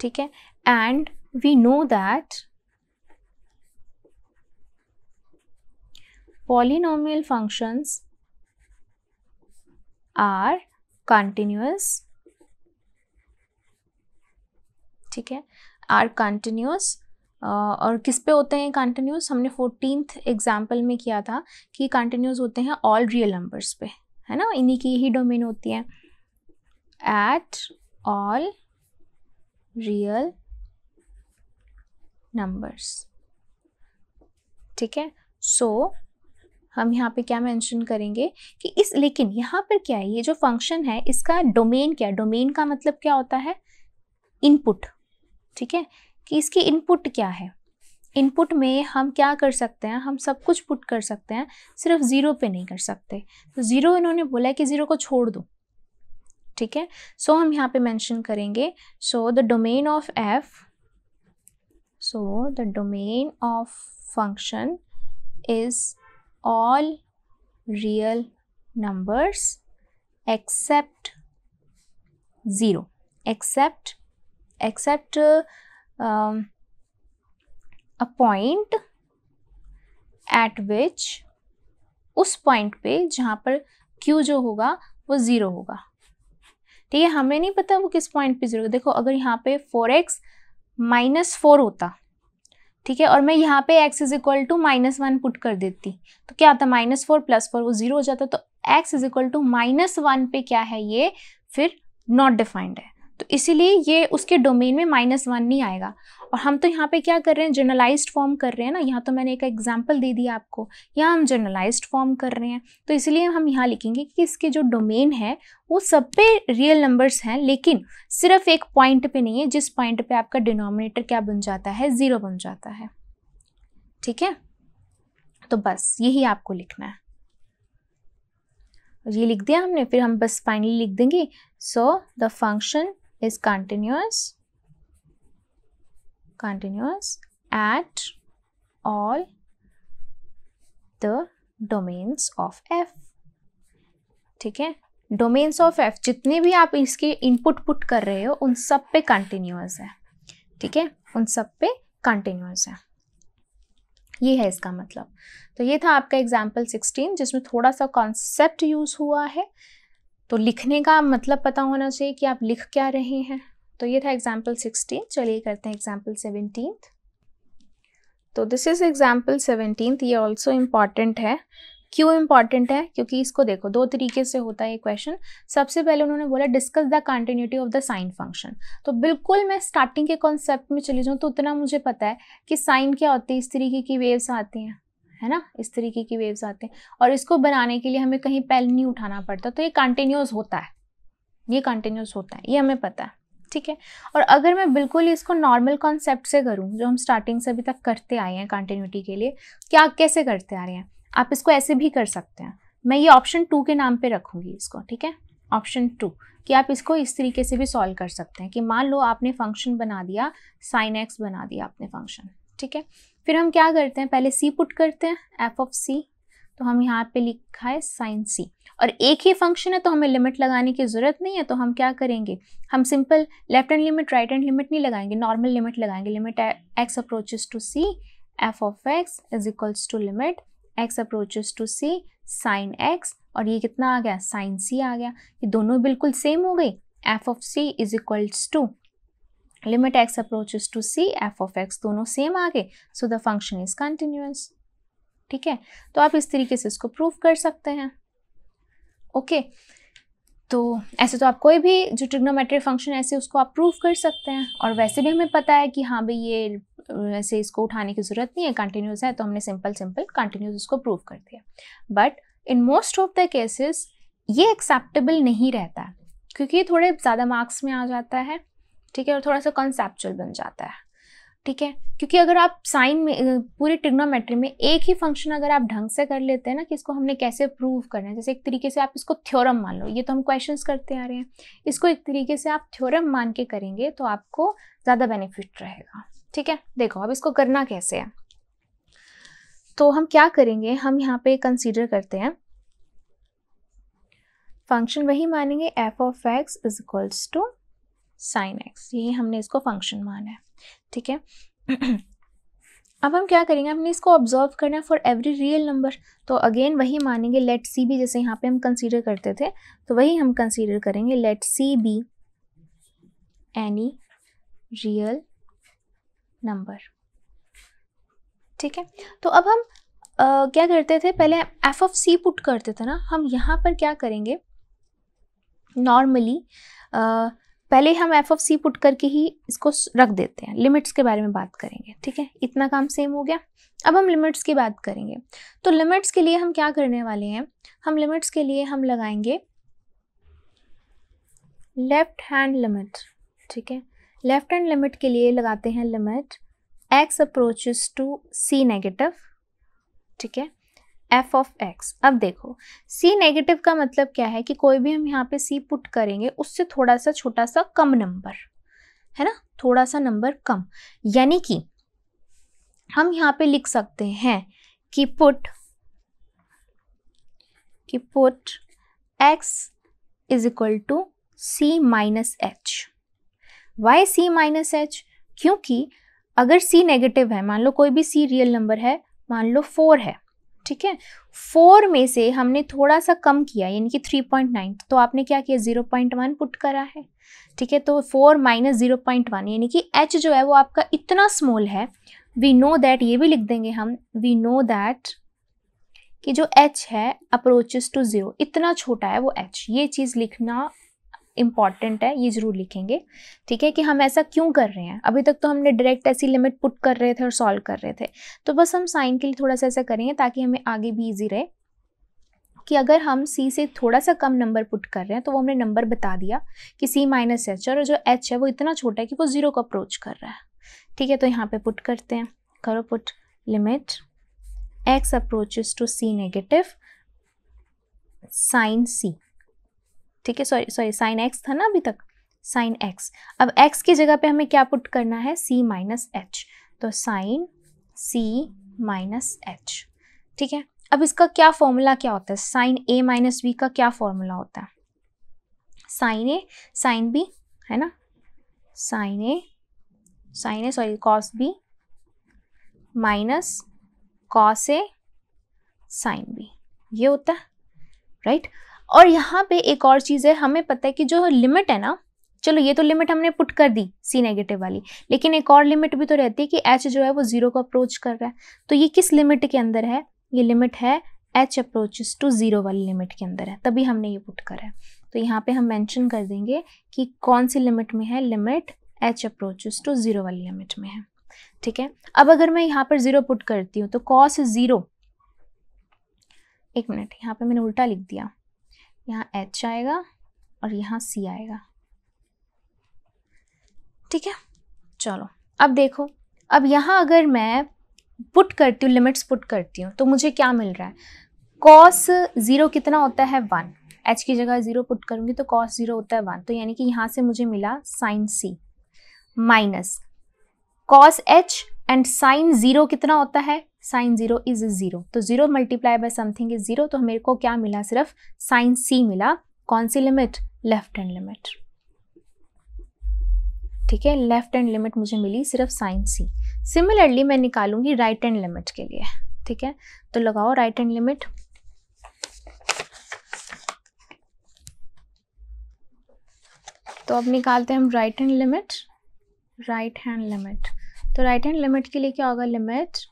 ठीक है and we know that polynomial functions are continuous ठीक है आर कंटिन्यूस uh, और किस पे होते हैं कंटिन्यूस हमने फोर्टीनथ एग्जाम्पल में किया था कि कंटिन्यूस होते हैं ऑल रियल नंबर्स पे है ना इन्हीं की ही डोमेन होती है एट ऑल रियल नंबर्स ठीक है सो so, हम यहाँ पे क्या मेंशन करेंगे कि इस लेकिन यहाँ पर क्या है ये जो फंक्शन है इसका डोमेन क्या डोमेन का मतलब क्या होता है इनपुट ठीक है कि इसकी इनपुट क्या है इनपुट में हम क्या कर सकते हैं हम सब कुछ पुट कर सकते हैं सिर्फ ज़ीरो पे नहीं कर सकते तो ज़ीरो इन्होंने बोला है कि ज़ीरो को छोड़ दो ठीक है सो so, हम यहाँ पे मेंशन करेंगे so the domain of f So the domain of function is all real numbers except 0 except except uh, um, a point at which उस पॉइंट पे जहाँ पर q जो होगा वो ज़ीरो होगा ठीक है हमें नहीं पता वो किस पॉइंट पे ज़ीरो देखो अगर यहाँ पे 4x माइनस फोर होता ठीक है और मैं यहाँ पे x is equal to minus one put कर देती तो क्या आता माइनस फोर प्लस फोर वो जीरो हो जाता तो x is equal to minus one पे क्या है ये फिर नॉट डिफाइंड है तो इसीलिए ये उसके डोमेन में माइनस वन नहीं आएगा और हम तो यहाँ पे क्या कर रहे हैं जर्नलाइज फॉर्म कर रहे हैं ना यहाँ तो मैंने एक एग्जाम्पल दे दिया आपको यहाँ हम जर्नलाइज फॉर्म कर रहे हैं तो इसलिए हम यहाँ लिखेंगे कि इसके जो डोमेन है वो सब पे रियल नंबर्स हैं लेकिन सिर्फ एक पॉइंट पे नहीं है जिस पॉइंट पे आपका डिनोमिनेटर क्या बन जाता है ज़ीरो बन जाता है ठीक है तो बस यही आपको लिखना है ये लिख दिया हमने फिर हम बस फाइनली लिख देंगे so the function is continuous continuous at all the domains of f ठीक है डोमेन्स ऑफ एफ जितने भी आप इसके इनपुट पुट कर रहे हो उन सब पे कंटिन्यूस है ठीक है उन सब पे कंटिन्यूस है ये है इसका मतलब तो ये था आपका एग्जाम्पल सिक्सटीन जिसमें थोड़ा सा कॉन्सेप्ट यूज़ हुआ है तो लिखने का मतलब पता होना चाहिए कि आप लिख क्या रहे हैं तो ये था एग्जाम्पल सिक्सटीन चलिए करते हैं एग्जाम्पल सेवनटीन तो दिस इज़ एग्जाम्पल सेवनटीन ये ऑल्सो इम्पॉर्टेंट है क्यों इम्पॉर्टेंट है क्योंकि इसको देखो दो तरीके से होता है ये क्वेश्चन सबसे पहले उन्होंने बोला discuss the continuity of the sine function तो बिल्कुल मैं स्टार्टिंग के कॉन्सेप्ट में चली जाऊँ तो उतना मुझे पता है कि साइन क्या होती है इस तरीके की वेव्स आती हैं है ना इस तरीके की वेव्स आते हैं और इसको बनाने के लिए हमें कहीं पहले नहीं उठाना पड़ता तो ये कंटिन्यूस होता है ये कंटिन्यूस होता है ये हमें पता है ठीक है और अगर मैं बिल्कुल ही इसको नॉर्मल कॉन्सेप्ट से करूँ जो हम स्टार्टिंग से अभी तक करते आए हैं कंटिन्यूटी के लिए क्या कैसे करते आ रहे हैं आप इसको ऐसे भी कर सकते हैं मैं ये ऑप्शन टू के नाम पे रखूँगी इसको ठीक है ऑप्शन टू कि आप इसको इस तरीके से भी सॉल्व कर सकते हैं कि मान लो आपने फंक्शन बना दिया साइन एक्स बना दिया आपने फंक्शन ठीक है फिर हम क्या करते हैं पहले सी पुट करते हैं एफ ऑफ सी तो हम यहाँ पे लिखा है साइन सी और एक ही फंक्शन है तो हमें लिमिट लगाने की ज़रूरत नहीं है तो हम क्या करेंगे हम simple left hand limit right hand limit नहीं लगाएंगे नॉर्मल लिमिट लगाएंगे limit x approaches to C F of x is equals to limit x approaches to c sine x और ये कितना आ गया साइन सी आ गया ये दोनों बिल्कुल सेम हो गई f of C is equals to limit x approaches to C F of x दोनों सेम आ गए so the function is continuous ठीक है तो आप इस तरीके से इसको प्रूव कर सकते हैं ओके तो ऐसे तो आप कोई भी जो ट्रिग्नोमेट्रिक फंक्शन ऐसे उसको आप प्रूफ कर सकते हैं और वैसे भी हमें पता है कि हाँ भाई ये ऐसे इसको उठाने की ज़रूरत नहीं है कंटिन्यूस है तो हमने सिंपल सिंपल कंटिन्यूस उसको प्रूव कर दिया but in most of the cases ये एक्सेप्टेबल नहीं रहता क्योंकि ये थोड़े ज़्यादा मार्क्स में आ जाता है ठीक है और थोड़ा सा कॉन्सेप्चुअल बन जाता है ठीक है क्योंकि अगर आप साइन में पूरे ट्रिग्नोमेट्री में एक ही फंक्शन अगर आप ढंग से कर लेते हैं ना कि इसको हमने कैसे प्रूव करना है जैसे एक तरीके से आप इसको थ्योरम मान लो ये तो हम क्वेश्चंस करते आ रहे हैं इसको एक तरीके से आप थ्योरम मान के करेंगे तो आपको ज़्यादा बेनिफिट रहेगा ठीक है देखो अब इसको करना कैसे है तो हम क्या करेंगे हम यहाँ पे कंसिडर करते हैं फंक्शन वही मानेंगे f of x is equals to sine x यही हमने इसको फंक्शन माना है ठीक है अब हम क्या करेंगे हमने इसको ऑब्जर्व करना है फॉर एवरी रियल नंबर तो अगेन वही मानेंगे लेट सी बी जैसे यहाँ पे हम कंसीडर करते थे तो वही हम कंसीडर करेंगे let C be any real number ठीक है तो अब हम आ, क्या करते थे पहले एफ ऑफ सी पुट करते थे ना हम यहाँ पर क्या करेंगे नॉर्मली पहले हम एफ ऑफ सी पुट करके ही इसको रख देते हैं लिमिट्स के बारे में बात करेंगे ठीक है इतना काम सेम हो गया अब हम लिमिट्स की बात करेंगे तो लिमिट्स के लिए हम क्या करने वाले हैं हम लिमिट्स के लिए हम लगाएंगे लेफ्ट हैंड लिमिट ठीक है लेफ्ट हैंड लिमिट के लिए लगाते हैं limit x approaches to C negative ठीक है एफ ऑफ एक्स अब देखो सी नेगेटिव का मतलब क्या है कि कोई भी हम यहाँ पे सी पुट करेंगे उससे थोड़ा सा छोटा सा कम नंबर है ना थोड़ा सा नंबर कम यानी कि हम यहाँ पे लिख सकते हैं कि पुट कि put x is equal to c minus h why c minus h क्योंकि अगर सी नेगेटिव है मान लो कोई भी सी रियल नंबर है मान लो फोर है ठीक है फोर में से हमने थोड़ा सा कम किया यानी कि थ्री पॉइंट नाइन तो आपने क्या किया ज़ीरो पॉइंट वन पुट करा है ठीक है तो four minus zero point one यानी कि एच जो है वो आपका इतना स्मॉल है वी नो दैट ये भी लिख देंगे हम वी नो दैट कि जो एच है अप्रोचेस टू ज़ीरो इतना छोटा है वो एच ये चीज़ लिखना इम्पॉर्टेंट है ये ज़रूर लिखेंगे ठीक है कि हम ऐसा क्यों कर रहे हैं अभी तक तो हमने डायरेक्ट ऐसी लिमिट पुट कर रहे थे और सॉल्व कर रहे थे तो बस हम साइन के लिए थोड़ा सा ऐसा करेंगे ताकि हमें आगे भी ईजी रहे कि अगर हम सी से थोड़ा सा कम नंबर पुट कर रहे हैं तो वो हमने नंबर बता दिया कि सी माइनस एच और जो एच है वो इतना छोटा है कि वो ज़ीरो को अप्रोच कर रहा है ठीक है तो यहाँ पे पुट करते हैं करो put limit x approaches to C negative sine c ठीक है सॉरी सॉरी साइन एक्स था ना अभी तक साइन एक्स अब एक्स की जगह पे हमें क्या पुट करना है सी माइनस एच तो साइन सी माइनस एच ठीक है अब इसका क्या फॉर्मूला क्या होता है साइन ए माइनस बी का क्या फॉर्मूला होता है साइन ए साइन बी है ना sine A sine A sorry cos B minus cos A sine B ये होता है राइट right? और यहाँ पे एक और चीज़ है हमें पता है कि जो लिमिट है ना चलो ये तो लिमिट हमने पुट कर दी सी नेगेटिव वाली लेकिन एक और लिमिट भी तो रहती है कि एच जो है वो जीरो को अप्रोच कर रहा है तो ये किस लिमिट के अंदर है ये लिमिट है एच अप्रोचेस टू ज़ीरो वाली लिमिट के अंदर है तभी हमने ये पुट करा है तो यहाँ पे हम मेंशन कर देंगे कि कौन सी लिमिट में है limit h approaches to zero वाली लिमिट में है ठीक है अब अगर मैं यहाँ पर ज़ीरो पुट करती हूँ तो कॉस ज़ीरो एक मिनट यहाँ पे मैंने उल्टा लिख दिया यहाँ एच आएगा और यहाँ सी आएगा ठीक है चलो अब देखो अब यहाँ अगर मैं पुट करती हूँ लिमिट्स पुट करती हूँ तो मुझे क्या मिल रहा है कॉस ज़ीरो कितना होता है वन एच की जगह ज़ीरो पुट करूँगी तो कॉस ज़ीरो होता है वन तो यानी कि यहाँ से मुझे मिला sine c minus cos h and sine zero कितना होता है साइन जीरो इज जीरो तो zero multiply by something is zero तो हमें को क्या मिला सिर्फ साइन सी मिला कौन सी लिमिट लेफ्ट हैंड लिमिट ठीक है लेफ्ट हैंड लिमिट मुझे मिली सिर्फ साइन सी सिमिलरली मैं निकालूंगी राइट हैंड लिमिट के लिए ठीक है तो लगाओ राइट हैंड लिमिट तो अब निकालते हैं हम right hand limit right hand limit तो राइट हैंड लिमिट के लिए क्या होगा limit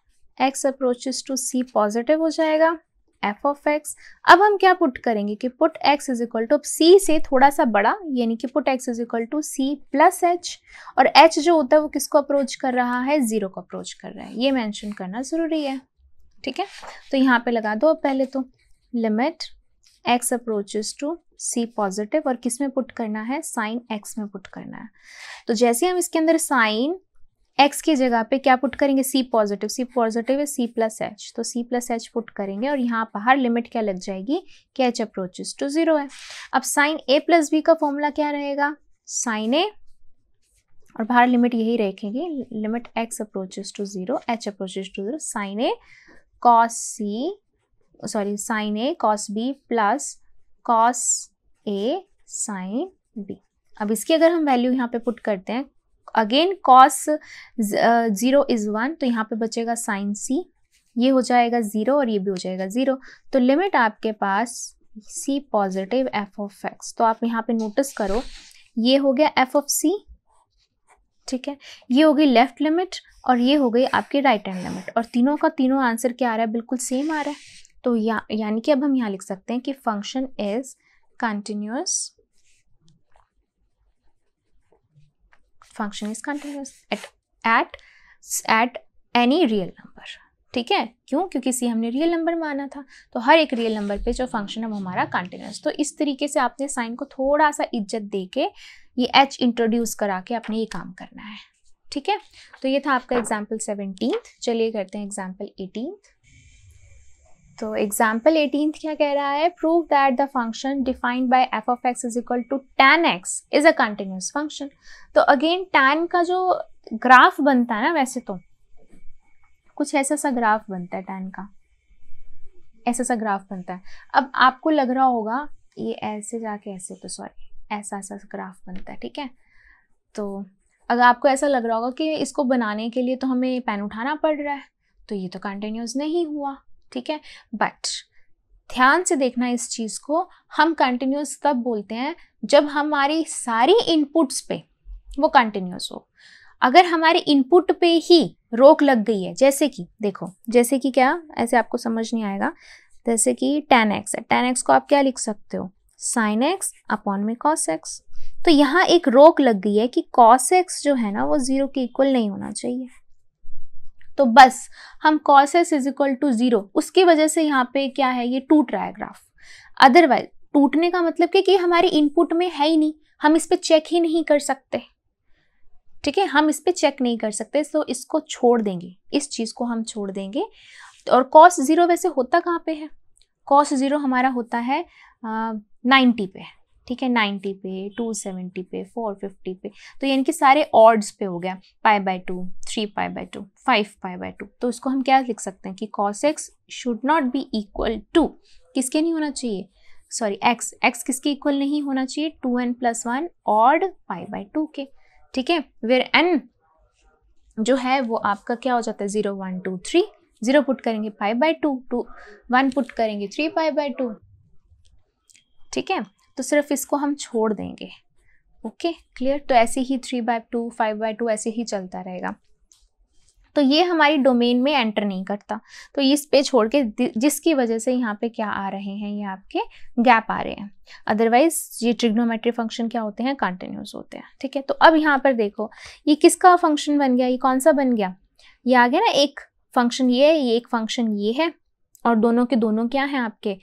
x approaches to C positive हो जाएगा एफ ऑफ एक्स अब हम क्या पुट करेंगे कि put x is equal to c से थोड़ा सा बड़ा यानी कि put x is equal to c plus h और एच जो होता है वो किसको अप्रोच कर रहा है जीरो को अप्रोच कर रहा है ये मैंशन करना ज़रूरी है ठीक है तो यहाँ पे लगा दो अब पहले तो limit x approaches to C positive और किस में पुट करना है साइन एक्स में पुट करना है तो जैसे हम इसके अंदर साइन एक्स की जगह पे क्या पुट करेंगे सी पॉजिटिव सी पॉजिटिव है सी प्लस एच तो सी प्लस एच पुट करेंगे और यहाँ बाहर लिमिट क्या लग जाएगी कि एच अप्रोचेस टू जीरो है अब साइन ए प्लस बी का फॉर्मूला क्या रहेगा साइन ए और बाहर लिमिट यही रखेंगे limit x approaches to zero h approaches to zero sine A cos C sorry sine A cos B plus cos A sine B अब इसकी अगर हम वैल्यू यहाँ पे पुट करते हैं again cos zero is one तो यहाँ पे बचेगा साइन सी ये हो जाएगा ज़ीरो और ये भी हो जाएगा ज़ीरो तो लिमिट आपके पास c positive F of x तो आप यहाँ पे नोटिस करो ये हो गया एफ ऑफ सी ठीक है ये हो गई लेफ्ट लिमिट और ये हो गई आपकी राइट हैंड लिमिट और तीनों का तीनों आंसर क्या आ रहा है बिल्कुल सेम आ रहा है तो या यानी कि अब हम यहाँ लिख सकते हैं कि function is continuous function is continuous at at at any real number ठीक है क्यों क्योंकि सी हमने रियल नंबर माना था तो हर एक रियल नंबर पे जो फंक्शन है वो हमारा कंटिन्यूस तो इस तरीके से आपने साइन को थोड़ा सा इज्जत दे के ये एच इंट्रोड्यूस करा के आपने ये काम करना है ठीक है तो ये था आपका एग्जाम्पल सेवनटीन चलिए करते हैं एग्जाम्पल एटीनथ तो एग्जाम्पल एटीन क्या कह रहा है prove that the function defined by f of x is equal to tan x is a continuous function तो अगेन टेन का जो ग्राफ बनता है ना वैसे तो कुछ ऐसा सा ग्राफ बनता है टेन का ऐसा सा ग्राफ बनता है अब आपको लग रहा होगा ये ऐसे जाके ऐसे तो सॉरी ऐसा ऐसा ग्राफ बनता है ठीक है तो अगर आपको ऐसा लग रहा होगा कि इसको बनाने के लिए तो हमें पेन उठाना पड़ रहा है तो ये तो कंटिन्यूस नहीं हुआ ठीक है बट ध्यान से देखना इस चीज़ को हम कंटिन्यूस तब बोलते हैं जब हमारी सारी इनपुट्स पे वो कंटिन्यूस हो अगर हमारे इनपुट पे ही रोक लग गई है जैसे कि देखो जैसे कि क्या ऐसे आपको समझ नहीं आएगा जैसे कि टेन एक्स है टेन एक्स को आप क्या लिख सकते हो साइन एक्स अपॉन में कॉस एक्स तो यहाँ एक रोक लग गई है कि कॉस एक्स जो है ना वो ज़ीरो के इक्वल नहीं होना चाहिए तो बस हम cos s is equal to zero उसकी वजह से यहाँ पे क्या है ये टूट रहा है ग्राफ अदरवाइज टूटने का मतलब क्या कि हमारे इनपुट में है ही नहीं हम इस पर चेक ही नहीं कर सकते ठीक है हम इस पर चेक नहीं कर सकते तो इसको छोड़ देंगे इस चीज़ को हम छोड़ देंगे और कॉस ज़ीरो वैसे होता कहाँ पे है कॉस ज़ीरो हमारा होता है नाइन्टी पे है ठीक है 90 पे 270 पे 450 पे तो यानी कि सारे ऑर्ड्स पे हो गया pi by two three pi by two five pi by two तो इसको हम क्या लिख सकते हैं कि cos x should not be equal to किसके नहीं होना चाहिए सॉरी एक्स एक्स किसके इक्वल नहीं होना चाहिए two n plus one odd pi by two के ठीक है वेर एन जो है वो आपका क्या हो जाता है zero one two three zero put करेंगे five by two two one put करेंगे थ्री फाइव बाय टू ठीक है तो सिर्फ इसको हम छोड़ देंगे ओके क्लियर तो ऐसे ही three by two five by two ऐसे ही चलता रहेगा तो ये हमारी डोमेन में एंटर नहीं करता तो इस पे छोड़ के जिसकी वजह से यहाँ पे क्या आ रहे हैं ये आपके गैप आ रहे हैं अदरवाइज ये ट्रिग्नोमेट्री फंक्शन क्या होते हैं कंटिन्यूस होते हैं ठीक है तो अब यहाँ पर देखो ये किसका फंक्शन बन गया ये कौन सा बन गया ये आ गया ना एक फंक्शन ये है ये एक फंक्शन ये है और दोनों के दोनों क्या हैं आपके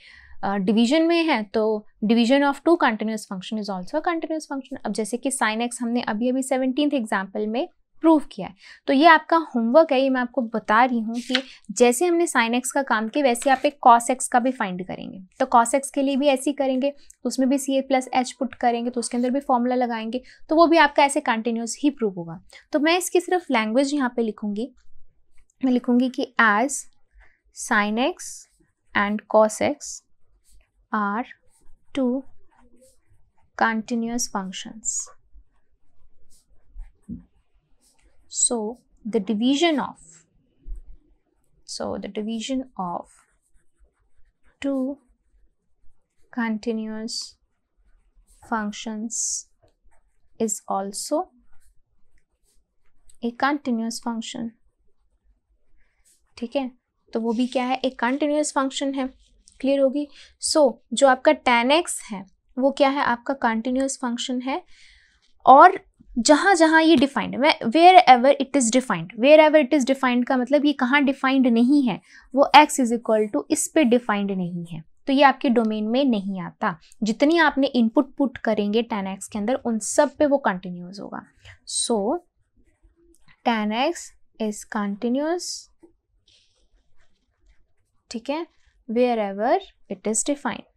डिवीजन में है तो division of two continuous function is also continuous function अब जैसे कि साइन एक्स हमने अभी अभी सेवनटीन एग्जाम्पल में प्रूव किया है तो ये आपका होमवर्क है ये मैं आपको बता रही हूँ कि जैसे हमने साइन एक्स का काम किया वैसे आप एक कॉस एक्स का भी फाइंड करेंगे तो कॉस एक्स के लिए भी ऐसे ही करेंगे तो उसमें भी c a plus h put करेंगे तो उसके अंदर भी फॉर्मूला लगाएंगे तो वो भी आपका ऐसे कंटिन्यूस ही प्रूव होगा तो मैं इसकी सिर्फ लैंग्वेज यहाँ पर लिखूँगी मैं लिखूँगी कि as sine x and cos x are to continuous functions. So, the division of, so the division of two continuous functions is also a continuous function. ठीक है तो वो भी क्या है एक कंटिन्यूस फंक्शन है क्लियर होगी सो so, जो आपका टेन एक्स है वो क्या है आपका कंटिन्यूस फंक्शन है और जहाँ जहाँ ये डिफाइंड है wherever it is defined wherever it is defined का मतलब ये कहाँ डिफाइंड नहीं है वो एक्स इज इक्वल टू इस पे डिफाइंड नहीं है तो ये आपके डोमेन में नहीं आता जितनी आपने इनपुट पुट करेंगे टेन एक्स के अंदर उन सब पे वो कंटिन्यूस होगा so tan x is continuous ठीक है wherever it is defined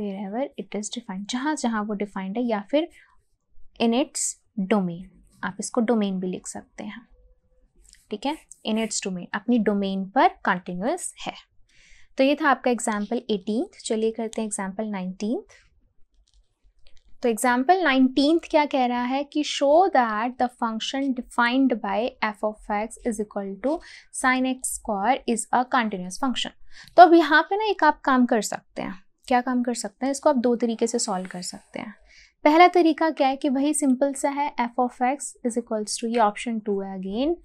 wherever it is defined जहां जहाँ वो defined है या फिर in its domain आप इसको domain भी लिख सकते हैं ठीक है इन इट्स डोमेन अपनी डोमेन पर कंटिन्यूस है तो ये था आपका एग्जाम्पल एटीन चलिए करते हैं एग्जाम्पल नाइनटीन तो एग्जाम्पल नाइनटीन क्या कह रहा है कि show that the function defined by f of x is equal to sine x square is a continuous function तो अब यहाँ पे ना एक आप काम कर सकते हैं क्या काम कर सकते हैं इसको आप दो तरीके से सॉल्व कर सकते हैं पहला तरीका क्या है कि वही सिंपल सा है F of x is equals to ये ऑप्शन टू है अगेन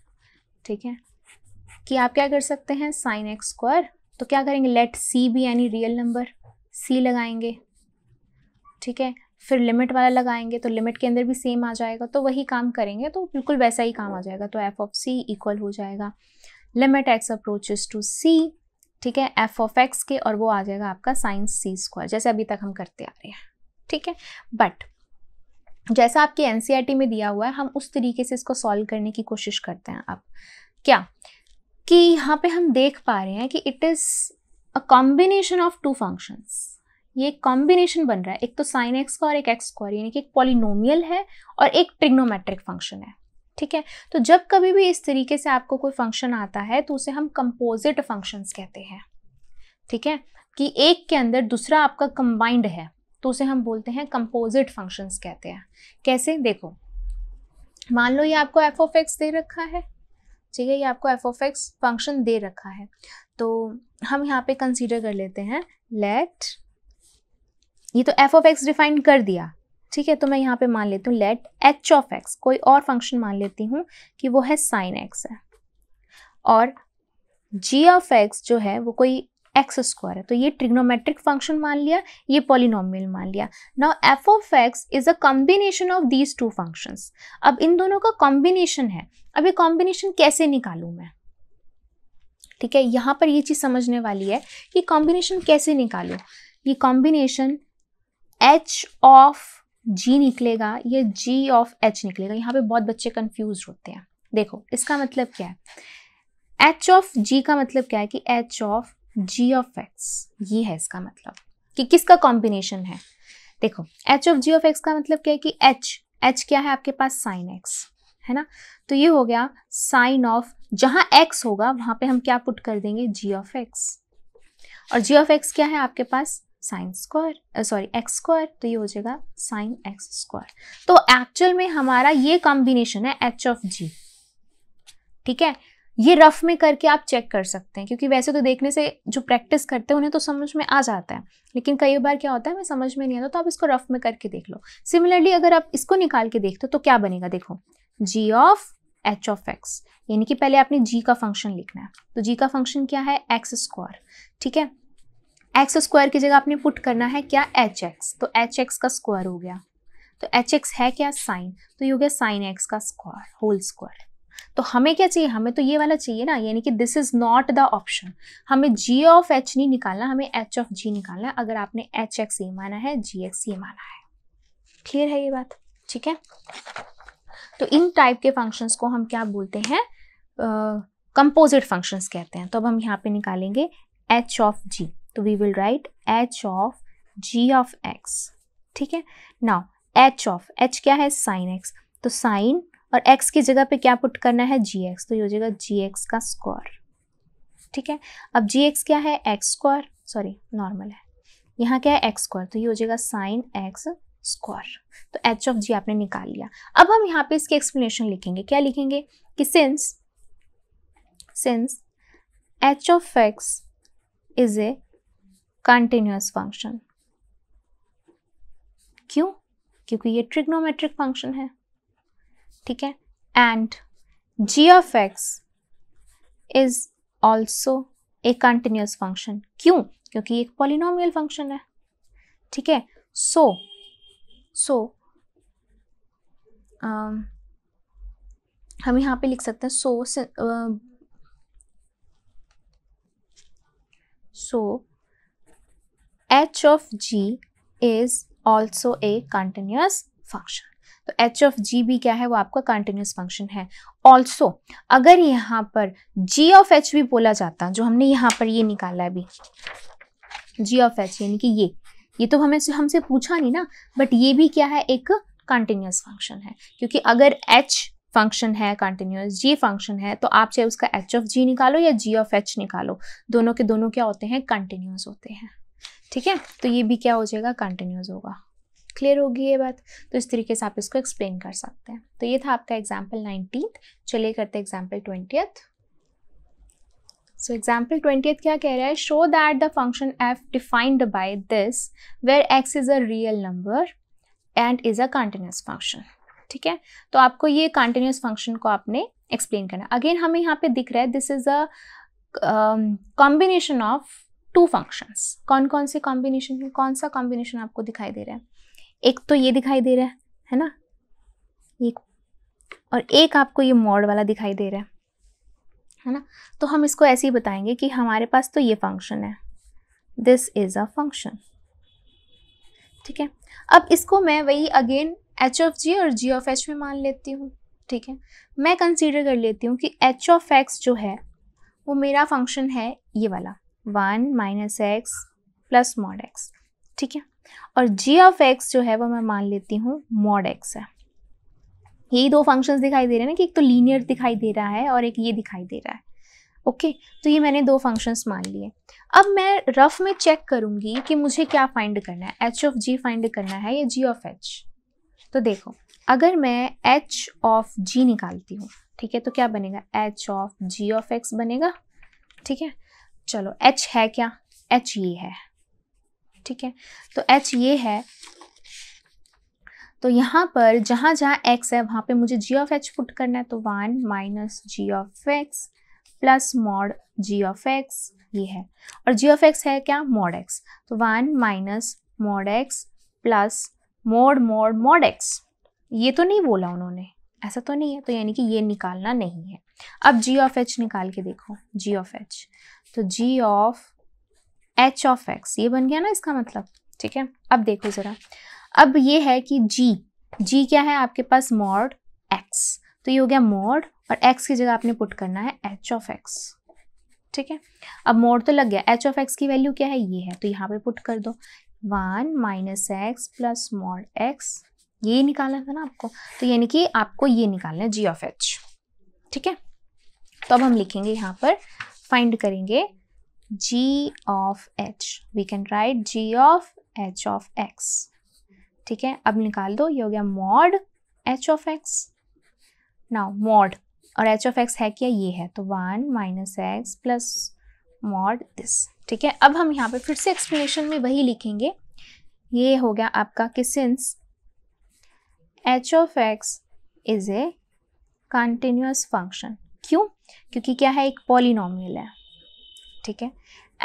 ठीक है कि आप क्या कर सकते हैं साइन एक्स स्क्वायर तो क्या करेंगे लेट सी बी यानी रियल नंबर सी लगाएंगे ठीक है फिर लिमिट वाला लगाएंगे तो लिमिट के अंदर भी सेम आ जाएगा तो वही काम करेंगे तो बिल्कुल वैसा ही काम आ जाएगा तो एफ ऑफ सी इक्वल हो जाएगा limit x approaches to c ठीक है एफ ऑफ एक्स के और वो आ जाएगा आपका साइंस सी स्क्वायर जैसे अभी तक हम करते आ रहे हैं ठीक है बट जैसा आपके एन e में दिया हुआ है हम उस तरीके से इसको सॉल्व करने की कोशिश करते हैं आप क्या कि यहाँ पे हम देख पा रहे हैं कि it is a combination of two functions ये एक कॉम्बिनेशन बन रहा है एक तो साइन एक्स का और एक एक्स स्क्वायर यानी कि एक पॉलिनोमियल है और एक ट्रिग्नोमेट्रिक फंक्शन है ठीक है तो जब कभी भी इस तरीके से आपको कोई फंक्शन आता है तो उसे हम कंपोजिट फंक्शंस कहते हैं ठीक है कि एक के अंदर दूसरा आपका कंबाइंड है तो उसे हम बोलते हैं कंपोजिट फंक्शंस कहते हैं कैसे देखो मान लो ये आपको एफ ऑफ एक्स दे रखा है ठीक है ये आपको एफ ऑफ एक्स फंक्शन दे रखा है तो हम यहाँ पे कंसीडर कर लेते हैं लेट ये तो एफ ऑफ एक्स डिफाइन कर दिया ठीक है तो मैं यहाँ पे मान लेती हूँ लेट एच ऑफ एक्स कोई और फंक्शन मान लेती हूँ कि वो है साइन एक्स है और जी ऑफ एक्स जो है वो कोई एक्स स्क्वायर है तो ये ट्रिग्नोमेट्रिक फंक्शन मान लिया ये पॉलिनोमियल मान लिया now f of x is a combination of these two function अब इन दोनों का कॉम्बिनेशन है अब ये कॉम्बिनेशन कैसे निकालू मैं ठीक है यहाँ पर ये चीज़ समझने वाली है कि कॉम्बिनेशन कैसे निकालू ये कॉम्बिनेशन एच ऑफ जी निकलेगा ये जी ऑफ एच निकलेगा यहाँ पे बहुत बच्चे कंफ्यूज होते हैं देखो इसका मतलब क्या है एच ऑफ जी का मतलब क्या है कि h of g of x ये है इसका मतलब कि किसका कॉम्बिनेशन है देखो h of g of x का मतलब क्या है कि एच एच क्या है आपके पास साइन एक्स है ना तो ये हो गया साइन ऑफ जहां एक्स होगा वहां पे हम क्या पुट कर देंगे जी ऑफ एक्स और जी ऑफ एक्स क्या है आपके पास sine square sorry x square तो ये हो जाएगा साइन एक्स स्क्वायर तो एक्चुअल में हमारा ये कॉम्बिनेशन है एच ऑफ जी ठीक है ये रफ में करके आप चेक कर सकते हैं क्योंकि वैसे तो देखने से जो प्रैक्टिस करते हैं उन्हें तो समझ में आ जाता है लेकिन कई बार क्या होता है हमें समझ में नहीं आता तो आप इसको रफ में करके देख लो सिमिलरली अगर आप इसको निकाल के देखते हो तो क्या बनेगा देखो g of h of x यानी कि पहले आपने जी का फंक्शन लिखना है तो जी का फंक्शन क्या है एक्स स्क्वायर ठीक है एक्स स्क्वायर की जगह आपने पुट करना है क्या एच एक्स तो एच एक्स का स्क्वायर हो गया तो एच एक्स है क्या साइन तो ये हो गया साइन एक्स का स्क्वायर होल स्क्वायर तो हमें क्या चाहिए हमें तो ये वाला चाहिए ना यानी कि this is not the option हमें जी ऑफ एच नहीं निकालना हमें एच ऑफ जी निकालना है अगर आपने एच एक्स ये माना है जी एक्स ये माना है क्लियर है ये बात ठीक है तो इन टाइप के फंक्शंस को हम क्या बोलते हैं कंपोजिट फंक्शंस कहते हैं तो अब हम यहाँ पे निकालेंगे एच ऑफ जी तो we will write h of g of x ठीक है नाउ एच ऑफ एच क्या है साइन एक्स तो साइन और एक्स की जगह पे क्या पुट करना है जी एक्स तो ये हो जाएगा जी एक्स का स्क्वायर ठीक है अब जी एक्स क्या है एक्स स्क्वायर सॉरी नॉर्मल है यहाँ क्या है एक्स स्क्वायर तो ये हो जाएगा साइन एक्स स्क्वायर तो एच ऑफ जी आपने निकाल लिया अब हम यहाँ पे इसकी एक्सप्लेनेशन लिखेंगे क्या लिखेंगे कि since since h of x is a continuous function क्यों क्योंकि ये ट्रिग्नोमेट्रिक फंक्शन है ठीक है and g of x is also a continuous function क्यों क्योंकि एक पॉलिनोमियल फंक्शन है ठीक है सो सो um, हम यहां पे लिख सकते हैं so so uh, h of g is also a continuous function तो एच ऑफ जी भी क्या है वो आपका कंटिन्यूस फंक्शन है ऑल्सो अगर यहाँ पर जी ऑफ एच भी बोला जाता जो हमने यहाँ पर ये निकाला है अभी जी ऑफ एच यानी कि ये ये तो हमें हमसे पूछा नहीं ना बट ये भी क्या है एक कंटिन्यूस फंक्शन है क्योंकि अगर एच फंक्शन है कंटिन्यूस जी फंक्शन है तो आप चाहे उसका एच ऑफ जी निकालो या जी ऑफ एच निकालो दोनों के दोनों क्या होते हैं कंटिन्यूस होते हैं ठीक है तो ये भी क्या हो जाएगा कंटिन्यूज होगा क्लियर होगी ये बात तो इस तरीके से आप इसको एक्सप्लेन कर सकते हैं तो ये था आपका एग्जाम्पल नाइनटीन चलिए करते example twentieth so example twenty क्या कह रहा है show that the function f defined by this where x is a real number and is a continuous function ठीक है तो आपको ये कंटिन्यूस फंक्शन को आपने एक्सप्लेन करना अगेन हमें यहाँ पे दिख रहा है this is a combination of two functions कौन कौन से कॉम्बिनेशन कौन सा कॉम्बिनेशन आपको दिखाई दे रहा है एक तो ये दिखाई दे रहा है है ना ये और एक आपको ये मॉड वाला दिखाई दे रहा है है ना तो हम इसको ऐसे ही बताएंगे कि हमारे पास तो ये फंक्शन है दिस इज़ अ फंक्शन ठीक है अब इसको मैं वही अगेन एच ऑफ जी और जी ऑफ एच में मान लेती हूँ ठीक है मैं कंसीडर कर लेती हूँ कि एच ऑफ एक्स जो है वो मेरा फंक्शन है ये वाला one minus x plus mod x ठीक है और जी ऑफ एक्स जो है वो मैं मान लेती हूँ मॉड एक्स है यही दो फंक्शंस दिखाई दे रहे हैं ना कि एक तो लीनियर दिखाई दे रहा है और एक ये दिखाई दे रहा है ओके okay, तो ये मैंने दो फंक्शंस मान लिए अब मैं रफ में चेक करूंगी कि मुझे क्या फाइंड करना है एच ऑफ जी फाइंड करना है या जी ऑफ एच तो देखो अगर मैं एच ऑफ जी निकालती हूँ ठीक है तो क्या बनेगा h of g of x बनेगा ठीक है चलो एच है क्या एच ये है ठीक है तो एच ये है तो यहाँ पर जहाँ जहाँ एक्स है वहाँ पे मुझे जी ऑफ एच पुट करना है तो one minus g of x plus mod g of x ये है और जी ऑफ एक्स है क्या मॉड एक्स तो one minus mod x plus mod mod mod x ये तो नहीं बोला उन्होंने ऐसा तो नहीं है तो यानी कि ये निकालना नहीं है अब जी ऑफ एच निकाल के देखो जी ऑफ एच तो g of h of x ये बन गया ना इसका मतलब ठीक है अब देखो ज़रा अब ये है कि जी जी क्या है आपके पास मॉड x तो ये हो गया मॉड और x की जगह आपने पुट करना है एच ऑफ एक्स ठीक है अब मोड तो लग गया एच ऑफ एक्स की वैल्यू क्या है ये है तो यहाँ पे पुट कर दो one minus x plus mod x ये निकालना था ना आपको तो यानी कि आपको ये निकालना है जी ऑफ एच ठीक है तो अब हम लिखेंगे यहाँ पर फाइंड करेंगे g of h we can write g of h of x ठीक है अब निकाल दो ये हो गया mod h of x now mod और h ऑफ x है क्या ये है तो one minus x plus mod this ठीक है अब हम यहाँ पे फिर से एक्सप्लेनेशन में वही लिखेंगे ये हो गया आपका कि since h of x is a continuous function क्यों क्योंकि क्या है एक पॉलिनोमियल है ठीक है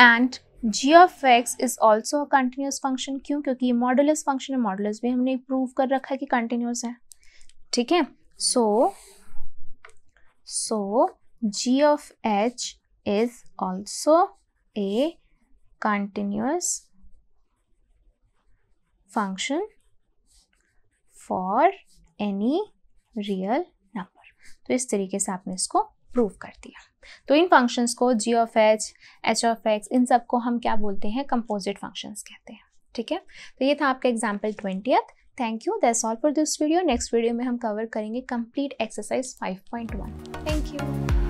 and g of x is also a continuous function क्यों क्योंकि ये मॉडुलस फंक्शन है मॉडुलस भी हमने प्रूव कर रखा है कि कंटिन्यूस है ठीक है so so g of h is also a continuous function for any real number तो इस तरीके से आपने इसको प्रूव कर दिया तो इन फंक्शंस को g of h h of x इन सब को हम क्या बोलते हैं कंपोजिट फंक्शंस कहते हैं ठीक है तो ये था आपका example twentieth thank you that's all for this video next video में हम कवर करेंगे कंप्लीट एक्सरसाइज 5.1 थैंक यू